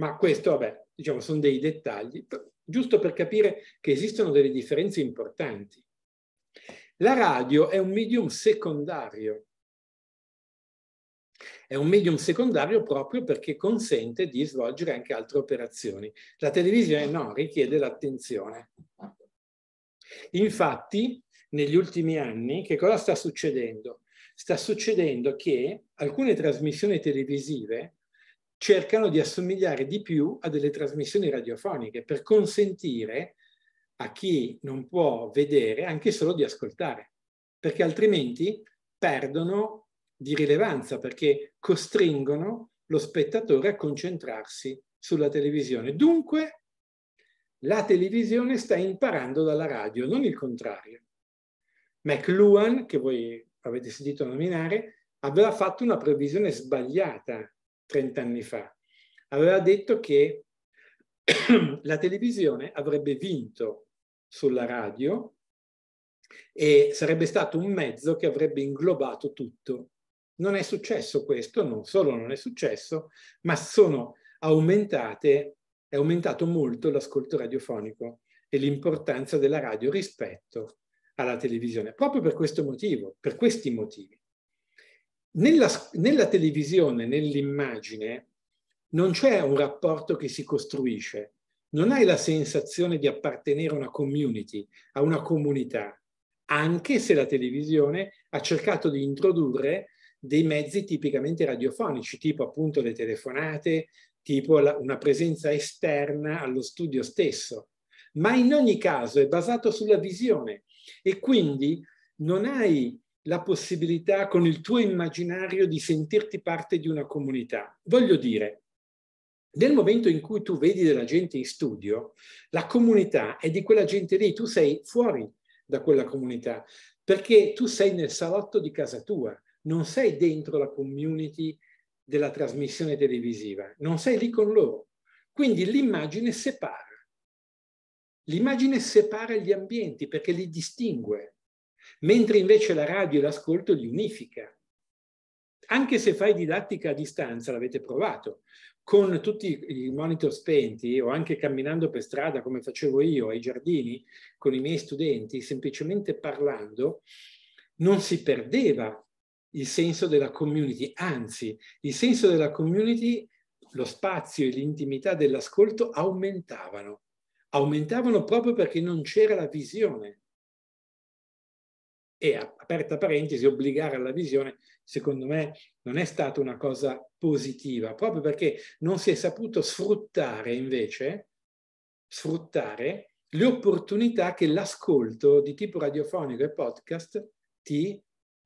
ma questo, vabbè, diciamo, sono dei dettagli, giusto per capire che esistono delle differenze importanti. La radio è un medium secondario. È un medium secondario proprio perché consente di svolgere anche altre operazioni. La televisione no, richiede l'attenzione. Infatti, negli ultimi anni, che cosa sta succedendo? Sta succedendo che alcune trasmissioni televisive cercano di assomigliare di più a delle trasmissioni radiofoniche per consentire a chi non può vedere anche solo di ascoltare, perché altrimenti perdono di rilevanza, perché costringono lo spettatore a concentrarsi sulla televisione. Dunque, la televisione sta imparando dalla radio, non il contrario. McLuhan, che voi avete sentito nominare, aveva fatto una previsione sbagliata 30 anni fa. Aveva detto che la televisione avrebbe vinto sulla radio e sarebbe stato un mezzo che avrebbe inglobato tutto. Non è successo questo, non solo non è successo, ma sono aumentate, è aumentato molto l'ascolto radiofonico e l'importanza della radio rispetto alla televisione, proprio per questo motivo, per questi motivi. Nella, nella televisione, nell'immagine, non c'è un rapporto che si costruisce, non hai la sensazione di appartenere a una community, a una comunità, anche se la televisione ha cercato di introdurre dei mezzi tipicamente radiofonici, tipo appunto le telefonate, tipo la, una presenza esterna allo studio stesso. Ma in ogni caso è basato sulla visione e quindi non hai la possibilità con il tuo immaginario di sentirti parte di una comunità. Voglio dire, nel momento in cui tu vedi della gente in studio, la comunità è di quella gente lì, tu sei fuori da quella comunità, perché tu sei nel salotto di casa tua, non sei dentro la community della trasmissione televisiva, non sei lì con loro. Quindi l'immagine separa. L'immagine separa gli ambienti perché li distingue mentre invece la radio e l'ascolto li unifica. Anche se fai didattica a distanza, l'avete provato, con tutti i monitor spenti o anche camminando per strada come facevo io ai giardini con i miei studenti, semplicemente parlando, non si perdeva il senso della community, anzi il senso della community, lo spazio e l'intimità dell'ascolto aumentavano, aumentavano proprio perché non c'era la visione e, aperta parentesi, obbligare alla visione, secondo me, non è stata una cosa positiva, proprio perché non si è saputo sfruttare invece, sfruttare le opportunità che l'ascolto di tipo radiofonico e podcast ti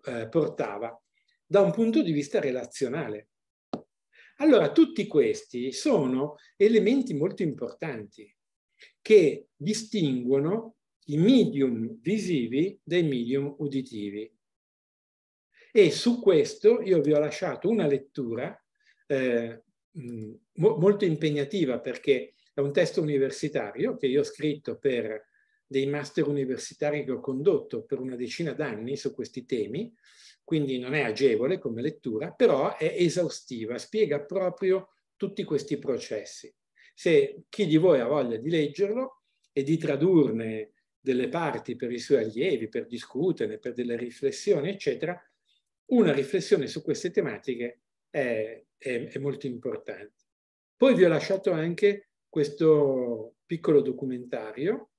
eh, portava da un punto di vista relazionale. Allora, tutti questi sono elementi molto importanti che distinguono i medium visivi dai medium uditivi. E su questo io vi ho lasciato una lettura eh, mo molto impegnativa perché è un testo universitario che io ho scritto per dei master universitari che ho condotto per una decina d'anni su questi temi, quindi non è agevole come lettura, però è esaustiva, spiega proprio tutti questi processi. Se chi di voi ha voglia di leggerlo e di tradurne delle parti per i suoi allievi, per discuterne, per delle riflessioni, eccetera, una riflessione su queste tematiche è, è, è molto importante. Poi vi ho lasciato anche questo piccolo documentario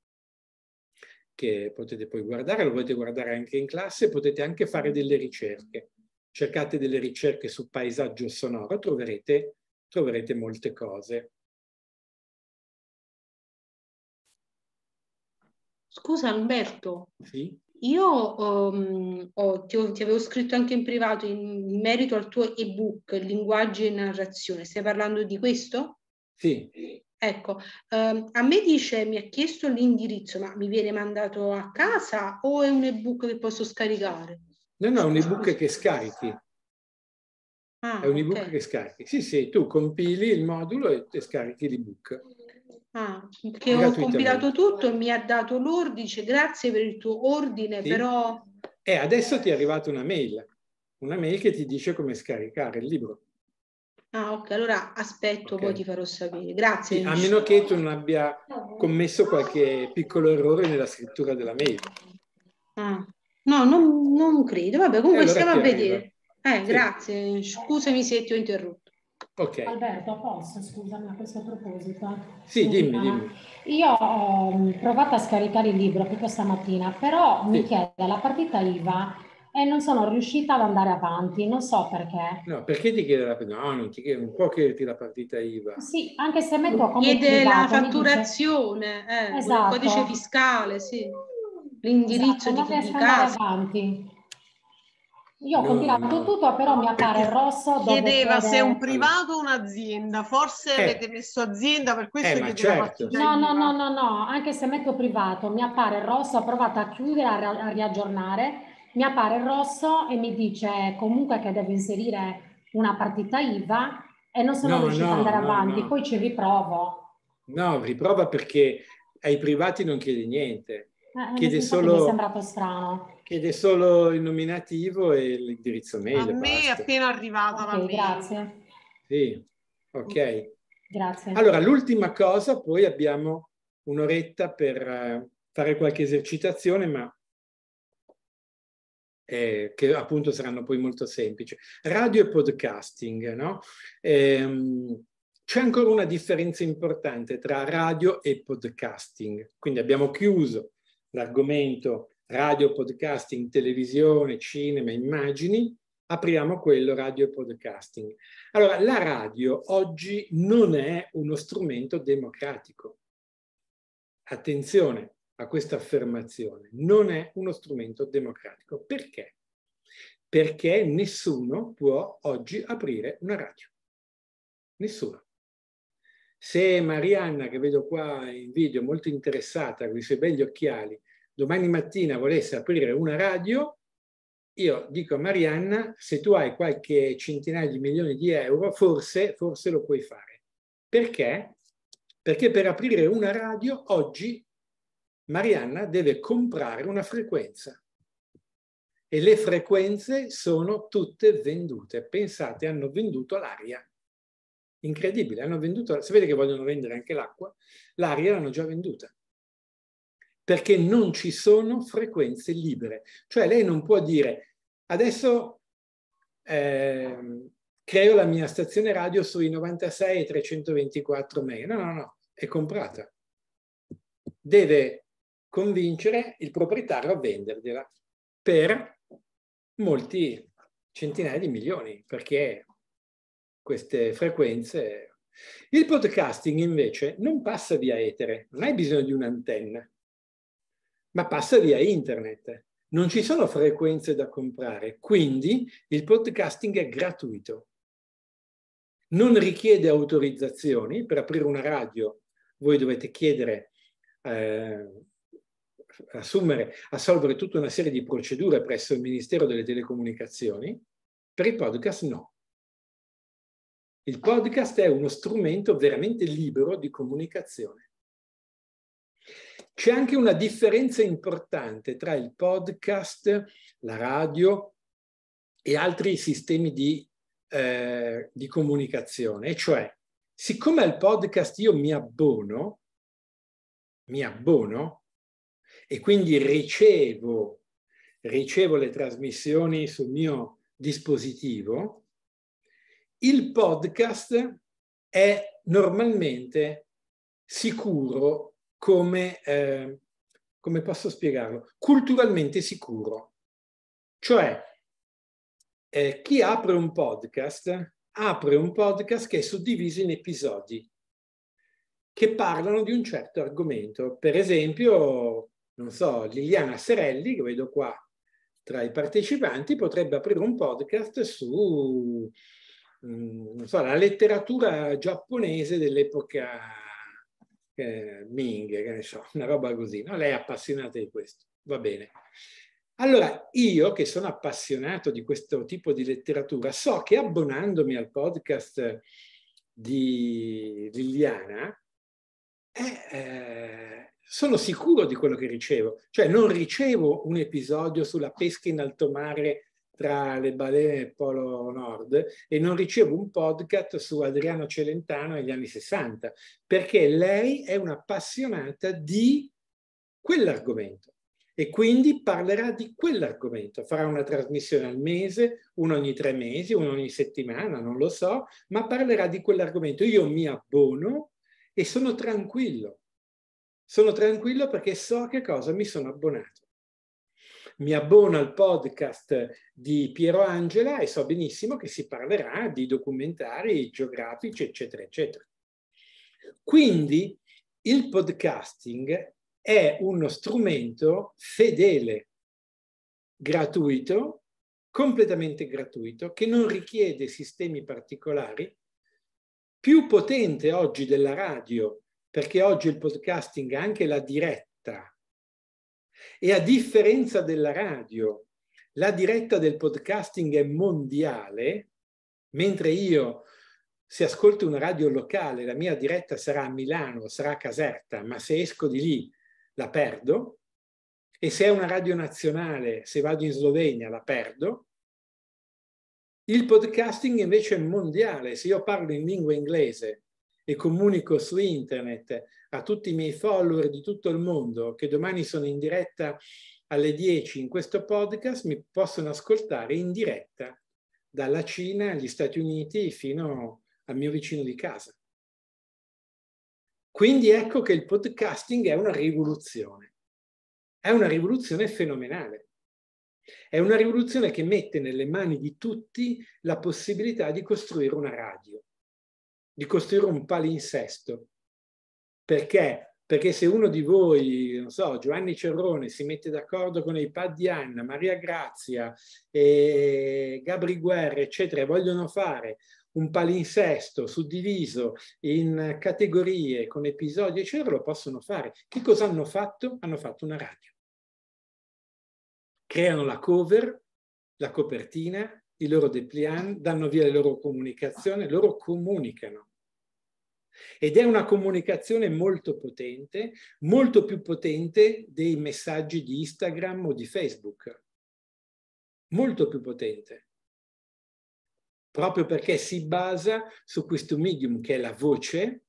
che potete poi guardare, lo potete guardare anche in classe, potete anche fare delle ricerche. Cercate delle ricerche su paesaggio sonoro, troverete, troverete molte cose. Scusa Alberto. Sì? Io um, oh, ti, ti, avevo scritto anche in privato in, in merito al tuo ebook Linguaggio e narrazione. Stai parlando di questo? Sì. Ecco, um, a me dice, mi ha chiesto l'indirizzo, ma mi viene mandato a casa o è un ebook che posso scaricare? No, no, è un ebook che scarichi. Ah, è un ebook okay. che scarichi. Sì, sì, tu compili il modulo e, e scarichi l'ebook. Ah, che ho compilato tutto, mi ha dato l'ordine. grazie per il tuo ordine, sì. però... E adesso ti è arrivata una mail, una mail che ti dice come scaricare il libro. Ah, ok, allora aspetto, okay. poi ti farò sapere. Grazie. Sì, a meno che tu non abbia commesso qualche piccolo errore nella scrittura della mail. Ah, no, non, non credo. Vabbè, comunque allora stiamo a vedere. Eh, sì. grazie. Scusami se ti ho interrotto. Ok. Alberto, posso scusami a questo proposito? Sì, dimmi, dimmi. Io ho mm, provato a scaricare il libro proprio stamattina, però sì. mi chiede la partita IVA e non sono riuscita ad andare avanti, non so perché. No, perché ti chiede la partita? No, non ti chiede, non può chiederti la partita IVA. Sì, anche se metto come chiede privato, la fatturazione, dice... eh, esatto. il codice fiscale, sì. L'indirizzo esatto, di chi di casa. avanti. Io ho compilato tutto, però mi appare il rosso. Dopo Chiedeva se è un privato o un'azienda, forse eh. avete messo azienda, per questo eh, ma certo. No, no, no, no, no, anche se metto privato, mi appare il rosso, ho provato a chiudere, a, a riaggiornare, mi appare il rosso e mi dice comunque che devo inserire una partita IVA e non sono no, riuscita no, ad andare no, avanti, poi ci riprovo. No, riprova perché ai privati non chiede niente. Eh, eh chiede solo... Mi è sembrato strano chiede solo il nominativo e l'indirizzo mail. A me basta. è appena arrivata okay, la mail. Grazie. Sì, ok. Grazie. Allora, l'ultima cosa, poi abbiamo un'oretta per eh, fare qualche esercitazione, ma eh, che appunto saranno poi molto semplici. Radio e podcasting, no? Ehm, c'è ancora una differenza importante tra radio e podcasting. Quindi abbiamo chiuso l'argomento radio, podcasting, televisione, cinema, immagini, apriamo quello radio e podcasting. Allora, la radio oggi non è uno strumento democratico. Attenzione a questa affermazione, non è uno strumento democratico. Perché? Perché nessuno può oggi aprire una radio. Nessuno. Se Marianna, che vedo qua in video molto interessata con i suoi begli occhiali, domani mattina volesse aprire una radio, io dico a Marianna, se tu hai qualche centinaio di milioni di euro, forse, forse lo puoi fare. Perché? Perché per aprire una radio oggi Marianna deve comprare una frequenza e le frequenze sono tutte vendute. Pensate, hanno venduto l'aria. Incredibile, hanno venduto, sapete che vogliono vendere anche l'acqua, l'aria l'hanno già venduta perché non ci sono frequenze libere. Cioè lei non può dire adesso eh, creo la mia stazione radio sui 96 e 324 MHz. No, no, no, è comprata. Deve convincere il proprietario a vendergliela per molti centinaia di milioni, perché queste frequenze... Il podcasting invece non passa via etere, non hai bisogno di un'antenna, ma passa via internet. Non ci sono frequenze da comprare, quindi il podcasting è gratuito. Non richiede autorizzazioni, per aprire una radio voi dovete chiedere, eh, assumere, assolvere tutta una serie di procedure presso il Ministero delle Telecomunicazioni, per il podcast no. Il podcast è uno strumento veramente libero di comunicazione. C'è anche una differenza importante tra il podcast, la radio e altri sistemi di, eh, di comunicazione, cioè siccome al podcast io mi abbono, mi abbono e quindi ricevo, ricevo le trasmissioni sul mio dispositivo, il podcast è normalmente sicuro come, eh, come posso spiegarlo, culturalmente sicuro. Cioè, eh, chi apre un podcast apre un podcast che è suddiviso in episodi che parlano di un certo argomento. Per esempio, non so, Liliana Serelli, che vedo qua tra i partecipanti, potrebbe aprire un podcast su, mm, non so, la letteratura giapponese dell'epoca eh, Ming, che ne so, una roba così. No? Lei è appassionata di questo, va bene. Allora, io che sono appassionato di questo tipo di letteratura, so che abbonandomi al podcast di Liliana, eh, eh, sono sicuro di quello che ricevo. Cioè, non ricevo un episodio sulla pesca in alto mare tra le balene e Polo Nord e non ricevo un podcast su Adriano Celentano negli anni 60, perché lei è un'appassionata di quell'argomento e quindi parlerà di quell'argomento. Farà una trasmissione al mese, uno ogni tre mesi, uno ogni settimana, non lo so, ma parlerà di quell'argomento. Io mi abbono e sono tranquillo. Sono tranquillo perché so che cosa mi sono abbonato mi abbono al podcast di Piero Angela e so benissimo che si parlerà di documentari geografici, eccetera, eccetera. Quindi il podcasting è uno strumento fedele, gratuito, completamente gratuito, che non richiede sistemi particolari, più potente oggi della radio, perché oggi il podcasting ha anche la diretta e a differenza della radio, la diretta del podcasting è mondiale, mentre io, se ascolto una radio locale, la mia diretta sarà a Milano, sarà a Caserta, ma se esco di lì la perdo. E se è una radio nazionale, se vado in Slovenia, la perdo. Il podcasting invece è mondiale. Se io parlo in lingua inglese e comunico su internet a tutti i miei follower di tutto il mondo che domani sono in diretta alle 10 in questo podcast, mi possono ascoltare in diretta dalla Cina agli Stati Uniti fino al mio vicino di casa. Quindi ecco che il podcasting è una rivoluzione, è una rivoluzione fenomenale. È una rivoluzione che mette nelle mani di tutti la possibilità di costruire una radio di costruire un palinsesto. Perché? Perché se uno di voi, non so, Giovanni Cerrone si mette d'accordo con i pad di Anna, Maria Grazia, e Gabri Guerra, eccetera, e vogliono fare un palinsesto suddiviso in categorie con episodi, eccetera, lo possono fare. Che cosa hanno fatto? Hanno fatto una radio. Creano la cover, la copertina, i loro dépliant, danno via le loro comunicazioni, loro comunicano. Ed è una comunicazione molto potente, molto più potente dei messaggi di Instagram o di Facebook. Molto più potente. Proprio perché si basa su questo medium che è la voce,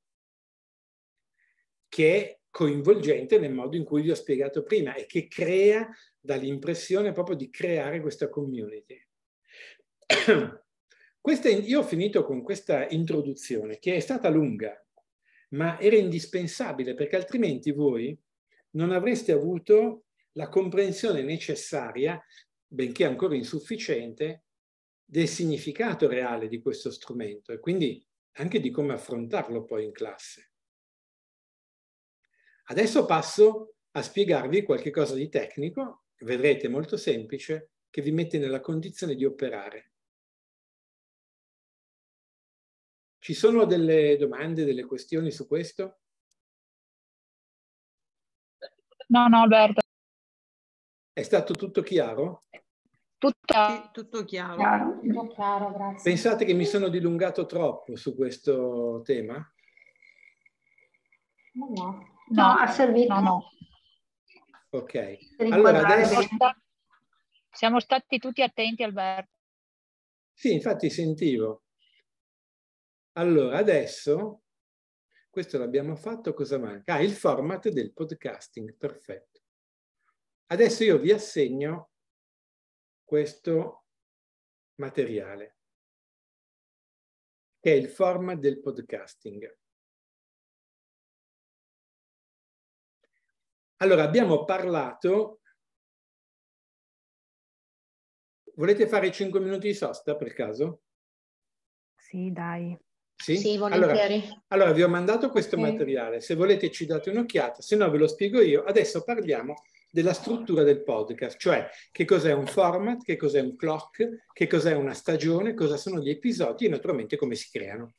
che è coinvolgente nel modo in cui vi ho spiegato prima e che crea dall'impressione proprio di creare questa community. Questa, io ho finito con questa introduzione che è stata lunga, ma era indispensabile perché altrimenti voi non avreste avuto la comprensione necessaria, benché ancora insufficiente, del significato reale di questo strumento e quindi anche di come affrontarlo poi in classe. Adesso passo a spiegarvi qualche cosa di tecnico, vedrete molto semplice, che vi mette nella condizione di operare. Ci sono delle domande, delle questioni su questo? No, no, Alberto. È stato tutto chiaro? Tutto, tutto chiaro. chiaro. Tutto chiaro, grazie. Pensate che mi sono dilungato troppo su questo tema? No, no, no ha servito. No, no. Ok. Allora, adesso... Siamo stati tutti attenti, Alberto. Sì, infatti sentivo. Allora, adesso, questo l'abbiamo fatto, cosa manca? Ah, il format del podcasting, perfetto. Adesso io vi assegno questo materiale, che è il format del podcasting. Allora, abbiamo parlato... Volete fare 5 minuti di sosta per caso? Sì, dai. Sì, sì volentieri. Allora, allora, vi ho mandato questo sì. materiale, se volete ci date un'occhiata, se no ve lo spiego io. Adesso parliamo della struttura del podcast, cioè che cos'è un format, che cos'è un clock, che cos'è una stagione, cosa sono gli episodi e naturalmente come si creano.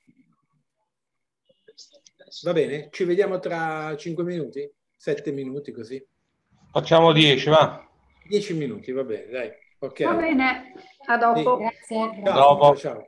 Va bene? Ci vediamo tra 5 minuti? 7 minuti così? Facciamo 10, va? 10 minuti, va bene, dai. Okay. Va bene, a dopo. Sì. Grazie. a dopo. ciao.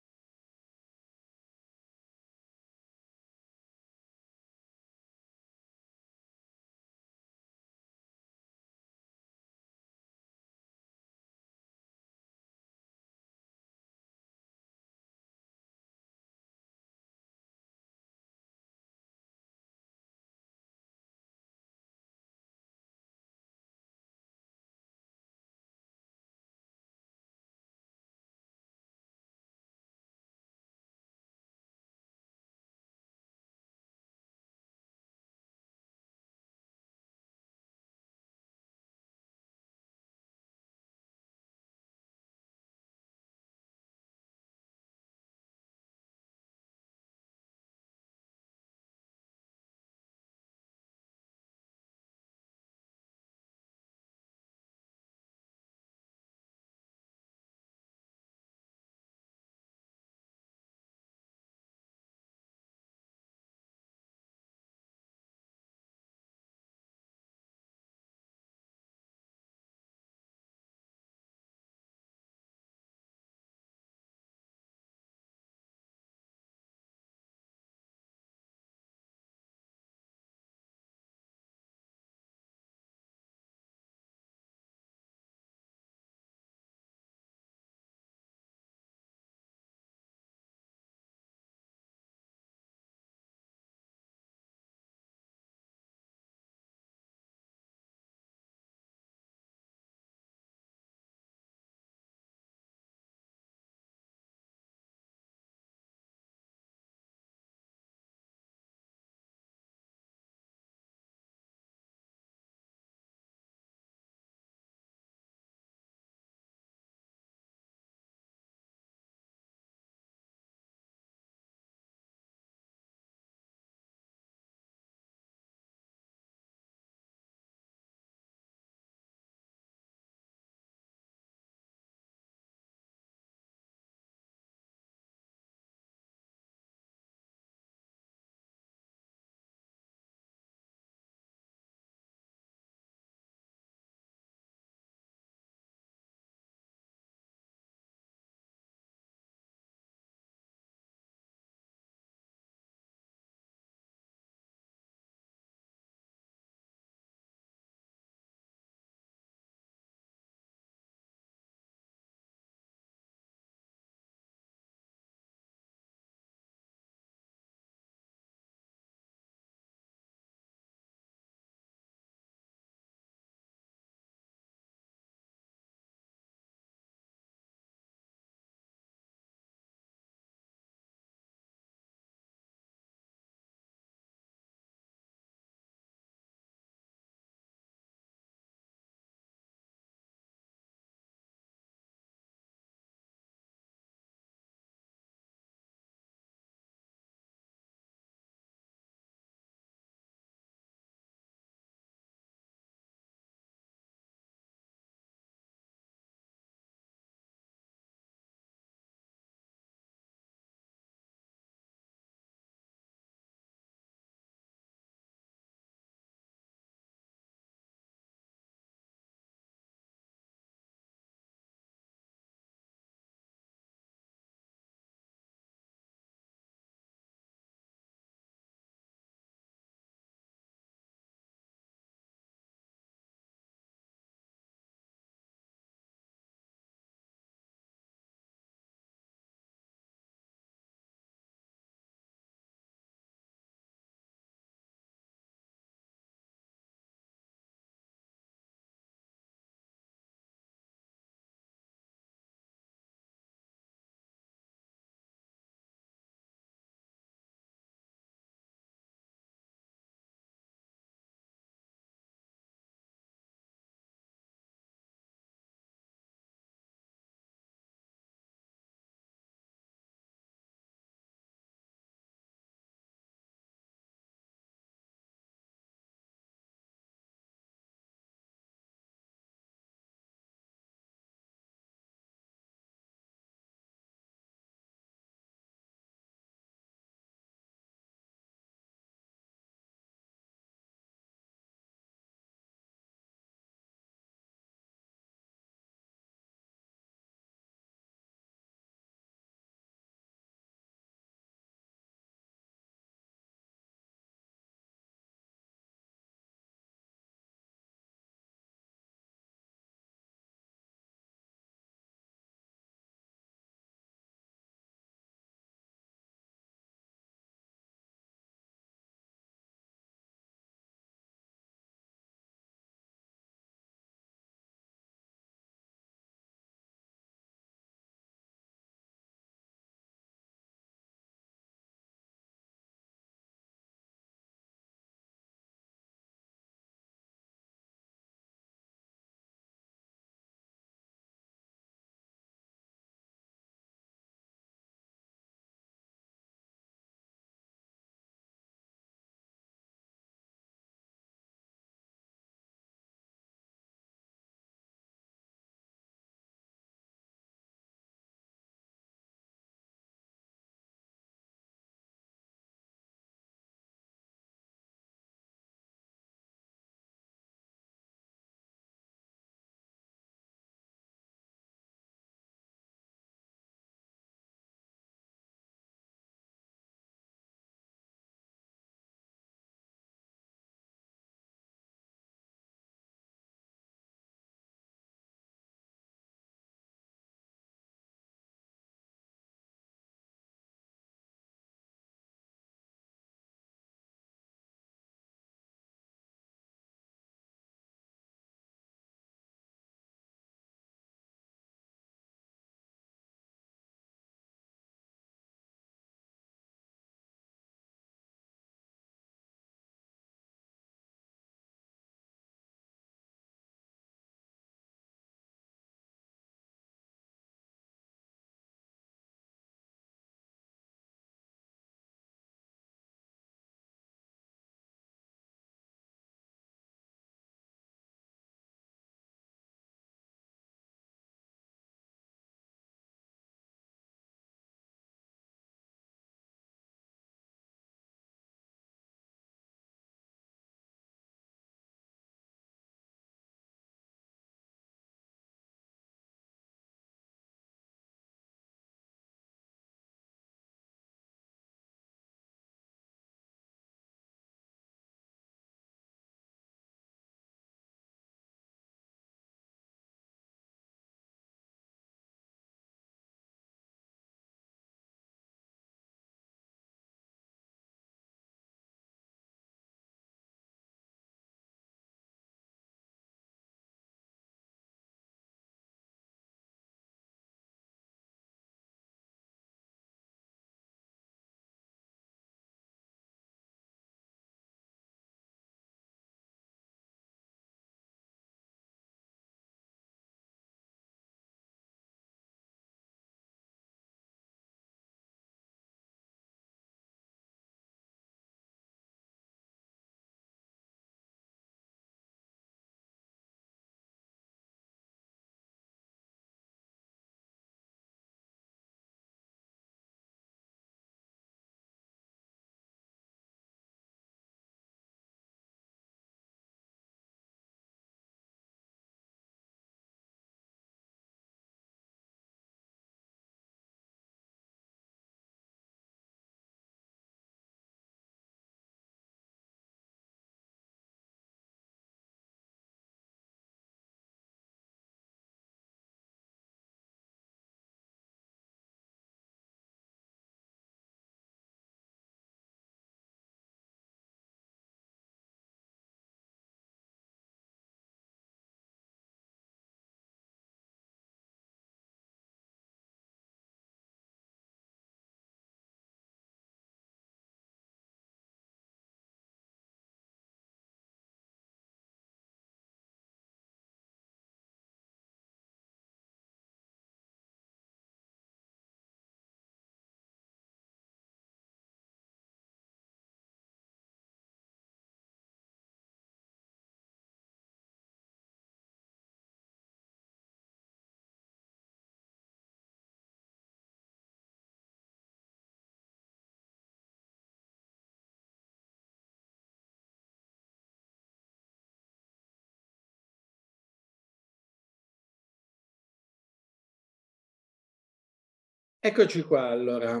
Eccoci qua allora,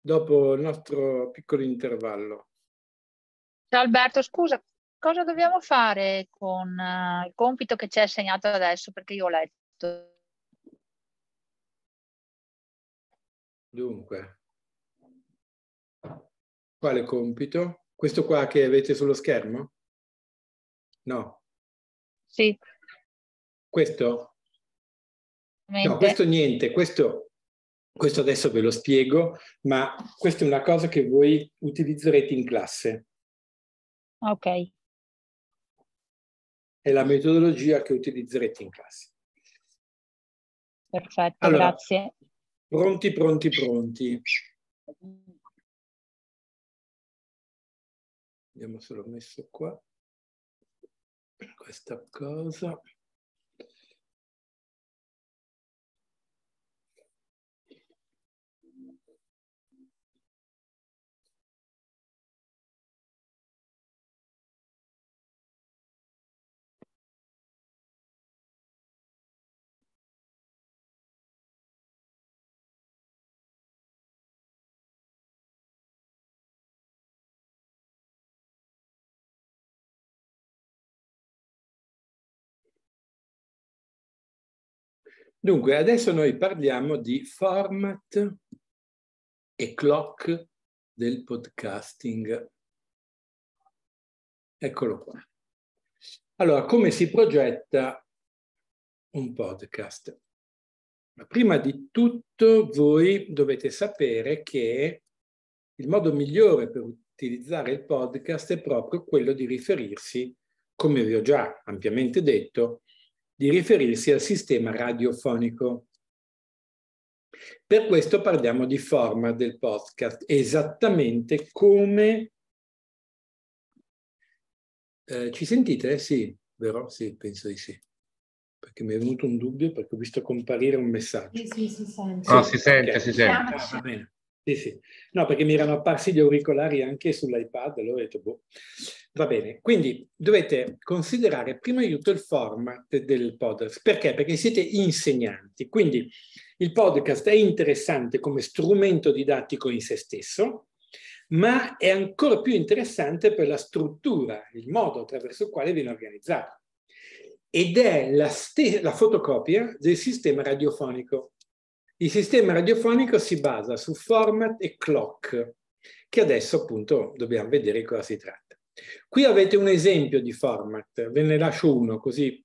dopo il nostro piccolo intervallo. Ciao Alberto, scusa, cosa dobbiamo fare con uh, il compito che ci è assegnato adesso? Perché io ho letto. Dunque, quale compito? Questo qua che avete sullo schermo? No. Sì. Questo? No, questo niente, questo, questo adesso ve lo spiego, ma questa è una cosa che voi utilizzerete in classe. Ok. È la metodologia che utilizzerete in classe. Perfetto, allora, grazie. Pronti, pronti, pronti. Vediamo se l'ho messo qua. Questa cosa. Dunque, adesso noi parliamo di format e clock del podcasting. Eccolo qua. Allora, come si progetta un podcast? Prima di tutto voi dovete sapere che il modo migliore per utilizzare il podcast è proprio quello di riferirsi, come vi ho già ampiamente detto, di riferirsi al sistema radiofonico. Per questo parliamo di forma del podcast, esattamente come... Eh, ci sentite? Sì, vero? Sì, penso di sì. Perché mi è venuto un dubbio, perché ho visto comparire un messaggio. Sì, sì, si sente. No, si sente, okay. si sente. Ah, va bene. Sì, sì. No, perché mi erano apparsi gli auricolari anche sull'iPad, l'ho detto, boh. Va bene, quindi dovete considerare prima di tutto il format del podcast. Perché? Perché siete insegnanti, quindi il podcast è interessante come strumento didattico in se stesso, ma è ancora più interessante per la struttura, il modo attraverso il quale viene organizzato. Ed è la, la fotocopia del sistema radiofonico. Il sistema radiofonico si basa su format e clock, che adesso appunto dobbiamo vedere cosa si tratta. Qui avete un esempio di format, ve ne lascio uno così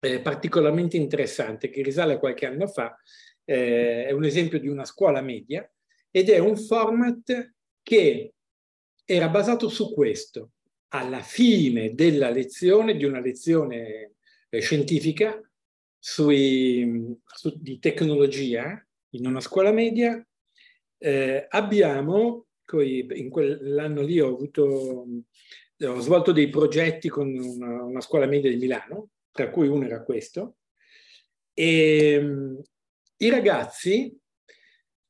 eh, particolarmente interessante che risale a qualche anno fa, eh, è un esempio di una scuola media ed è un format che era basato su questo. Alla fine della lezione, di una lezione eh, scientifica, sui, su, di tecnologia in una scuola media, eh, abbiamo, in quell'anno lì ho, avuto, ho svolto dei progetti con una, una, scuola media di Milano, tra cui uno era questo, e i ragazzi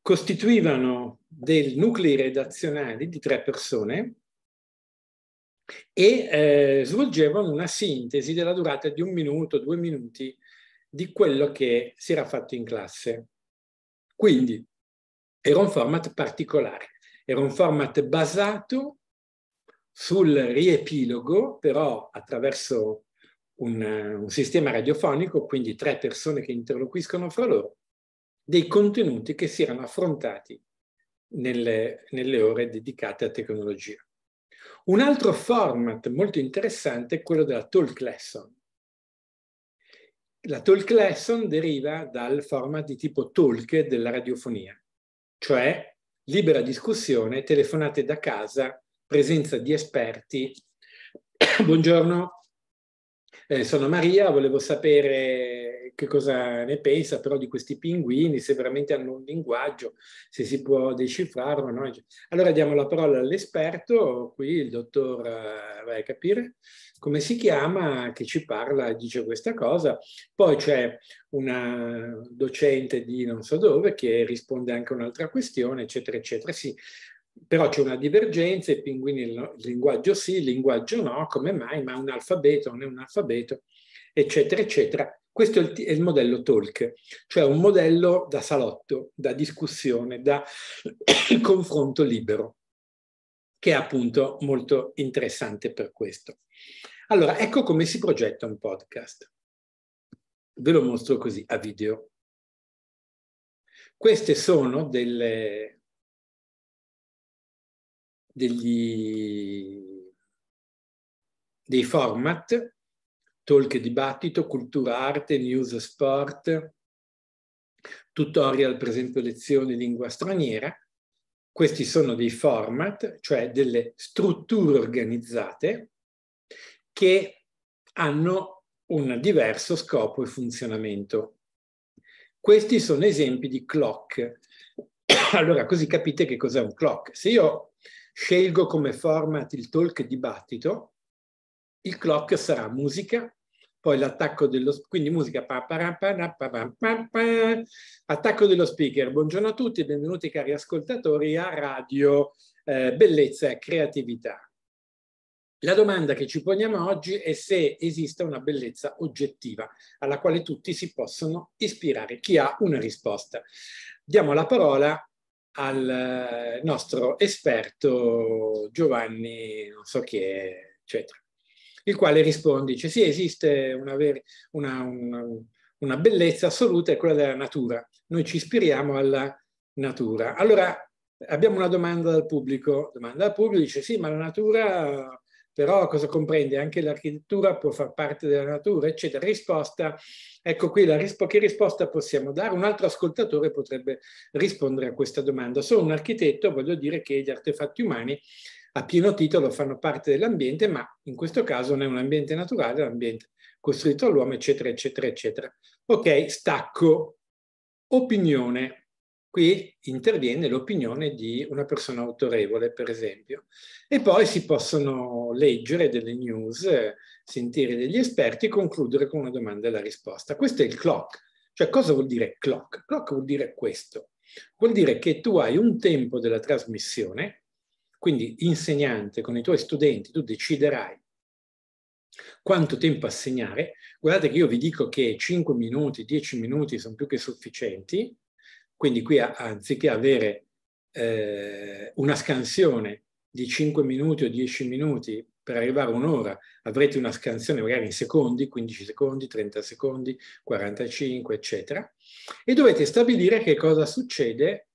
costituivano dei nuclei redazionali di tre persone e eh, svolgevano una sintesi della durata di un minuto, due minuti, di quello che si era fatto in classe. Quindi era un format particolare, era un format basato sul riepilogo, però attraverso un, eh, un, sistema radiofonico, quindi tre persone che interloquiscono fra loro, dei contenuti che si erano affrontati nelle, nelle ore dedicate a tecnologia. Un altro format molto interessante è quello della talk lesson, la talk lesson deriva dal format di tipo talk della radiofonia, cioè libera discussione, telefonate da casa, presenza di esperti. Buongiorno, eh, sono Maria, volevo sapere che cosa ne pensa però di questi pinguini, se veramente hanno un linguaggio, se si può decifrarlo. No? Allora diamo la parola all'esperto, qui il dottor, eh, vai a capire come si chiama, che ci parla, dice questa cosa. Poi c'è una docente di non so dove che risponde anche a un'altra questione, eccetera, eccetera. Sì, però c'è una divergenza, i pinguini il linguaggio sì, il linguaggio no, come mai, ma un alfabeto non è un alfabeto, eccetera, eccetera. Questo è il, è il modello talk, cioè un modello da salotto, da discussione, da confronto libero, che è appunto molto interessante per questo. Allora, ecco come si progetta un podcast. Ve lo mostro così a video. Queste sono delle, degli, dei format, talk e dibattito, cultura, arte, news sport, tutorial, per esempio lezioni lingua straniera. Questi sono dei format, cioè delle strutture organizzate che hanno un diverso scopo e funzionamento. Questi sono esempi di clock. Allora, così capite che cos'è un clock. Se io Scelgo come format il talk dibattito, il clock sarà musica, poi l'attacco dello quindi musica pa, pa, pa, attacco dello speaker. Buongiorno a tutti e benvenuti cari ascoltatori a Radio eh, Bellezza e Creatività. La domanda che ci poniamo oggi è se esista una bellezza oggettiva alla quale tutti si possono ispirare, chi ha una risposta. Diamo la parola al eh, nostro esperto Giovanni, non so chi è, eccetera, il quale risponde, dice sì, esiste una, una, una, una bellezza assoluta, è quella della natura, noi ci ispiriamo alla natura. Allora abbiamo una domanda dal pubblico, domanda dal pubblico, dice sì, ma la natura però cosa comprende? Anche l'architettura può far parte della natura, eccetera. Risposta, ecco qui la risp- che risposta possiamo dare? Un altro ascoltatore potrebbe rispondere a questa domanda. Sono un architetto, voglio dire che gli artefatti umani a pieno titolo fanno parte dell'ambiente, ma in questo caso non è un ambiente naturale, è un ambiente costruito all'uomo, eccetera, eccetera, eccetera. Ok, stacco. Opinione. Qui interviene l'opinione di una persona autorevole, per esempio. E poi si possono leggere delle news, sentire degli esperti e concludere con una domanda e la risposta. Questo è il clock. Cioè cosa vuol dire clock? Clock vuol dire questo. Vuol dire che tu hai un tempo della trasmissione, quindi insegnante con i tuoi studenti, tu deciderai quanto tempo assegnare. Guardate che io vi dico che 5 minuti, 10 minuti sono più che sufficienti, quindi qui anziché avere eh, una scansione di 5 minuti o 10 minuti per arrivare a un'ora, avrete una scansione magari in secondi, 15 secondi, 30 secondi, 45, eccetera, e dovete stabilire che cosa succede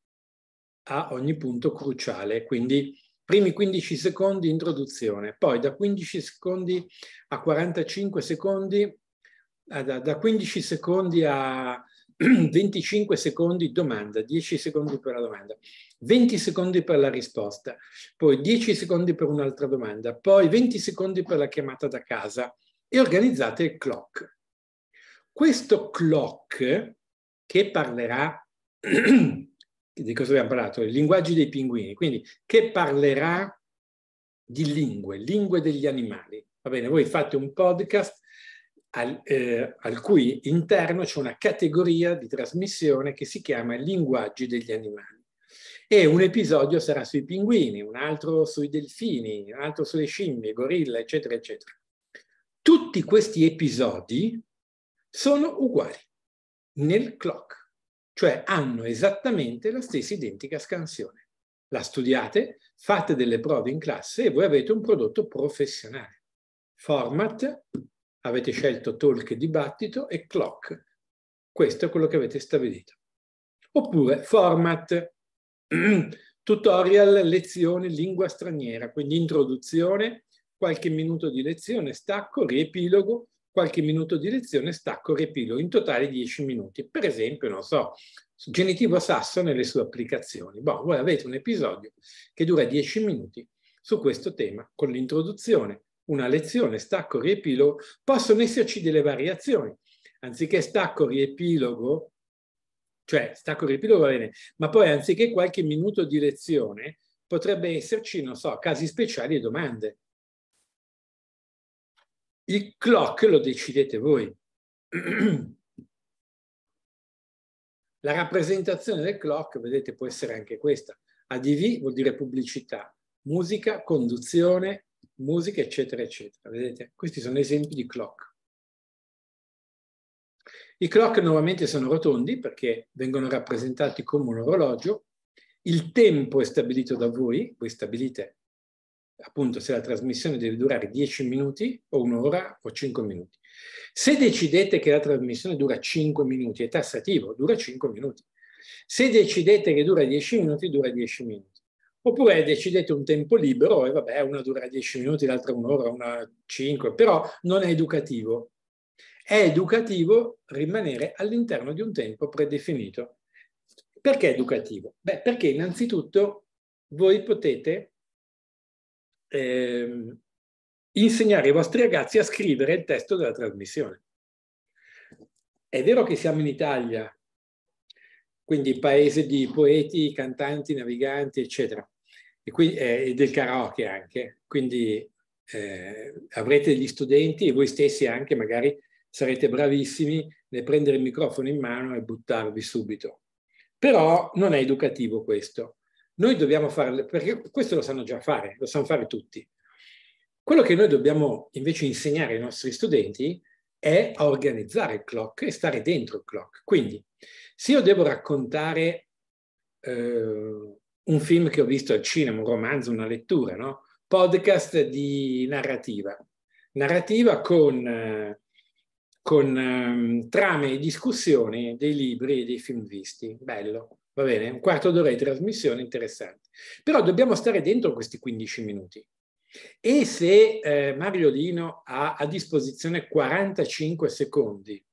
a ogni punto cruciale, quindi primi 15 secondi introduzione, poi da 15 secondi a 45 secondi, eh, da, 15 secondi a 25 secondi domanda, 10 secondi per la domanda, 20 secondi per la risposta, poi 10 secondi per un'altra domanda, poi 20 secondi per la chiamata da casa e organizzate il clock. Questo clock che parlerà, di cosa abbiamo parlato? Il linguaggio dei pinguini, quindi che parlerà di lingue, lingue degli animali. Va bene, voi fate un podcast al, eh, al cui interno c'è una categoria di trasmissione che si chiama linguaggi degli animali. E un episodio sarà sui pinguini, un altro sui delfini, un altro sulle scimmie, gorilla, eccetera, eccetera. Tutti questi episodi sono uguali nel clock, cioè hanno esattamente la stessa identica scansione. La studiate, fate delle prove in classe e voi avete un prodotto professionale. Format, avete scelto talk e dibattito e clock. Questo è quello che avete stabilito. Oppure format, tutorial, lezione, lingua straniera, quindi introduzione, qualche minuto di lezione, stacco, riepilogo, qualche minuto di lezione, stacco, riepilogo, in totale 10 minuti. Per esempio, non so, genitivo sasso nelle sue applicazioni. Boh, voi avete un episodio che dura 10 minuti su questo tema con l'introduzione, una lezione, stacco, riepilogo, possono esserci delle variazioni. Anziché stacco, riepilogo, cioè stacco, riepilogo va bene, ma poi anziché qualche minuto di lezione potrebbe esserci, non so, casi speciali e domande. Il clock lo decidete voi. La rappresentazione del clock, vedete, può essere anche questa. ADV vuol dire pubblicità, musica, conduzione, musica, eccetera, eccetera. Vedete? Questi sono esempi di clock. I clock nuovamente sono rotondi perché vengono rappresentati come un orologio. Il tempo è stabilito da voi, voi stabilite appunto se la trasmissione deve durare 10 minuti o un'ora o 5 minuti. Se decidete che la trasmissione dura 5 minuti, è tassativo, dura 5 minuti. Se decidete che dura 10 minuti, dura 10 minuti. Oppure decidete un tempo libero e vabbè, una dura dieci minuti, l'altra un'ora, una cinque, però non è educativo. È educativo rimanere all'interno di un tempo predefinito. Perché è educativo? Beh, perché innanzitutto voi potete eh, insegnare ai vostri ragazzi a scrivere il testo della trasmissione. È vero che siamo in Italia, quindi paese di poeti, cantanti, naviganti, eccetera e, qui, eh, e del karaoke anche. Quindi eh, avrete degli studenti e voi stessi anche magari sarete bravissimi nel prendere il microfono in mano e buttarvi subito. Però non è educativo questo. Noi dobbiamo fare, perché questo lo sanno già fare, lo sanno fare tutti. Quello che noi dobbiamo invece insegnare ai nostri studenti è a organizzare il clock e stare dentro il clock. Quindi, se io devo raccontare eh, un film che ho visto al cinema, un romanzo, una lettura, no? Podcast di narrativa. Narrativa con, eh, con um, trame e discussioni dei libri e dei film visti. Bello, va bene? Un quarto d'ora di trasmissione interessante. Però dobbiamo stare dentro questi 15 minuti. E se eh, Mario Lino ha a disposizione 45 secondi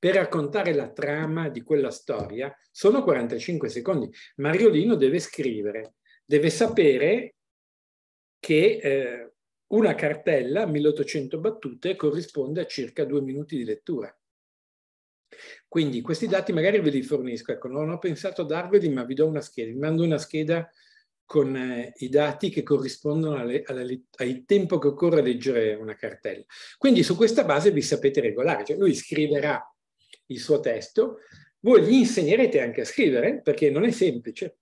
per raccontare la trama di quella storia sono 45 secondi. Mariolino deve scrivere, deve sapere che eh, una cartella, 1800 battute, corrisponde a circa due minuti di lettura. Quindi questi dati magari ve li fornisco, ecco, non ho pensato a darveli, ma vi do una scheda, vi mando una scheda con eh, i dati che corrispondono alle, alle, al tempo che occorre leggere una cartella. Quindi su questa base vi sapete regolare, cioè lui scriverà il suo testo, voi gli insegnerete anche a scrivere, perché non è semplice.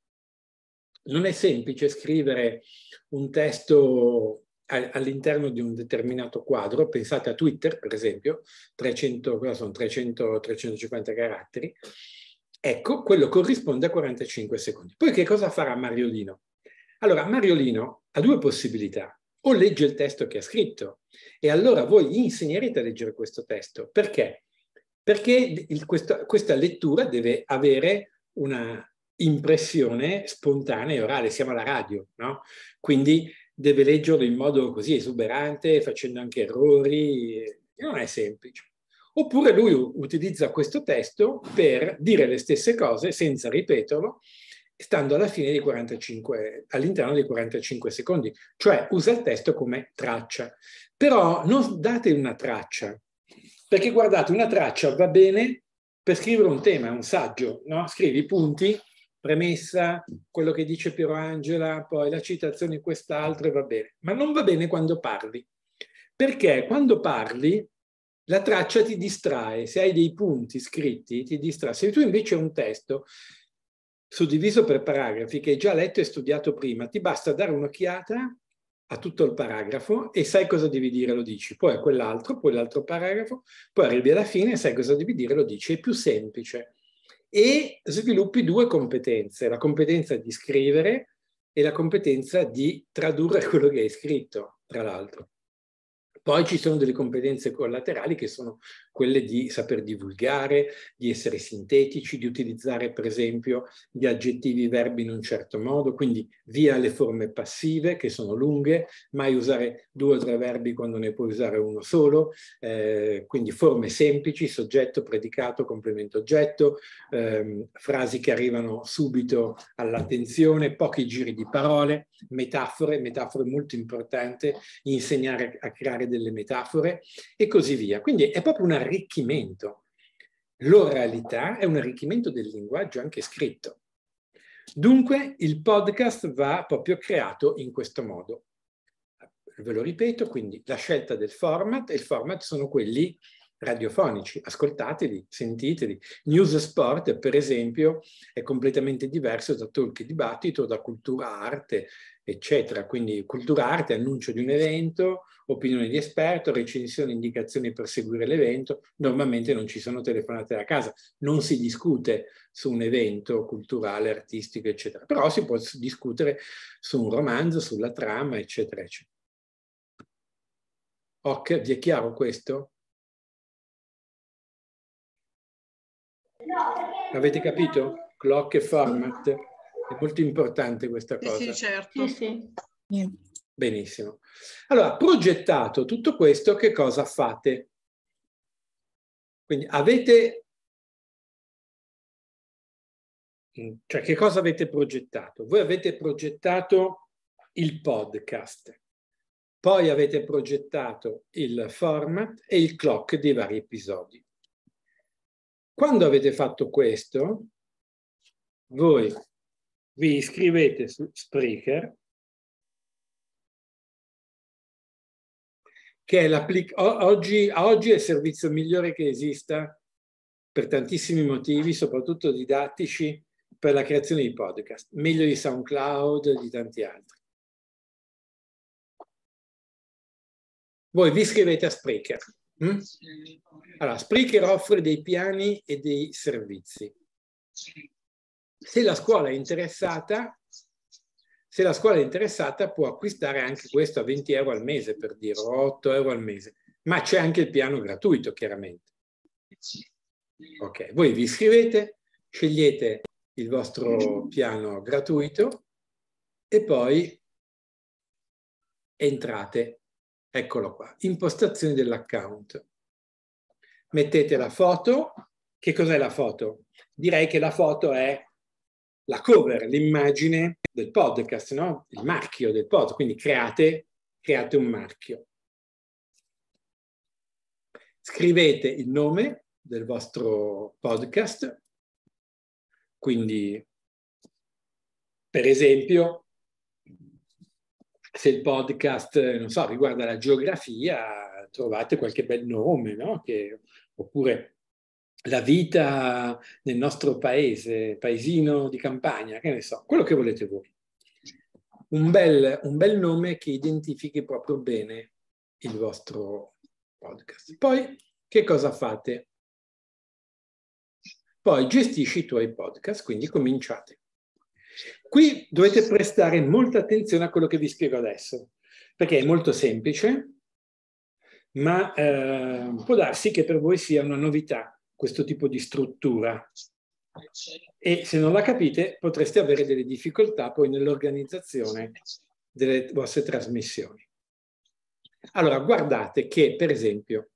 Non è semplice scrivere un testo all'interno di un determinato quadro, pensate a Twitter per esempio, 300, sono 300, 350 caratteri, ecco, quello corrisponde a 45 secondi. Poi che cosa farà Mariolino? Allora, Mariolino ha due possibilità, o legge il testo che ha scritto, e allora voi gli insegnerete a leggere questo testo, perché? perché il, questo, questa lettura deve avere una impressione spontanea e orale, siamo alla radio, no? Quindi deve leggerlo in modo così esuberante, facendo anche errori, non è semplice. Oppure lui utilizza questo testo per dire le stesse cose senza ripeterlo, stando alla fine di 45, all'interno dei 45 secondi, cioè usa il testo come traccia. Però non date una traccia, perché guardate, una traccia va bene per scrivere un tema, un saggio, no? Scrivi punti, premessa, quello che dice Piero Angela, poi la citazione quest'altro e va bene. Ma non va bene quando parli. Perché quando parli la traccia ti distrae, se hai dei punti scritti ti distrae. Se tu invece hai un testo suddiviso per paragrafi che hai già letto e studiato prima, ti basta dare un'occhiata a tutto il paragrafo e sai cosa devi dire, lo dici, poi a quell'altro, poi l'altro paragrafo, poi arrivi alla fine e sai cosa devi dire, lo dici, è più semplice. E sviluppi due competenze, la competenza di scrivere e la competenza di tradurre quello che hai scritto, tra l'altro. Poi ci sono delle competenze collaterali che sono quelle di saper divulgare, di essere sintetici, di utilizzare per esempio gli aggettivi, i verbi in un certo modo, quindi via le forme passive che sono lunghe, mai usare due o tre verbi quando ne puoi usare uno solo, eh, quindi forme semplici, soggetto, predicato, complemento oggetto, ehm, frasi che arrivano subito all'attenzione, pochi giri di parole, metafore, metafore molto importante, insegnare a creare delle metafore e così via. Quindi è proprio una arricchimento. L'oralità è un arricchimento del linguaggio anche scritto. Dunque il podcast va proprio creato in questo modo. Ve lo ripeto, quindi la scelta del format, e il format sono quelli radiofonici, ascoltateli, sentiteli. News Sport, per esempio, è completamente diverso da talk e dibattito, da cultura arte, eccetera. Quindi cultura arte, annuncio di un evento, opinione di esperto, recensione, indicazioni per seguire l'evento. Normalmente non ci sono telefonate da casa, non si discute su un evento culturale, artistico, eccetera. Però si può discutere su un romanzo, sulla trama, eccetera, eccetera. Ok, vi è chiaro questo? Avete capito? Clock e format? È molto importante questa cosa. Sì, sì certo. Sì, sì. Benissimo. Allora, progettato tutto questo, che cosa fate? Quindi avete... Mm, cioè, che cosa avete progettato? Voi avete progettato il podcast, poi avete progettato il format e il clock dei vari episodi. Quando avete fatto questo, voi vi iscrivete su Spreaker, che è oggi, oggi è il servizio migliore che esista per tantissimi motivi, soprattutto didattici, per la creazione di podcast, meglio di SoundCloud, e di tanti altri. Voi vi iscrivete a Spreaker. Hm? Allora, Spreaker offre dei piani e dei servizi se la scuola è interessata, se la scuola è interessata può acquistare anche questo a 20 euro al mese, per dire, 8 euro al mese. Ma c'è anche il piano gratuito, chiaramente. Ok, voi vi iscrivete, scegliete il vostro piano gratuito e poi entrate, eccolo qua, impostazioni dell'account. Mettete la foto. Che cos'è la foto? Direi che la foto è la cover, l'immagine del podcast, no? il marchio del podcast, quindi create, create un marchio. Scrivete il nome del vostro podcast, quindi per esempio se il podcast, non so, riguarda la geografia, trovate qualche bel nome, no? che, oppure la vita nel nostro paese, paesino di campagna, che ne so, quello che volete voi. Un bel, un bel nome che identifichi proprio bene il vostro podcast. Poi, che cosa fate? Poi gestisci i tuoi podcast, quindi cominciate. Qui dovete prestare molta attenzione a quello che vi spiego adesso, perché è molto semplice, ma eh, può darsi che per voi sia una novità questo tipo di struttura e se non la capite potreste avere delle difficoltà poi nell'organizzazione delle vostre trasmissioni. Allora, guardate che per esempio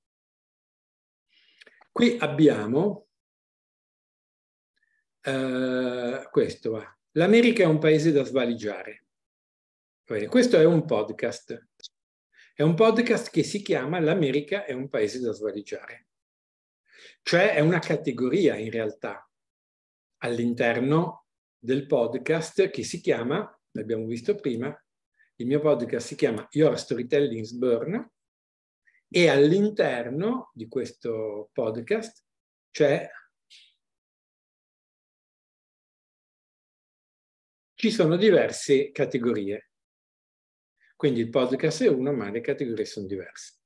qui abbiamo uh, questo va. L'America è un paese da svaligiare. Bene, questo è un podcast. È un podcast che si chiama L'America è un paese da svaligiare. Cioè è una categoria in realtà all'interno del podcast che si chiama, l'abbiamo visto prima, il mio podcast si chiama Your Storytelling Burn e all'interno di questo podcast c'è ci sono diverse categorie. Quindi il podcast è uno, ma le categorie sono diverse.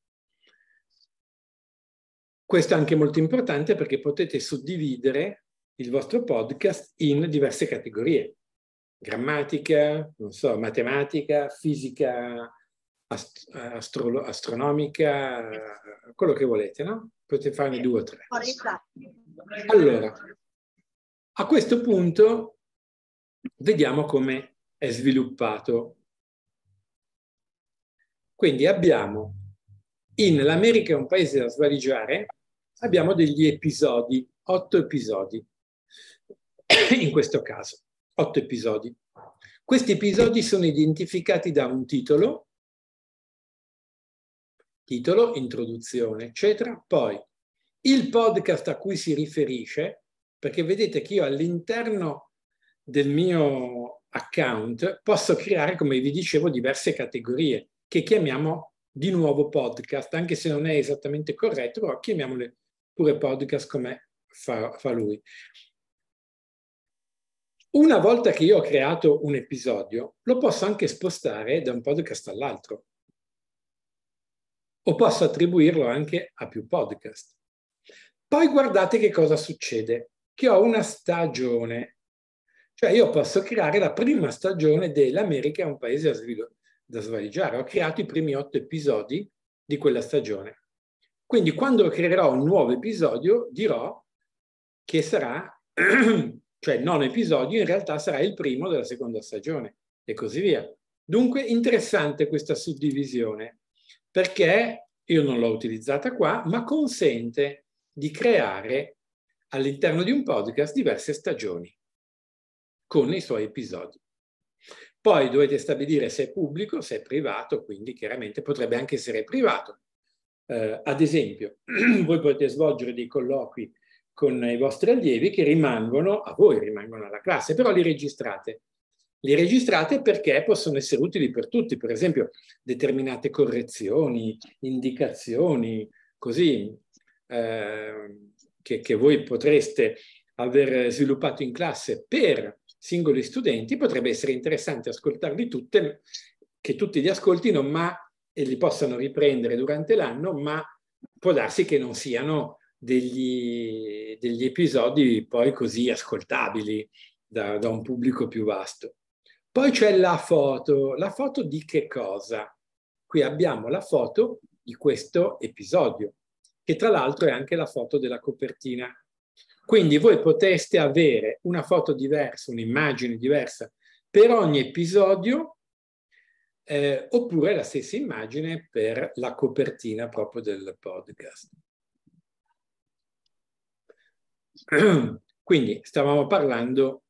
Questo è anche molto importante perché potete suddividere il vostro podcast in diverse categorie. Grammatica, non so, matematica, fisica, ast- astro- astronomica, quello che volete, no? Potete farne due o tre. Allora, a questo punto vediamo come è sviluppato. Quindi abbiamo in l'America è un paese da svaligiare, abbiamo degli episodi, otto episodi in questo caso, otto episodi. Questi episodi sono identificati da un titolo, titolo, introduzione, eccetera, poi il podcast a cui si riferisce, perché vedete che io all'interno del mio account posso creare, come vi dicevo, diverse categorie che chiamiamo di nuovo podcast, anche se non è esattamente corretto, però chiamiamole pure podcast come fa, fa lui. Una volta che io ho creato un episodio, lo posso anche spostare da un podcast all'altro o posso attribuirlo anche a più podcast. Poi guardate che cosa succede, che ho una stagione, cioè io posso creare la prima stagione dell'America è un paese da svaligiare. Ho creato i primi otto episodi di quella stagione. Quindi quando creerò un nuovo episodio dirò che sarà, cioè il nono episodio, in realtà sarà il primo della seconda stagione e così via. Dunque interessante questa suddivisione perché io non l'ho utilizzata qua, ma consente di creare all'interno di un podcast diverse stagioni con i suoi episodi. Poi dovete stabilire se è pubblico, se è privato, quindi chiaramente potrebbe anche essere privato, eh, ad esempio, voi potete svolgere dei colloqui con i vostri allievi che rimangono a voi, rimangono alla classe, però li registrate. Li registrate perché possono essere utili per tutti, per esempio determinate correzioni, indicazioni, così, eh, che, che voi potreste aver sviluppato in classe per singoli studenti, potrebbe essere interessante ascoltarli tutte, che tutti li ascoltino, ma e li possano riprendere durante l'anno, ma può darsi che non siano degli, degli episodi poi così ascoltabili da, da, un pubblico più vasto. Poi c'è la foto. La foto di che cosa? Qui abbiamo la foto di questo episodio, che tra l'altro è anche la foto della copertina. Quindi voi poteste avere una foto diversa, un'immagine diversa per ogni episodio eh, oppure la stessa immagine per la copertina proprio del podcast. Quindi stavamo parlando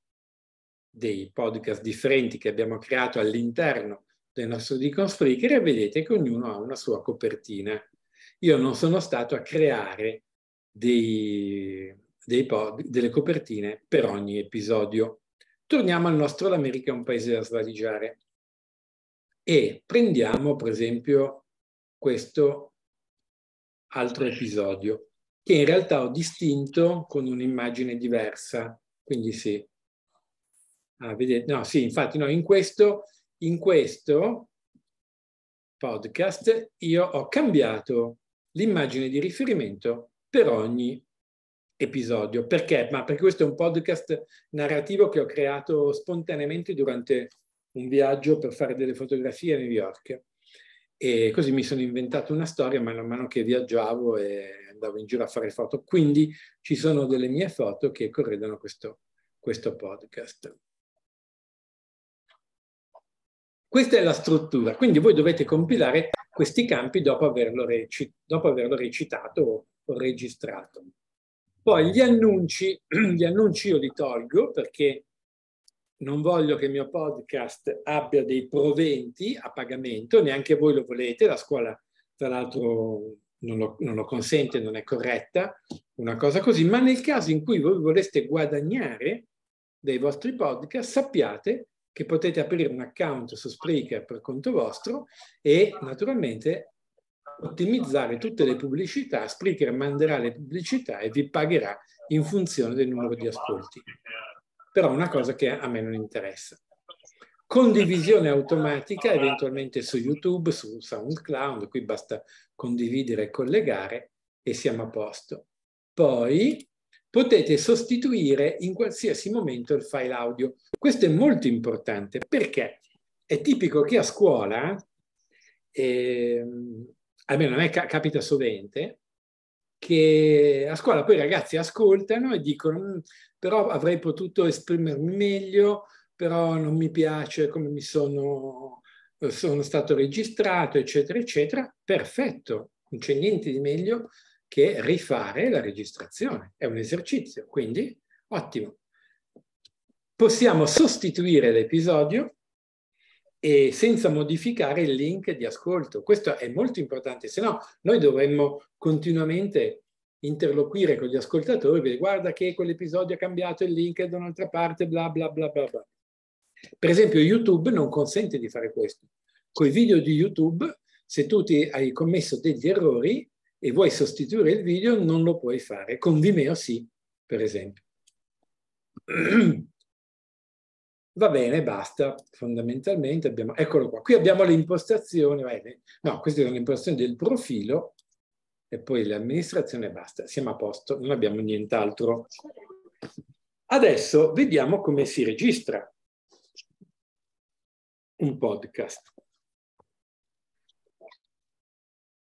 dei podcast differenti che abbiamo creato all'interno del nostro Deacon Spreaker e vedete che ognuno ha una sua copertina. Io non sono stato a creare dei, dei pod, delle copertine per ogni episodio. Torniamo al nostro L'America è un paese da svaligiare. E prendiamo per esempio questo altro episodio che in realtà ho distinto con un'immagine diversa. Quindi sì. Ah, vedete? No, sì, infatti no, in questo, in questo podcast io ho cambiato l'immagine di riferimento per ogni episodio. Perché? Ma perché questo è un podcast narrativo che ho creato spontaneamente durante un viaggio per fare delle fotografie a New York. E così mi sono inventato una storia man mano che viaggiavo e andavo in giro a fare foto. Quindi ci sono delle mie foto che corredano questo, questo podcast. Questa è la struttura, quindi voi dovete compilare questi campi dopo averlo, reci dopo averlo recitato o, o registrato. Poi gli annunci, gli annunci io li tolgo perché non voglio che il mio podcast abbia dei proventi a pagamento, neanche voi lo volete, la scuola tra l'altro non lo, non lo consente, non è corretta, una cosa così, ma nel caso in cui voi voleste guadagnare dei vostri podcast, sappiate che potete aprire un account su Spreaker per conto vostro e naturalmente ottimizzare tutte le pubblicità, Spreaker manderà le pubblicità e vi pagherà in funzione del numero di ascolti però è una cosa che a me non interessa. Condivisione automatica eventualmente su YouTube, su SoundCloud, qui basta condividere e collegare e siamo a posto. Poi potete sostituire in qualsiasi momento il file audio. Questo è molto importante perché è tipico che a scuola, eh, almeno a me capita sovente, che a scuola poi i ragazzi ascoltano e dicono mm, però avrei potuto esprimermi meglio, però non mi piace come mi sono, sono stato registrato, eccetera, eccetera. Perfetto, non c'è niente di meglio che rifare la registrazione. È un esercizio, quindi ottimo. Possiamo sostituire l'episodio e senza modificare il link di ascolto. Questo è molto importante, se no noi dovremmo continuamente interloquire con gli ascoltatori, dire, guarda che quell'episodio ha cambiato il link da un'altra parte, bla bla bla bla bla. Per esempio YouTube non consente di fare questo. Con i video di YouTube, se tu ti hai commesso degli errori e vuoi sostituire il video, non lo puoi fare. Con Vimeo sì, per esempio. Va bene, basta, fondamentalmente abbiamo, eccolo qua. Qui abbiamo le impostazioni, no, queste sono le impostazioni del profilo e poi l'amministrazione basta, siamo a posto, non abbiamo nient'altro. Adesso vediamo come si registra un podcast.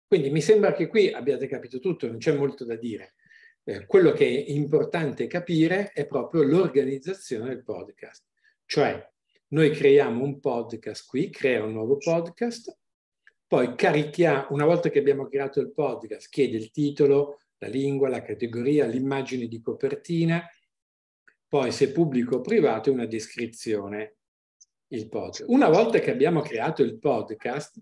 Quindi mi sembra che qui abbiate capito tutto, non c'è molto da dire. Eh, quello che è importante capire è proprio l'organizzazione del podcast. Cioè, noi creiamo un podcast qui, crea un nuovo podcast, poi carichiamo, una volta che abbiamo creato il podcast, chiede il titolo, la lingua, la categoria, l'immagine di copertina, poi se pubblico o privato una descrizione, il podcast. Una volta che abbiamo creato il podcast,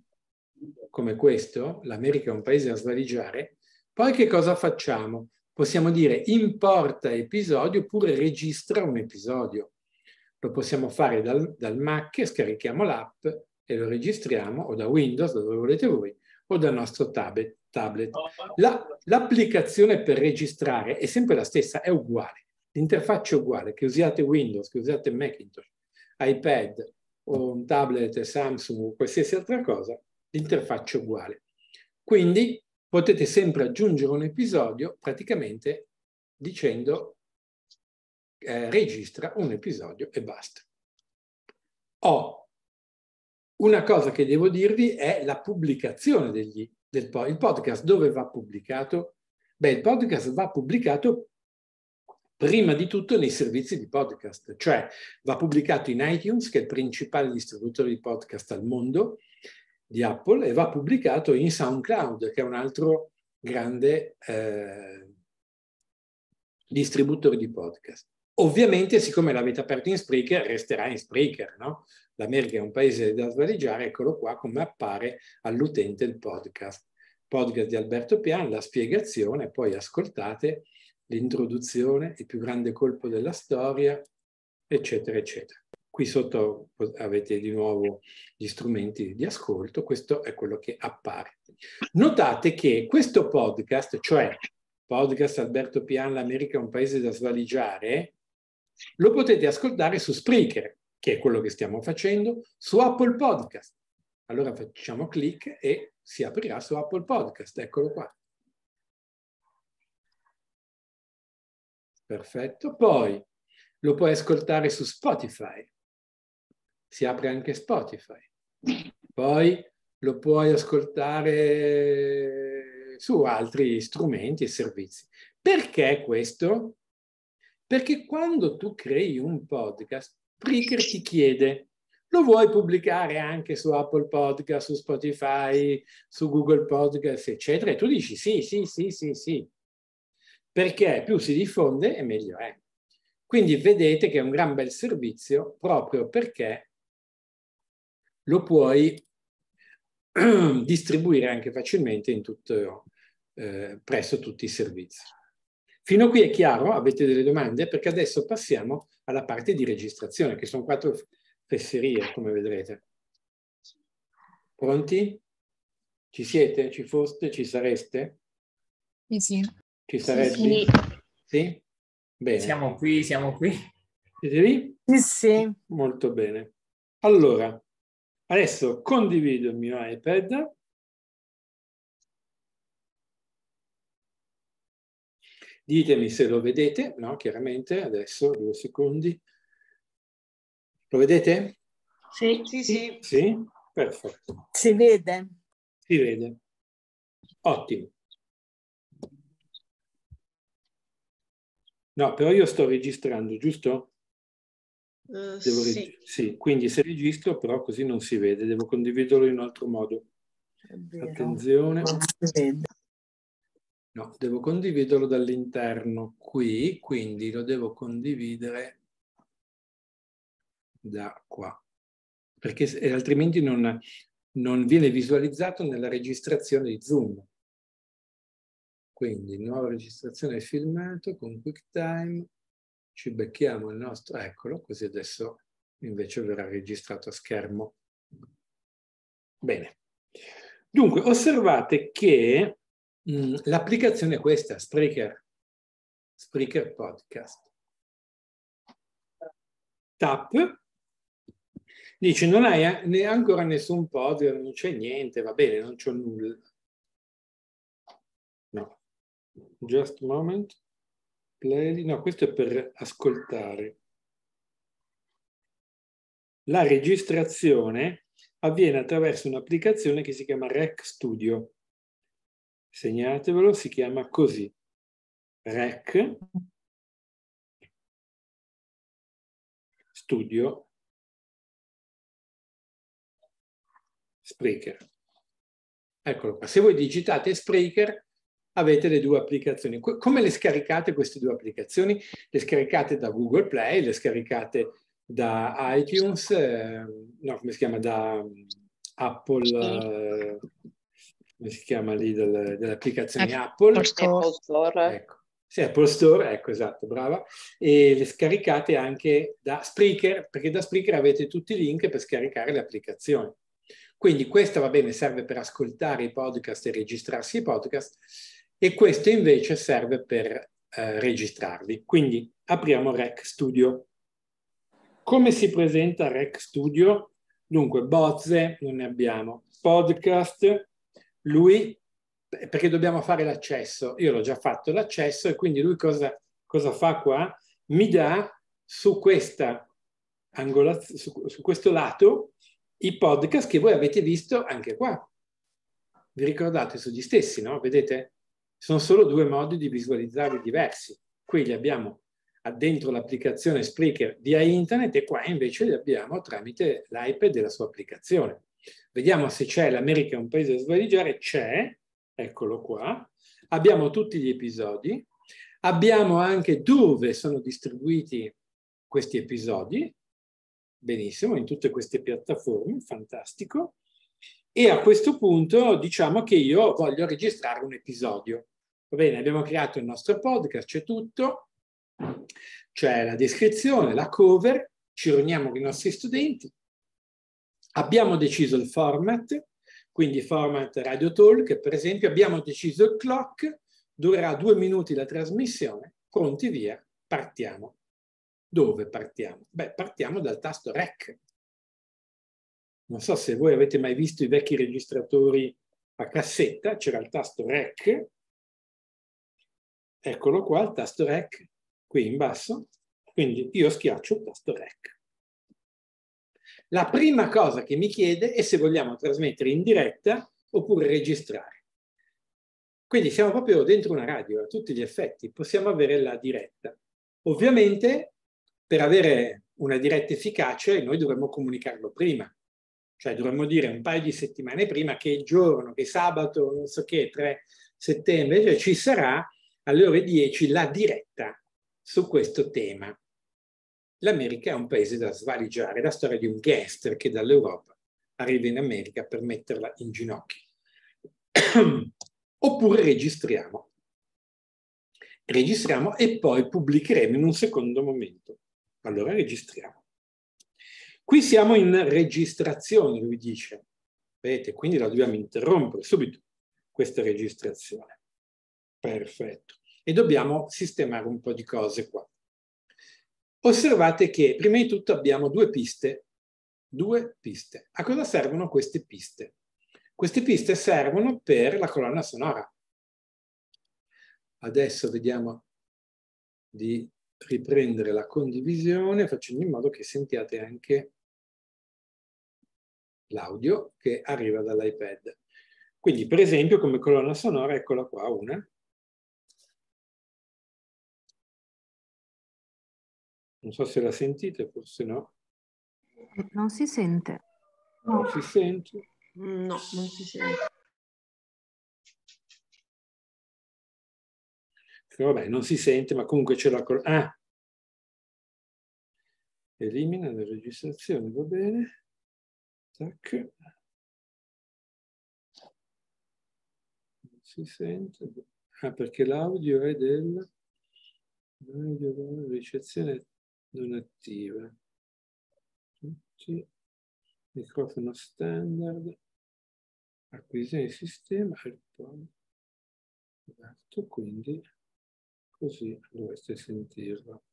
come questo, l'America è un paese da svaligiare, poi che cosa facciamo? Possiamo dire importa episodio oppure registra un episodio. Lo possiamo fare dal, dal Mac, scarichiamo l'app e lo registriamo o da Windows, dove volete voi, o dal nostro tablet. tablet. l'applicazione per registrare è sempre la stessa, è uguale. L'interfaccia è uguale, che usiate Windows, che usiate Macintosh, iPad o un tablet Samsung o qualsiasi altra cosa, l'interfaccia è uguale. Quindi potete sempre aggiungere un episodio praticamente dicendo eh, registra un episodio e basta. O una cosa che devo dirvi è la pubblicazione degli, del il podcast. Dove va pubblicato? Beh, il podcast va pubblicato prima di tutto nei servizi di podcast, cioè va pubblicato in iTunes, che è il principale distributore di podcast al mondo di Apple, e va pubblicato in SoundCloud, che è un altro grande eh, distributore di podcast. Ovviamente, siccome l'avete aperto in Spreaker, resterà in Spreaker, no? L'America è un paese da svaliggiare, eccolo qua come appare all'utente il podcast. Podcast di Alberto Pian, la spiegazione, poi ascoltate l'introduzione, il più grande colpo della storia, eccetera, eccetera. Qui sotto avete di nuovo gli strumenti di ascolto, questo è quello che appare. Notate che questo podcast, cioè podcast Alberto Pian, l'America è un paese da svaligiare, lo potete ascoltare su Spreaker, che è quello che stiamo facendo, su Apple Podcast. Allora facciamo clic e si aprirà su Apple Podcast. Eccolo qua. Perfetto. Poi lo puoi ascoltare su Spotify. Si apre anche Spotify. Poi lo puoi ascoltare su altri strumenti e servizi. Perché questo? Perché quando tu crei un podcast, Pricker ti chiede, lo vuoi pubblicare anche su Apple Podcast, su Spotify, su Google Podcast, eccetera? E tu dici sì, sì, sì, sì, sì. Perché più si diffonde e meglio è. Quindi vedete che è un gran bel servizio proprio perché lo puoi distribuire anche facilmente tutto, eh, presso tutti i servizi. Fino a qui è chiaro? Avete delle domande? Perché adesso passiamo alla parte di registrazione, che sono quattro fesserie, come vedrete. Pronti? Ci siete? Ci foste? Ci sareste? Sì, sì. Ci saresti? Sì. sì? Bene. Siamo qui, siamo qui. Siete lì? Sì, sì. Molto bene. Allora, adesso condivido il mio iPad Ditemi se lo vedete, no? Chiaramente, adesso, due secondi. Lo vedete? Sì, sì, sì. Sì? Perfetto. Si vede. Si vede. Ottimo. No, però io sto registrando, giusto? Uh, Devo sì. Reg sì, quindi se registro però così non si vede, devo condividerlo in un altro modo. Attenzione. No, devo condividerlo dall'interno qui, quindi lo devo condividere da qua, perché eh, altrimenti non, non viene visualizzato nella registrazione di Zoom. Quindi nuova registrazione filmato con QuickTime, ci becchiamo il nostro, eccolo, così adesso invece verrà registrato a schermo. Bene. Dunque, osservate che Mm, l'applicazione è questa, Spreaker, Spreaker Podcast. Tap, dice non hai ancora nessun podio, non c'è niente, va bene, non c'è nulla. No, just a moment, play, no, questo è per ascoltare. La registrazione avviene attraverso un'applicazione che si chiama Rec Studio segnatevelo, si chiama così, REC Studio Spreaker. Eccolo qua, se voi digitate Spreaker avete le due applicazioni. Come le scaricate queste due applicazioni? Le scaricate da Google Play, le scaricate da iTunes, eh, no, come si chiama, da mm, Apple, eh, come si chiama lì, del, delle applicazioni Apple. Apple Store. Ecco. Sì, Apple Store, ecco esatto, brava. E le scaricate anche da Spreaker, perché da Spreaker avete tutti i link per scaricare le applicazioni. Quindi questa va bene, serve per ascoltare i podcast e registrarsi i podcast, e questo invece serve per eh, registrarli. Quindi apriamo Rec Studio. Come si presenta Rec Studio? Dunque, bozze non ne abbiamo, podcast lui, eh, perché dobbiamo fare l'accesso, io l'ho già fatto l'accesso e quindi lui cosa, cosa fa qua? Mi dà su questa angolaz- su, su questo lato i podcast che voi avete visto anche qua. Vi ricordate sugli stessi, no? Vedete? Sono solo due modi di visualizzarli diversi. Qui li abbiamo dentro l'applicazione Spreaker via internet e qua invece li abbiamo tramite l'iPad e la sua applicazione. Vediamo se c'è, l'America è un paese da svaligiare, c'è, eccolo qua, abbiamo tutti gli episodi, abbiamo anche dove sono distribuiti questi episodi, benissimo, in tutte queste piattaforme, fantastico, e a questo punto diciamo che io voglio registrare un episodio. Va bene, abbiamo creato il nostro podcast, c'è tutto, c'è la descrizione, la cover, ci riuniamo con i nostri studenti, Abbiamo deciso il format, quindi format Radio Talk, per esempio, abbiamo deciso il clock, durerà due minuti la trasmissione, pronti via, partiamo. Dove partiamo? Beh, partiamo dal tasto REC. Non so se voi avete mai visto i vecchi registratori a cassetta, c'era il tasto REC, eccolo qua, il tasto REC qui in basso, quindi io schiaccio il tasto REC la prima cosa che mi chiede è se vogliamo trasmettere in diretta oppure registrare. Quindi siamo proprio dentro una radio, a tutti gli effetti, possiamo avere la diretta. Ovviamente, per avere una diretta efficace, noi dovremmo comunicarlo prima, cioè dovremmo dire un paio di settimane prima che il giorno, che sabato, non so che, 3 settembre, cioè ci sarà alle ore 10 la diretta su questo tema l'America è un paese da svaligiare, la storia di un gangster che dall'Europa arriva in America per metterla in ginocchio. Oppure registriamo. Registriamo e poi pubblicheremo in un secondo momento. Allora registriamo. Qui siamo in registrazione, lui dice. Vedete, quindi la dobbiamo interrompere subito questa registrazione. Perfetto. E dobbiamo sistemare un po' di cose qua. Osservate che prima di tutto abbiamo due piste, due piste. A cosa servono queste piste? Queste piste servono per la colonna sonora. Adesso vediamo di riprendere la condivisione facendo in modo che sentiate anche l'audio che arriva dall'iPad. Quindi, per esempio, come colonna sonora, eccola qua, una, Non so se la sentite, forse no. Non si sente. No. Non si sente? No, non si sente. Vabbè, non si sente, ma comunque c'è la... Ah! Elimina la registrazione, va bene. Tac. Non si sente. Ah, perché l'audio è del... L'audio della ricezione non attiva. Tutti. Microfono standard. Acquisizione del sistema. AirPod. Esatto, quindi così dovreste sentirlo.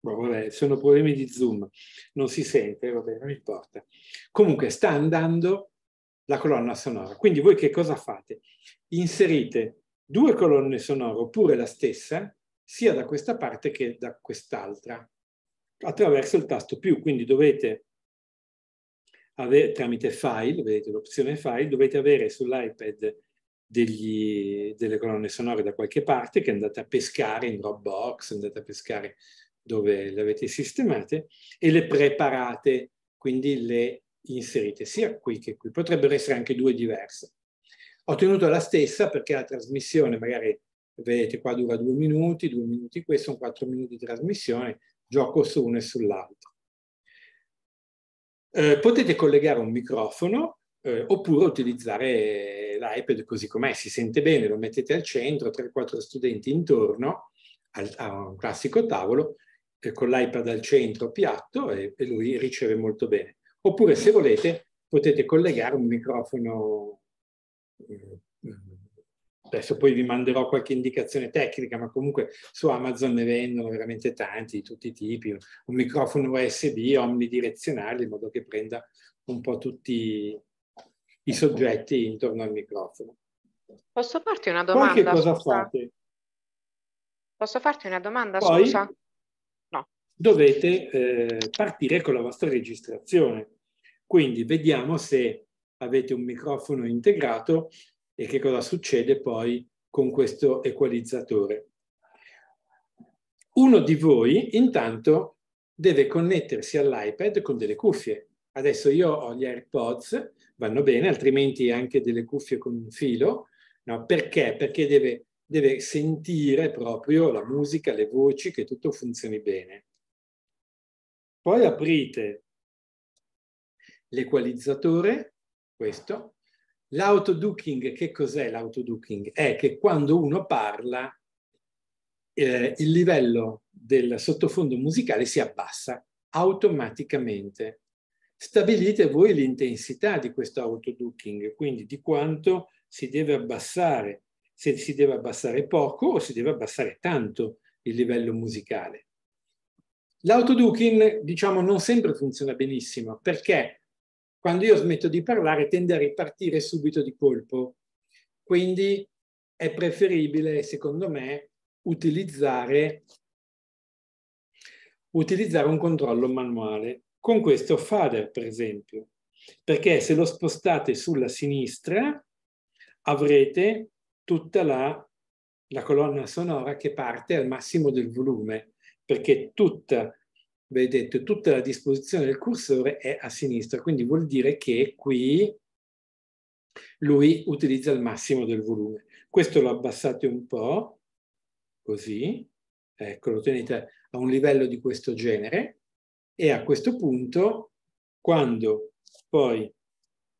vabbè, sono problemi di zoom, non si sente, vabbè, non importa. Comunque sta andando la colonna sonora. Quindi voi che cosa fate? Inserite due colonne sonore oppure la stessa sia da questa parte che da quest'altra attraverso il tasto più, quindi dovete avere, tramite file, vedete l'opzione file, dovete avere sull'iPad delle colonne sonore da qualche parte che andate a pescare in Dropbox, andate a pescare dove le avete sistemate e le preparate, quindi le inserite sia qui che qui. Potrebbero essere anche due diverse. Ho tenuto la stessa perché la trasmissione magari vedete qua dura due minuti, due minuti questo, un quattro minuti di trasmissione, gioco su uno e sull'altro. Eh, potete collegare un microfono eh, oppure utilizzare l'iPad così com'è, si sente bene, lo mettete al centro, 3-4 studenti intorno al, a un classico tavolo, eh, con l'iPad al centro piatto e, e lui riceve molto bene. Oppure se volete potete collegare un microfono eh, adesso poi vi manderò qualche indicazione tecnica, ma comunque su Amazon ne vendono veramente tanti, di tutti i tipi, un microfono USB omnidirezionale in modo che prenda un po' tutti i soggetti intorno al microfono. Posso farti una domanda? Poi cosa scusa? fate? Posso farti una domanda, Poi, scusa? No. Dovete eh, partire con la vostra registrazione. Quindi vediamo se avete un microfono integrato e che cosa succede poi con questo equalizzatore. Uno di voi intanto deve connettersi all'iPad con delle cuffie. Adesso io ho gli AirPods, vanno bene, altrimenti anche delle cuffie con un filo. No, perché? Perché deve, deve sentire proprio la musica, le voci, che tutto funzioni bene. Poi aprite l'equalizzatore, questo, L'autoduking, che cos'è l'autoduking? È che quando uno parla eh, il livello del sottofondo musicale si abbassa automaticamente. Stabilite voi l'intensità di questo autoduking, quindi di quanto si deve abbassare, se si deve abbassare poco o si deve abbassare tanto il livello musicale. L'autoduking, diciamo, non sempre funziona benissimo perché quando io smetto di parlare tende a ripartire subito di colpo. Quindi è preferibile, secondo me, utilizzare, utilizzare un controllo manuale. Con questo fader, per esempio, perché se lo spostate sulla sinistra avrete tutta la, la colonna sonora che parte al massimo del volume, perché tutta vedete tutta la disposizione del cursore è a sinistra, quindi vuol dire che qui lui utilizza il massimo del volume. Questo lo abbassate un po', così, ecco, lo tenete a un livello di questo genere e a questo punto, quando poi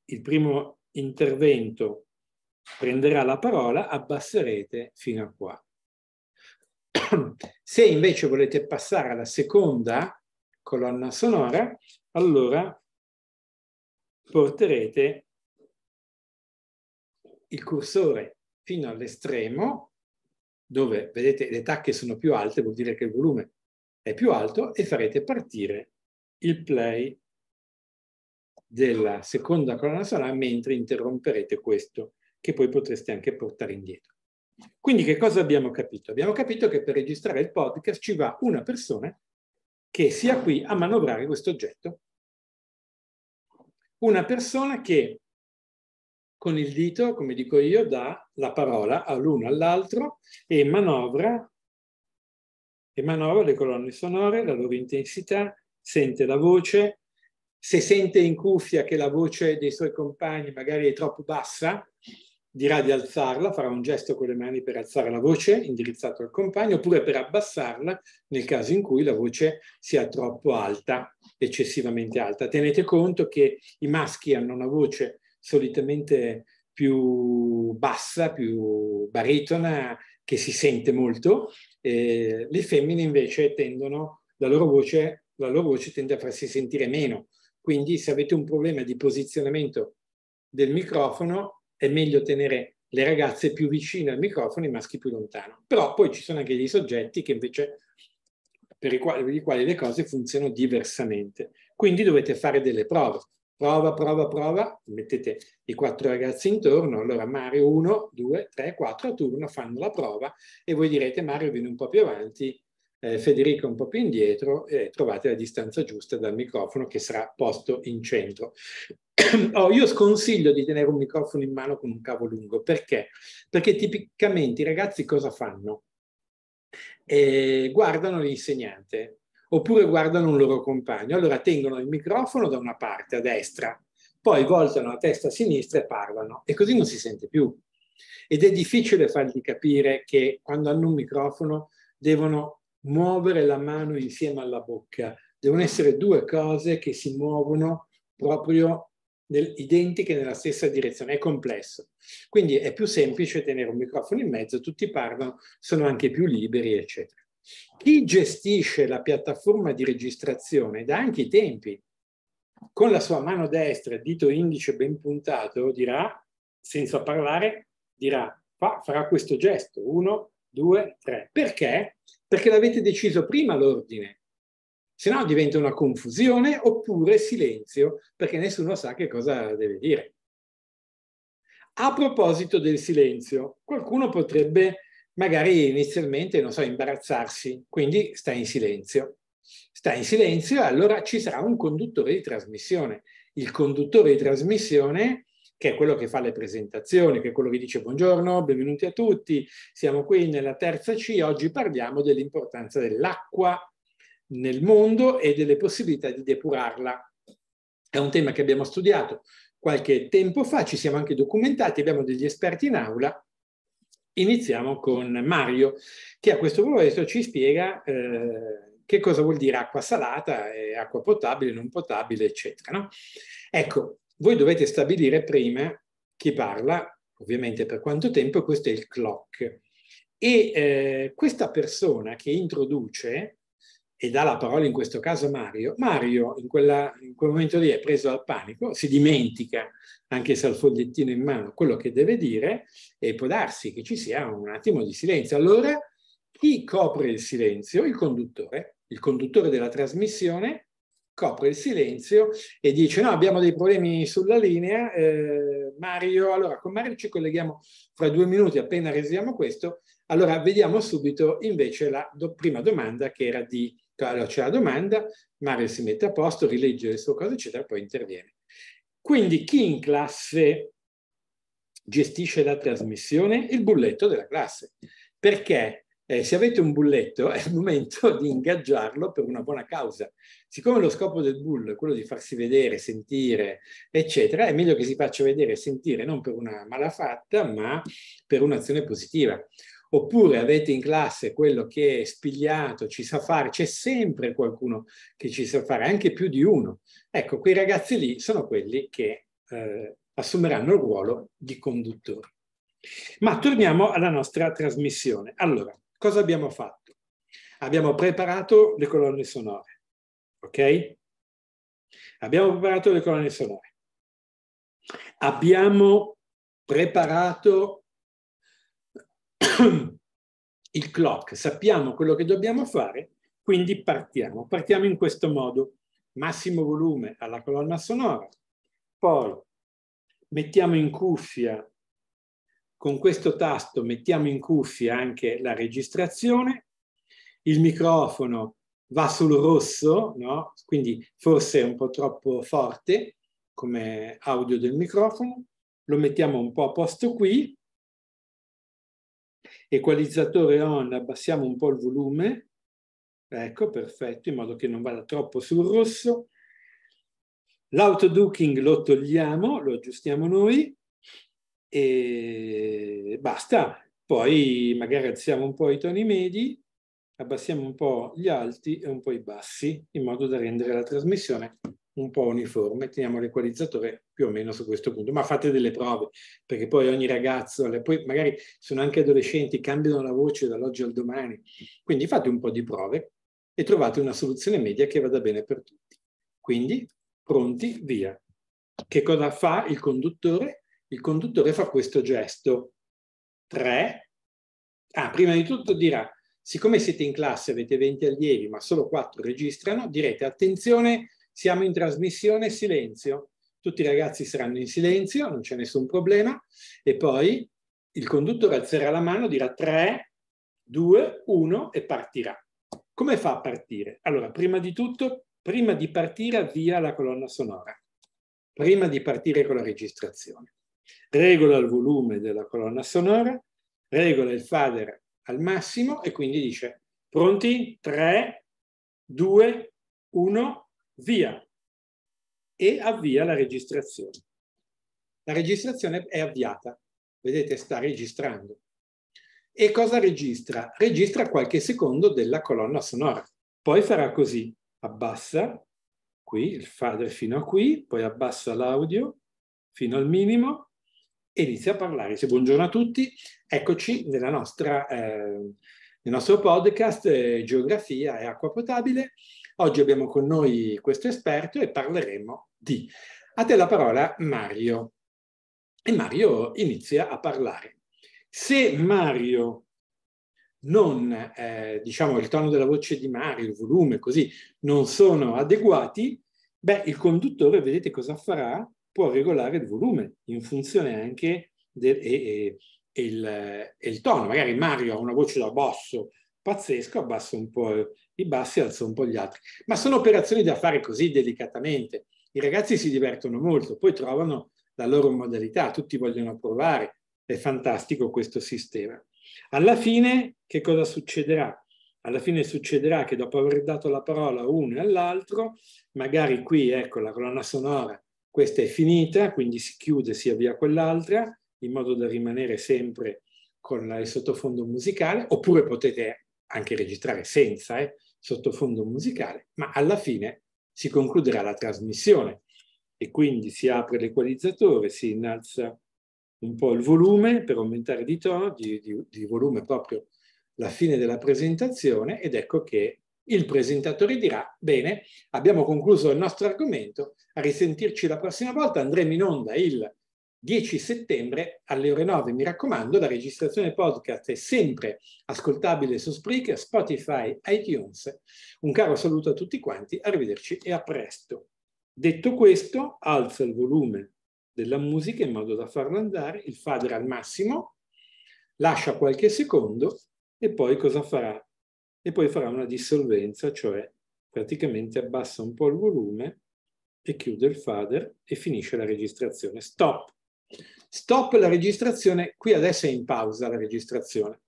il primo intervento prenderà la parola, abbasserete fino a qua. Se invece volete passare alla seconda colonna sonora, allora porterete il cursore fino all'estremo, dove vedete le tacche sono più alte, vuol dire che il volume è più alto, e farete partire il play della seconda colonna sonora mentre interromperete questo, che poi potreste anche portare indietro. Quindi che cosa abbiamo capito? Abbiamo capito che per registrare il podcast ci va una persona che sia qui a manovrare questo oggetto una persona che con il dito, come dico io, dà la parola all'uno all'altro e manovra, e manovra le colonne sonore, la loro intensità, sente la voce, se sente in cuffia che la voce dei suoi compagni magari è troppo bassa, dirà di alzarla, farà un gesto con le mani per alzare la voce indirizzato al compagno, oppure per abbassarla nel caso in cui la voce sia troppo alta, eccessivamente alta. Tenete conto che i maschi hanno una voce solitamente più bassa, più baritona, che si sente molto, e le femmine invece tendono, la loro voce, la loro voce tende a farsi sentire meno. Quindi se avete un problema di posizionamento del microfono, è meglio tenere le ragazze più vicine al microfono e i maschi più lontano. Però poi ci sono anche dei soggetti che invece per i quali, per i quali le cose funzionano diversamente. Quindi dovete fare delle prove. Prova, prova, prova, mettete i quattro ragazzi intorno, allora Mario 1, 2, 3, 4 a turno fanno la prova e voi direte Mario viene un po' più avanti, eh, Federica un po' più indietro e trovate la distanza giusta dal microfono che sarà posto in centro. oh, io sconsiglio di tenere un microfono in mano con un cavo lungo, perché? Perché tipicamente i ragazzi cosa fanno? Eh, guardano l'insegnante oppure guardano un loro compagno. Allora tengono il microfono da una parte a destra, poi voltano la testa a sinistra e parlano e così non si sente più. Ed è difficile fargli capire che quando hanno un microfono devono muovere la mano insieme alla bocca. Devono essere due cose che si muovono proprio nel, identiche nella stessa direzione, è complesso. Quindi è più semplice tenere un microfono in mezzo, tutti parlano, sono anche più liberi, eccetera. Chi gestisce la piattaforma di registrazione da anche i tempi. Con la sua mano destra, il dito indice ben puntato, dirà, senza parlare, dirà, fa, farà questo gesto, 1, due, tre. Perché? Perché l'avete deciso prima l'ordine. Se no diventa una confusione oppure silenzio, perché nessuno sa che cosa deve dire. A proposito del silenzio, qualcuno potrebbe magari inizialmente, non so, imbarazzarsi, quindi sta in silenzio. Sta in silenzio e allora ci sarà un conduttore di trasmissione. Il conduttore di trasmissione che è quello che fa le presentazioni, che è quello che dice buongiorno, benvenuti a tutti, siamo qui nella terza C, oggi parliamo dell'importanza dell'acqua nel mondo e delle possibilità di depurarla. È un tema che abbiamo studiato qualche tempo fa, ci siamo anche documentati, abbiamo degli esperti in aula. Iniziamo con Mario, che a questo proposito ci spiega eh, che cosa vuol dire acqua salata, acqua potabile, non potabile, eccetera. No? Ecco, voi dovete stabilire prima chi parla, ovviamente per quanto tempo, questo è il clock. E eh, questa persona che introduce e dà la parola in questo caso Mario, Mario in, quella, in quel momento lì è preso dal panico, si dimentica anche se ha il fogliettino in mano quello che deve dire e può darsi che ci sia un attimo di silenzio. Allora chi copre il silenzio? Il conduttore, il conduttore della trasmissione copre il silenzio e dice no abbiamo dei problemi sulla linea eh, Mario allora con Mario ci colleghiamo fra due minuti appena resiamo questo allora vediamo subito invece la do prima domanda che era di allora c'è la domanda Mario si mette a posto rilegge le sue cose eccetera poi interviene quindi chi in classe gestisce la trasmissione il bulletto della classe perché eh, se avete un bulletto è il momento di ingaggiarlo per una buona causa siccome lo scopo del bull è quello di farsi vedere, sentire, eccetera, è meglio che si faccia vedere e sentire non per una malafatta, ma per un'azione positiva. Oppure avete in classe quello che è spigliato, ci sa fare, c'è sempre qualcuno che ci sa fare, anche più di uno. Ecco, quei ragazzi lì sono quelli che eh, assumeranno il ruolo di conduttori. Ma torniamo alla nostra trasmissione. Allora, cosa abbiamo fatto? Abbiamo preparato le colonne sonore Ok? Abbiamo preparato le colonne sonore. Abbiamo preparato il clock, sappiamo quello che dobbiamo fare, quindi partiamo. Partiamo in questo modo. Massimo volume alla colonna sonora, poi mettiamo in cuffia, con questo tasto mettiamo in cuffia anche la registrazione, il microfono va sul rosso, no? quindi forse è un po' troppo forte come audio del microfono, lo mettiamo un po' a posto qui, equalizzatore on, abbassiamo un po' il volume, ecco perfetto, in modo che non vada troppo sul rosso, l'autoduking lo togliamo, lo aggiustiamo noi e basta, poi magari alziamo un po' i toni medi, abbassiamo un po' gli alti e un po' i bassi in modo da rendere la trasmissione un po' uniforme, teniamo l'equalizzatore più o meno su questo punto, ma fate delle prove, perché poi ogni ragazzo, poi magari sono anche adolescenti, cambiano la voce dall'oggi al domani, quindi fate un po' di prove e trovate una soluzione media che vada bene per tutti. Quindi, pronti, via. Che cosa fa il conduttore? Il conduttore fa questo gesto. 3. Ah, prima di tutto dirà Siccome siete in classe, avete 20 allievi, ma solo 4 registrano, direte attenzione, siamo in trasmissione, silenzio. Tutti i ragazzi saranno in silenzio, non c'è nessun problema. E poi il conduttore alzerà la mano, dirà 3, 2, 1 e partirà. Come fa a partire? Allora, prima di tutto, prima di partire avvia la colonna sonora, prima di partire con la registrazione. Regola il volume della colonna sonora, regola il fader al massimo e quindi dice pronti? 3, 2, 1, via e avvia la registrazione. La registrazione è avviata, vedete sta registrando. E cosa registra? Registra qualche secondo della colonna sonora. Poi farà così, abbassa qui il fader fino a qui, poi abbassa l'audio fino al minimo, inizia a parlare. Dice buongiorno a tutti, eccoci nostra, eh, nel nostro podcast eh, Geografia e Acqua Potabile. Oggi abbiamo con noi questo esperto e parleremo di... A te la parola Mario. E Mario inizia a parlare. Se Mario non, eh, diciamo, il tono della voce di Mario, il volume, così, non sono adeguati, beh, il conduttore, vedete cosa farà? può regolare il volume in funzione anche del, e, e, e il, il, tono. Magari Mario ha una voce da basso pazzesco, abbassa un po' i bassi, alza un po' gli altri. Ma sono operazioni da fare così delicatamente. I ragazzi si divertono molto, poi trovano la loro modalità, tutti vogliono provare. È fantastico questo sistema. Alla fine che cosa succederà? alla fine succederà che dopo aver dato la parola uno e all'altro, magari qui ecco la colonna sonora questa è finita, quindi si chiude, sia via quell'altra, in modo da rimanere sempre con il sottofondo musicale, oppure potete anche registrare senza eh, sottofondo musicale, ma alla fine si concluderà la trasmissione e quindi si apre l'equalizzatore, si innalza un po' il volume per aumentare di tono, di, di, di volume proprio la fine della presentazione ed ecco che il presentatore dirà, bene, abbiamo concluso il nostro argomento, a risentirci la prossima volta, andremo in onda il 10 settembre alle ore 9, mi raccomando, la registrazione podcast è sempre ascoltabile su Spreaker, Spotify, iTunes. Un caro saluto a tutti quanti, arrivederci e a presto. Detto questo, alzo il volume della musica in modo da farlo andare, il fader al massimo, lascia qualche secondo e poi cosa farà? e poi farà una dissolvenza, cioè praticamente abbassa un po' il volume e chiude il fader e finisce la registrazione. Stop! Stop la registrazione, qui adesso è in pausa la registrazione.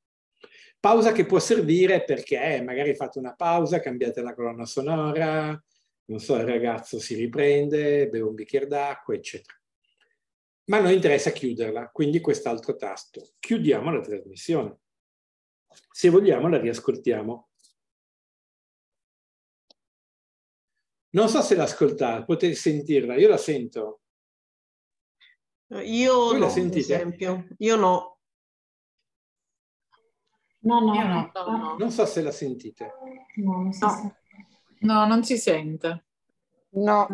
Pausa che può servire perché eh, magari fate una pausa, cambiate la colonna sonora, non so, il ragazzo si riprende, beve un bicchiere d'acqua, eccetera. Ma a noi interessa chiuderla, quindi quest'altro tasto. Chiudiamo la trasmissione. Se vogliamo la riascoltiamo. Non so se l'ascoltate, potete sentirla, io la sento. Eh, io Voi no, per esempio. Io no. No, no, no, no, no. Non so se la sentite. No, non, si no. Sente. No, non si sente. No.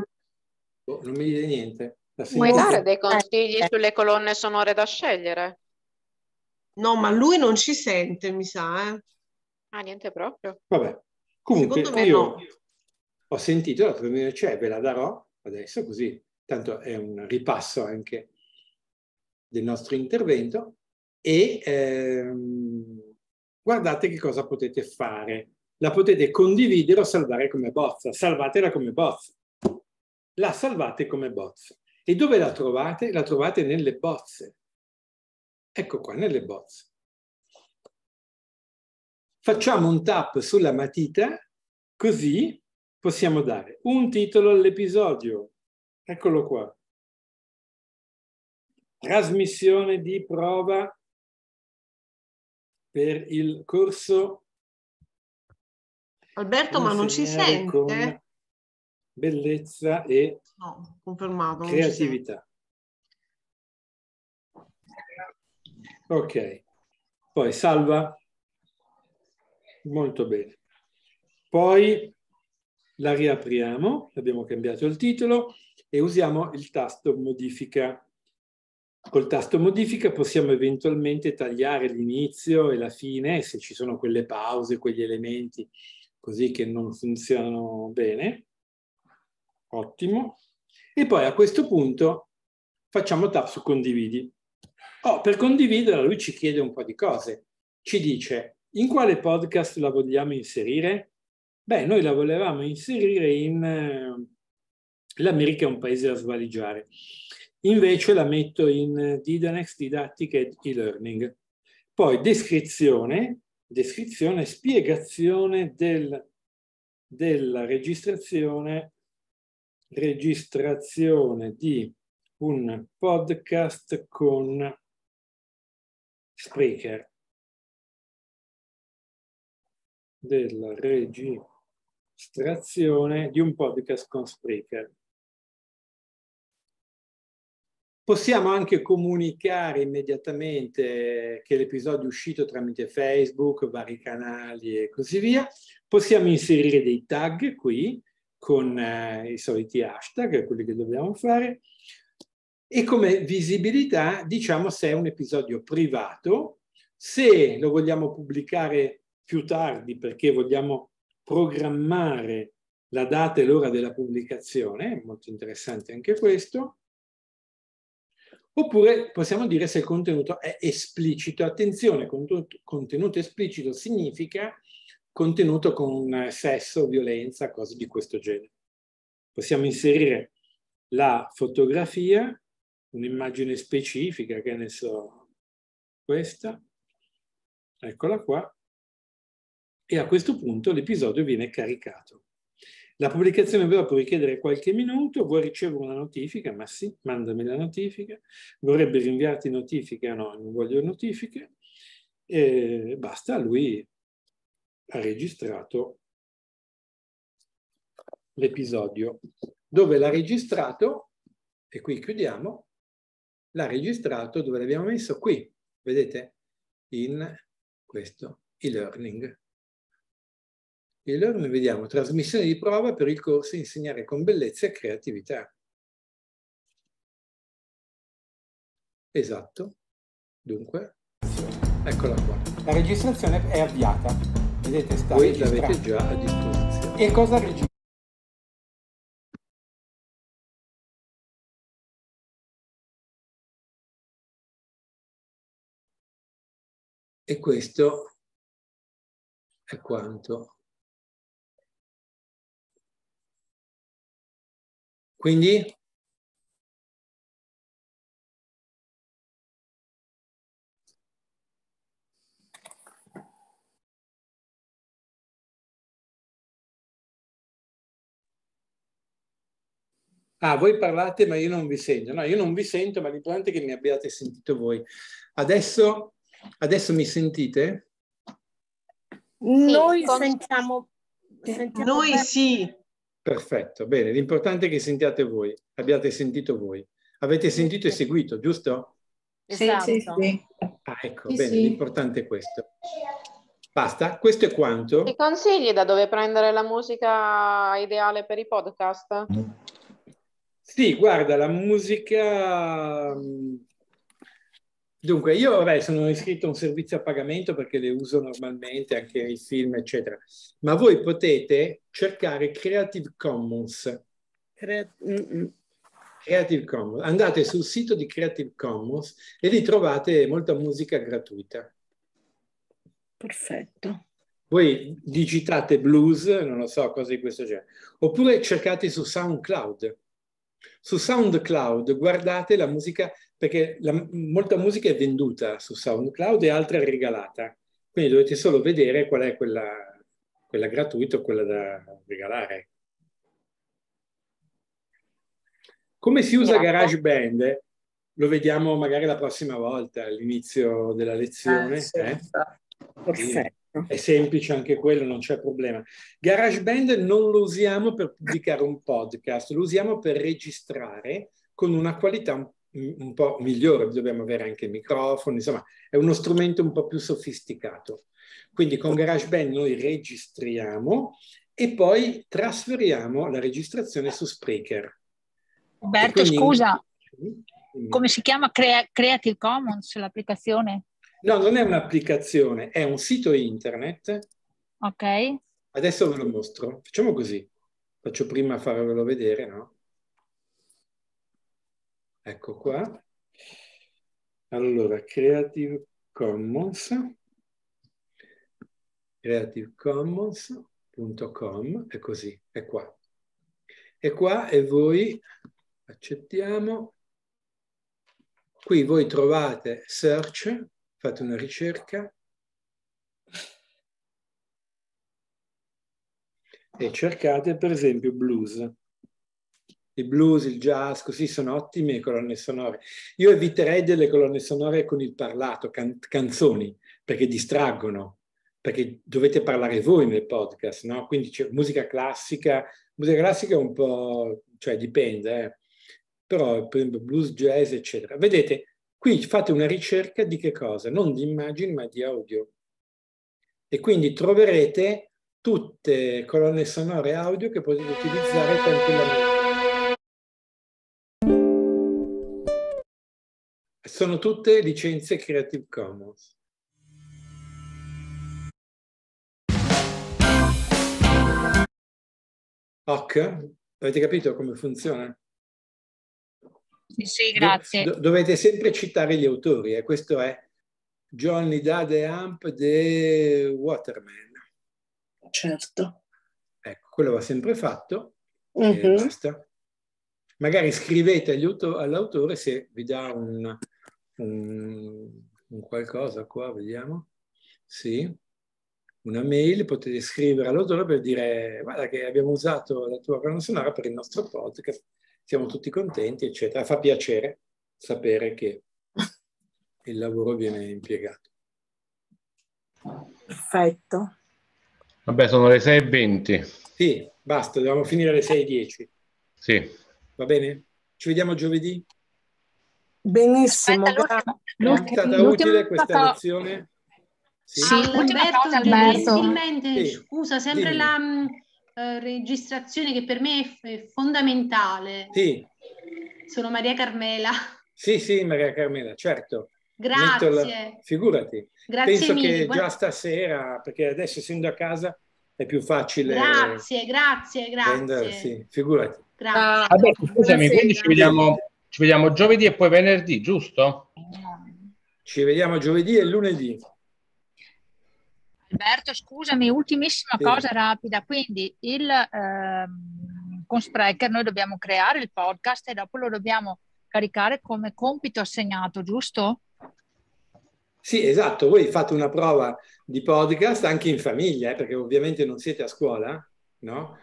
Oh, non mi dite niente. Vuoi dare dei consigli sulle colonne sonore da scegliere? No, ma lui non ci sente, mi sa. Eh? Ah, niente proprio. Vabbè. Comunque, Secondo me io... no ho sentito la terminologia eh, cioè ve la darò adesso, così tanto è un ripasso anche del nostro intervento. E ehm, guardate che cosa potete fare. La potete condividere o salvare come bozza. Salvatela come bozza. La salvate come bozza. E dove la trovate? La trovate nelle bozze. Ecco qua, nelle bozze. Facciamo un tap sulla matita, così possiamo dare un titolo all'episodio. Eccolo qua. Trasmissione di prova per il corso. Alberto, ma non ci sente? Bellezza e no, confermato, creatività. Ok, poi salva. Molto bene. Poi la riapriamo, abbiamo cambiato il titolo e usiamo il tasto modifica. Col tasto modifica possiamo eventualmente tagliare l'inizio e la fine se ci sono quelle pause, quegli elementi così che non funzionano bene. Ottimo. E poi a questo punto facciamo tap su condividi. Oh, per condividere lui ci chiede un po' di cose. Ci dice in quale podcast la vogliamo inserire? Beh, noi la volevamo inserire in eh, L'America è un paese da svaligiare. Invece la metto in eh, Didanex, didattica ed e-learning. Poi descrizione, descrizione, spiegazione del, della registrazione, registrazione di un podcast con Spreaker della registrazione estrazione di un podcast con Spreaker. Possiamo anche comunicare immediatamente che l'episodio è uscito tramite Facebook, vari canali e così via. Possiamo inserire dei tag qui con eh, i soliti hashtag, quelli che dobbiamo fare. E come visibilità diciamo se è un episodio privato, se lo vogliamo pubblicare più tardi perché vogliamo programmare la data e l'ora della pubblicazione, molto interessante anche questo, oppure possiamo dire se il contenuto è esplicito. Attenzione, contenuto esplicito significa contenuto con eh, sesso, violenza, cose di questo genere. Possiamo inserire la fotografia, un'immagine specifica, che ne so, questa, eccola qua, e a questo punto l'episodio viene caricato. La pubblicazione però può richiedere qualche minuto, vuoi ricevere una notifica, ma sì, mandami la notifica, vorrebbe rinviarti notifica, no, non voglio notifiche, e basta, lui ha registrato l'episodio dove l'ha registrato, e qui chiudiamo, l'ha registrato dove l'abbiamo messo qui, vedete, in questo e-learning. E allora noi vediamo trasmissione di prova per il corso Insegnare con bellezza e creatività. Esatto. Dunque, eccola qua. La registrazione è avviata. Vedete, sta Voi l'avete già a disposizione. E cosa registra? E questo è quanto Quindi? Ah, voi parlate ma io non vi sento. No, io non vi sento, ma l'importante è che mi abbiate sentito voi. Adesso, adesso mi sentite? Noi sentiamo. sentiamo Noi bene. sì. Perfetto, bene. L'importante è che sentiate voi, abbiate sentito voi. Avete sentito e seguito, giusto? Esatto. Sì, sì, esatto. sì. Ah, ecco, sì, bene, sì. l'importante è questo. Basta, questo è quanto. Ti consigli da dove prendere la musica ideale per i podcast? Sì, guarda, la musica Dunque, io vabbè, sono iscritto a un servizio a pagamento perché le uso normalmente, anche i film, eccetera. Ma voi potete cercare Creative Commons. Crea- Creative Commons. Andate sul sito di Creative Commons e lì trovate molta musica gratuita. Perfetto. Voi digitate blues, non lo so, cose di questo genere. Oppure cercate su SoundCloud. Su SoundCloud guardate la musica perché la, molta musica è venduta su SoundCloud e altra è regalata, quindi dovete solo vedere qual è quella, quella gratuita o quella da regalare. Come si usa esatto. GarageBand? Lo vediamo magari la prossima volta, all'inizio della lezione. Ah, eh? Esatto. Perfetto. È semplice anche quello, non c'è problema. GarageBand non lo usiamo per pubblicare un podcast, lo usiamo per registrare con una qualità un un po' migliore, dobbiamo avere anche microfoni, insomma è uno strumento un po' più sofisticato. Quindi con GarageBand noi registriamo e poi trasferiamo la registrazione su Spreaker. Roberto, quindi... scusa, mm, come si chiama Crea- Creative Commons l'applicazione? No, non è un'applicazione, è un sito internet. Ok. Adesso ve lo mostro. Facciamo così. Faccio prima farvelo vedere, no? Ecco qua. Allora, Creative Commons, creativecommons.com, è così, è qua. E qua e voi accettiamo. Qui voi trovate search, fate una ricerca e cercate per esempio blues il blues, il jazz, così sono ottime colonne sonore. Io eviterei delle colonne sonore con il parlato, can- canzoni, perché distraggono, perché dovete parlare voi nel podcast, no? Quindi c'è musica classica, musica classica è un po', cioè dipende, eh? però per esempio blues, jazz, eccetera. Vedete, qui fate una ricerca di che cosa? Non di immagini, ma di audio. E quindi troverete tutte colonne sonore audio che potete utilizzare tranquillamente. Sono tutte licenze Creative Commons. Ok, avete capito come funziona? Sì, sì grazie. Do dovete sempre citare gli autori, e eh? questo è Johnny Dade Amp de Waterman. Certo. Ecco, quello va sempre fatto mm -hmm. basta. Magari scrivete all'autore se vi dà un, un, un qualcosa qua, vediamo. Sì, una mail, potete scrivere all'autore per dire guarda che abbiamo usato la tua colonna sonora per il nostro podcast, siamo tutti contenti, eccetera. Fa piacere sapere che il lavoro viene impiegato. Perfetto. Vabbè, sono le 6.20. Sì, basta, dobbiamo finire alle 6.10. Sì. Va bene? Ci vediamo giovedì? Benissimo, Aspetta, È stata utile questa cosa... lezione? Sì, sì ah, Alberto, Alberto. Alberto. scusa, sempre Dimmi. la uh, registrazione che per me è fondamentale. Sì. Sono Maria Carmela. Sì, sì, Maria Carmela, certo. Grazie. La... Figurati. Grazie Penso mille. che già stasera, perché adesso essendo a casa è più facile. Grazie, grazie, grazie. Rendersi. Figurati. Grazie. Ah, Adesso, scusami, quindi ci vediamo ci vediamo giovedì e poi venerdì, giusto? Ci vediamo giovedì e lunedì. Alberto, scusami, ultimissima sì. cosa rapida. Quindi il, eh, con Sprecher noi dobbiamo creare il podcast e dopo lo dobbiamo caricare come compito assegnato, giusto? Sì, esatto. Voi fate una prova di podcast anche in famiglia, eh, perché ovviamente non siete a scuola, no?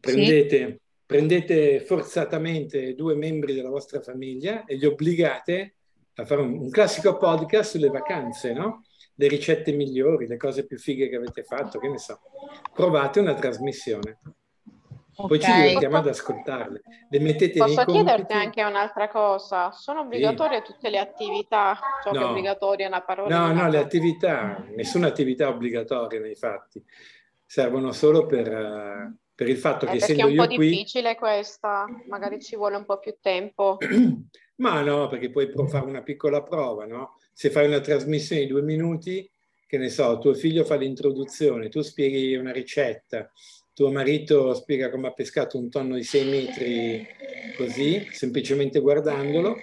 Prendete... Sì prendete forzatamente due membri della vostra famiglia e li obbligate a fare un, un classico podcast sulle vacanze, no? le ricette migliori, le cose più fighe che avete fatto, che ne so. Provate una trasmissione. Poi ci divertiamo ad ascoltarle. Le mettete Posso chiederti anche un'altra cosa? Sono obbligatorie sì. tutte le attività? Ciò cioè, no. che è obbligatoria è una parola. No, no, no, le attività, nessuna attività obbligatoria nei fatti. Servono solo per... Uh, per il fatto eh, che eh, essendo io qui... è un po' qui... difficile questa, magari ci vuole un po' più tempo. Ma no, perché puoi fare una piccola prova, no? Se fai una trasmissione di due minuti, che ne so, tuo figlio fa l'introduzione, tu spieghi una ricetta, tuo marito spiega come ha pescato un tonno di sei metri così, semplicemente guardandolo,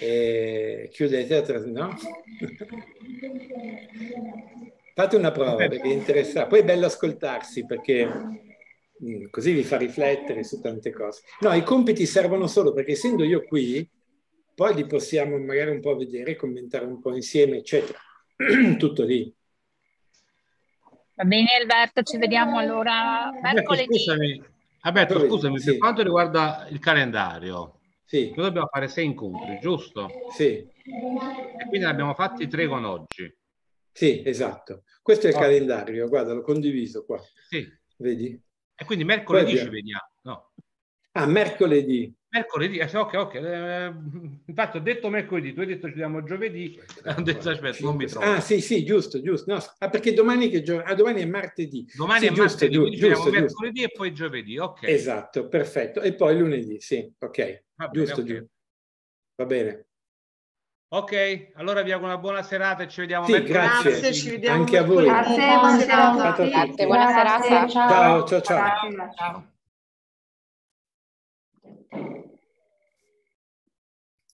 e chiudete la trasmissione, no? Fate una prova perché è interessante. Poi è bello ascoltarsi perché Mm, così vi fa riflettere su tante cose. No, i compiti servono solo perché essendo io qui, poi li possiamo magari un po' vedere, commentare un po' insieme, eccetera. Tutto lì. Va bene Alberto, ci vediamo allora mercoledì. Scusami, Alberto, scusami, sì. per quanto riguarda il calendario, sì. noi dobbiamo fare sei incontri, giusto? Sì. E quindi ne abbiamo fatti tre con oggi. Sì, esatto. Questo è il oh. calendario, guarda, l'ho condiviso qua. Sì. Vedi? E quindi mercoledì ci vediamo, no? Ah, mercoledì. Mercoledì, eh, ok, ok. Eh, infatti ho detto mercoledì, tu hai detto ci vediamo giovedì, ho aspetta, non mi trovo. Ah sì, sì, giusto, giusto. No, ah, perché domani, che gio- ah, domani è martedì. Domani sì, è giusto, martedì, giusto, giusto, mercoledì e poi giovedì, ok. Esatto, perfetto. E poi lunedì, sì, ok. Va bene, giusto, okay. giusto. Va bene. Ok, allora vi auguro una buona serata e ci vediamo. Sì, grazie. grazie, ci vediamo anche a voi. Grazie, buona serata. Grazie, buona serata. Ciao, ciao, ciao. ciao. ciao.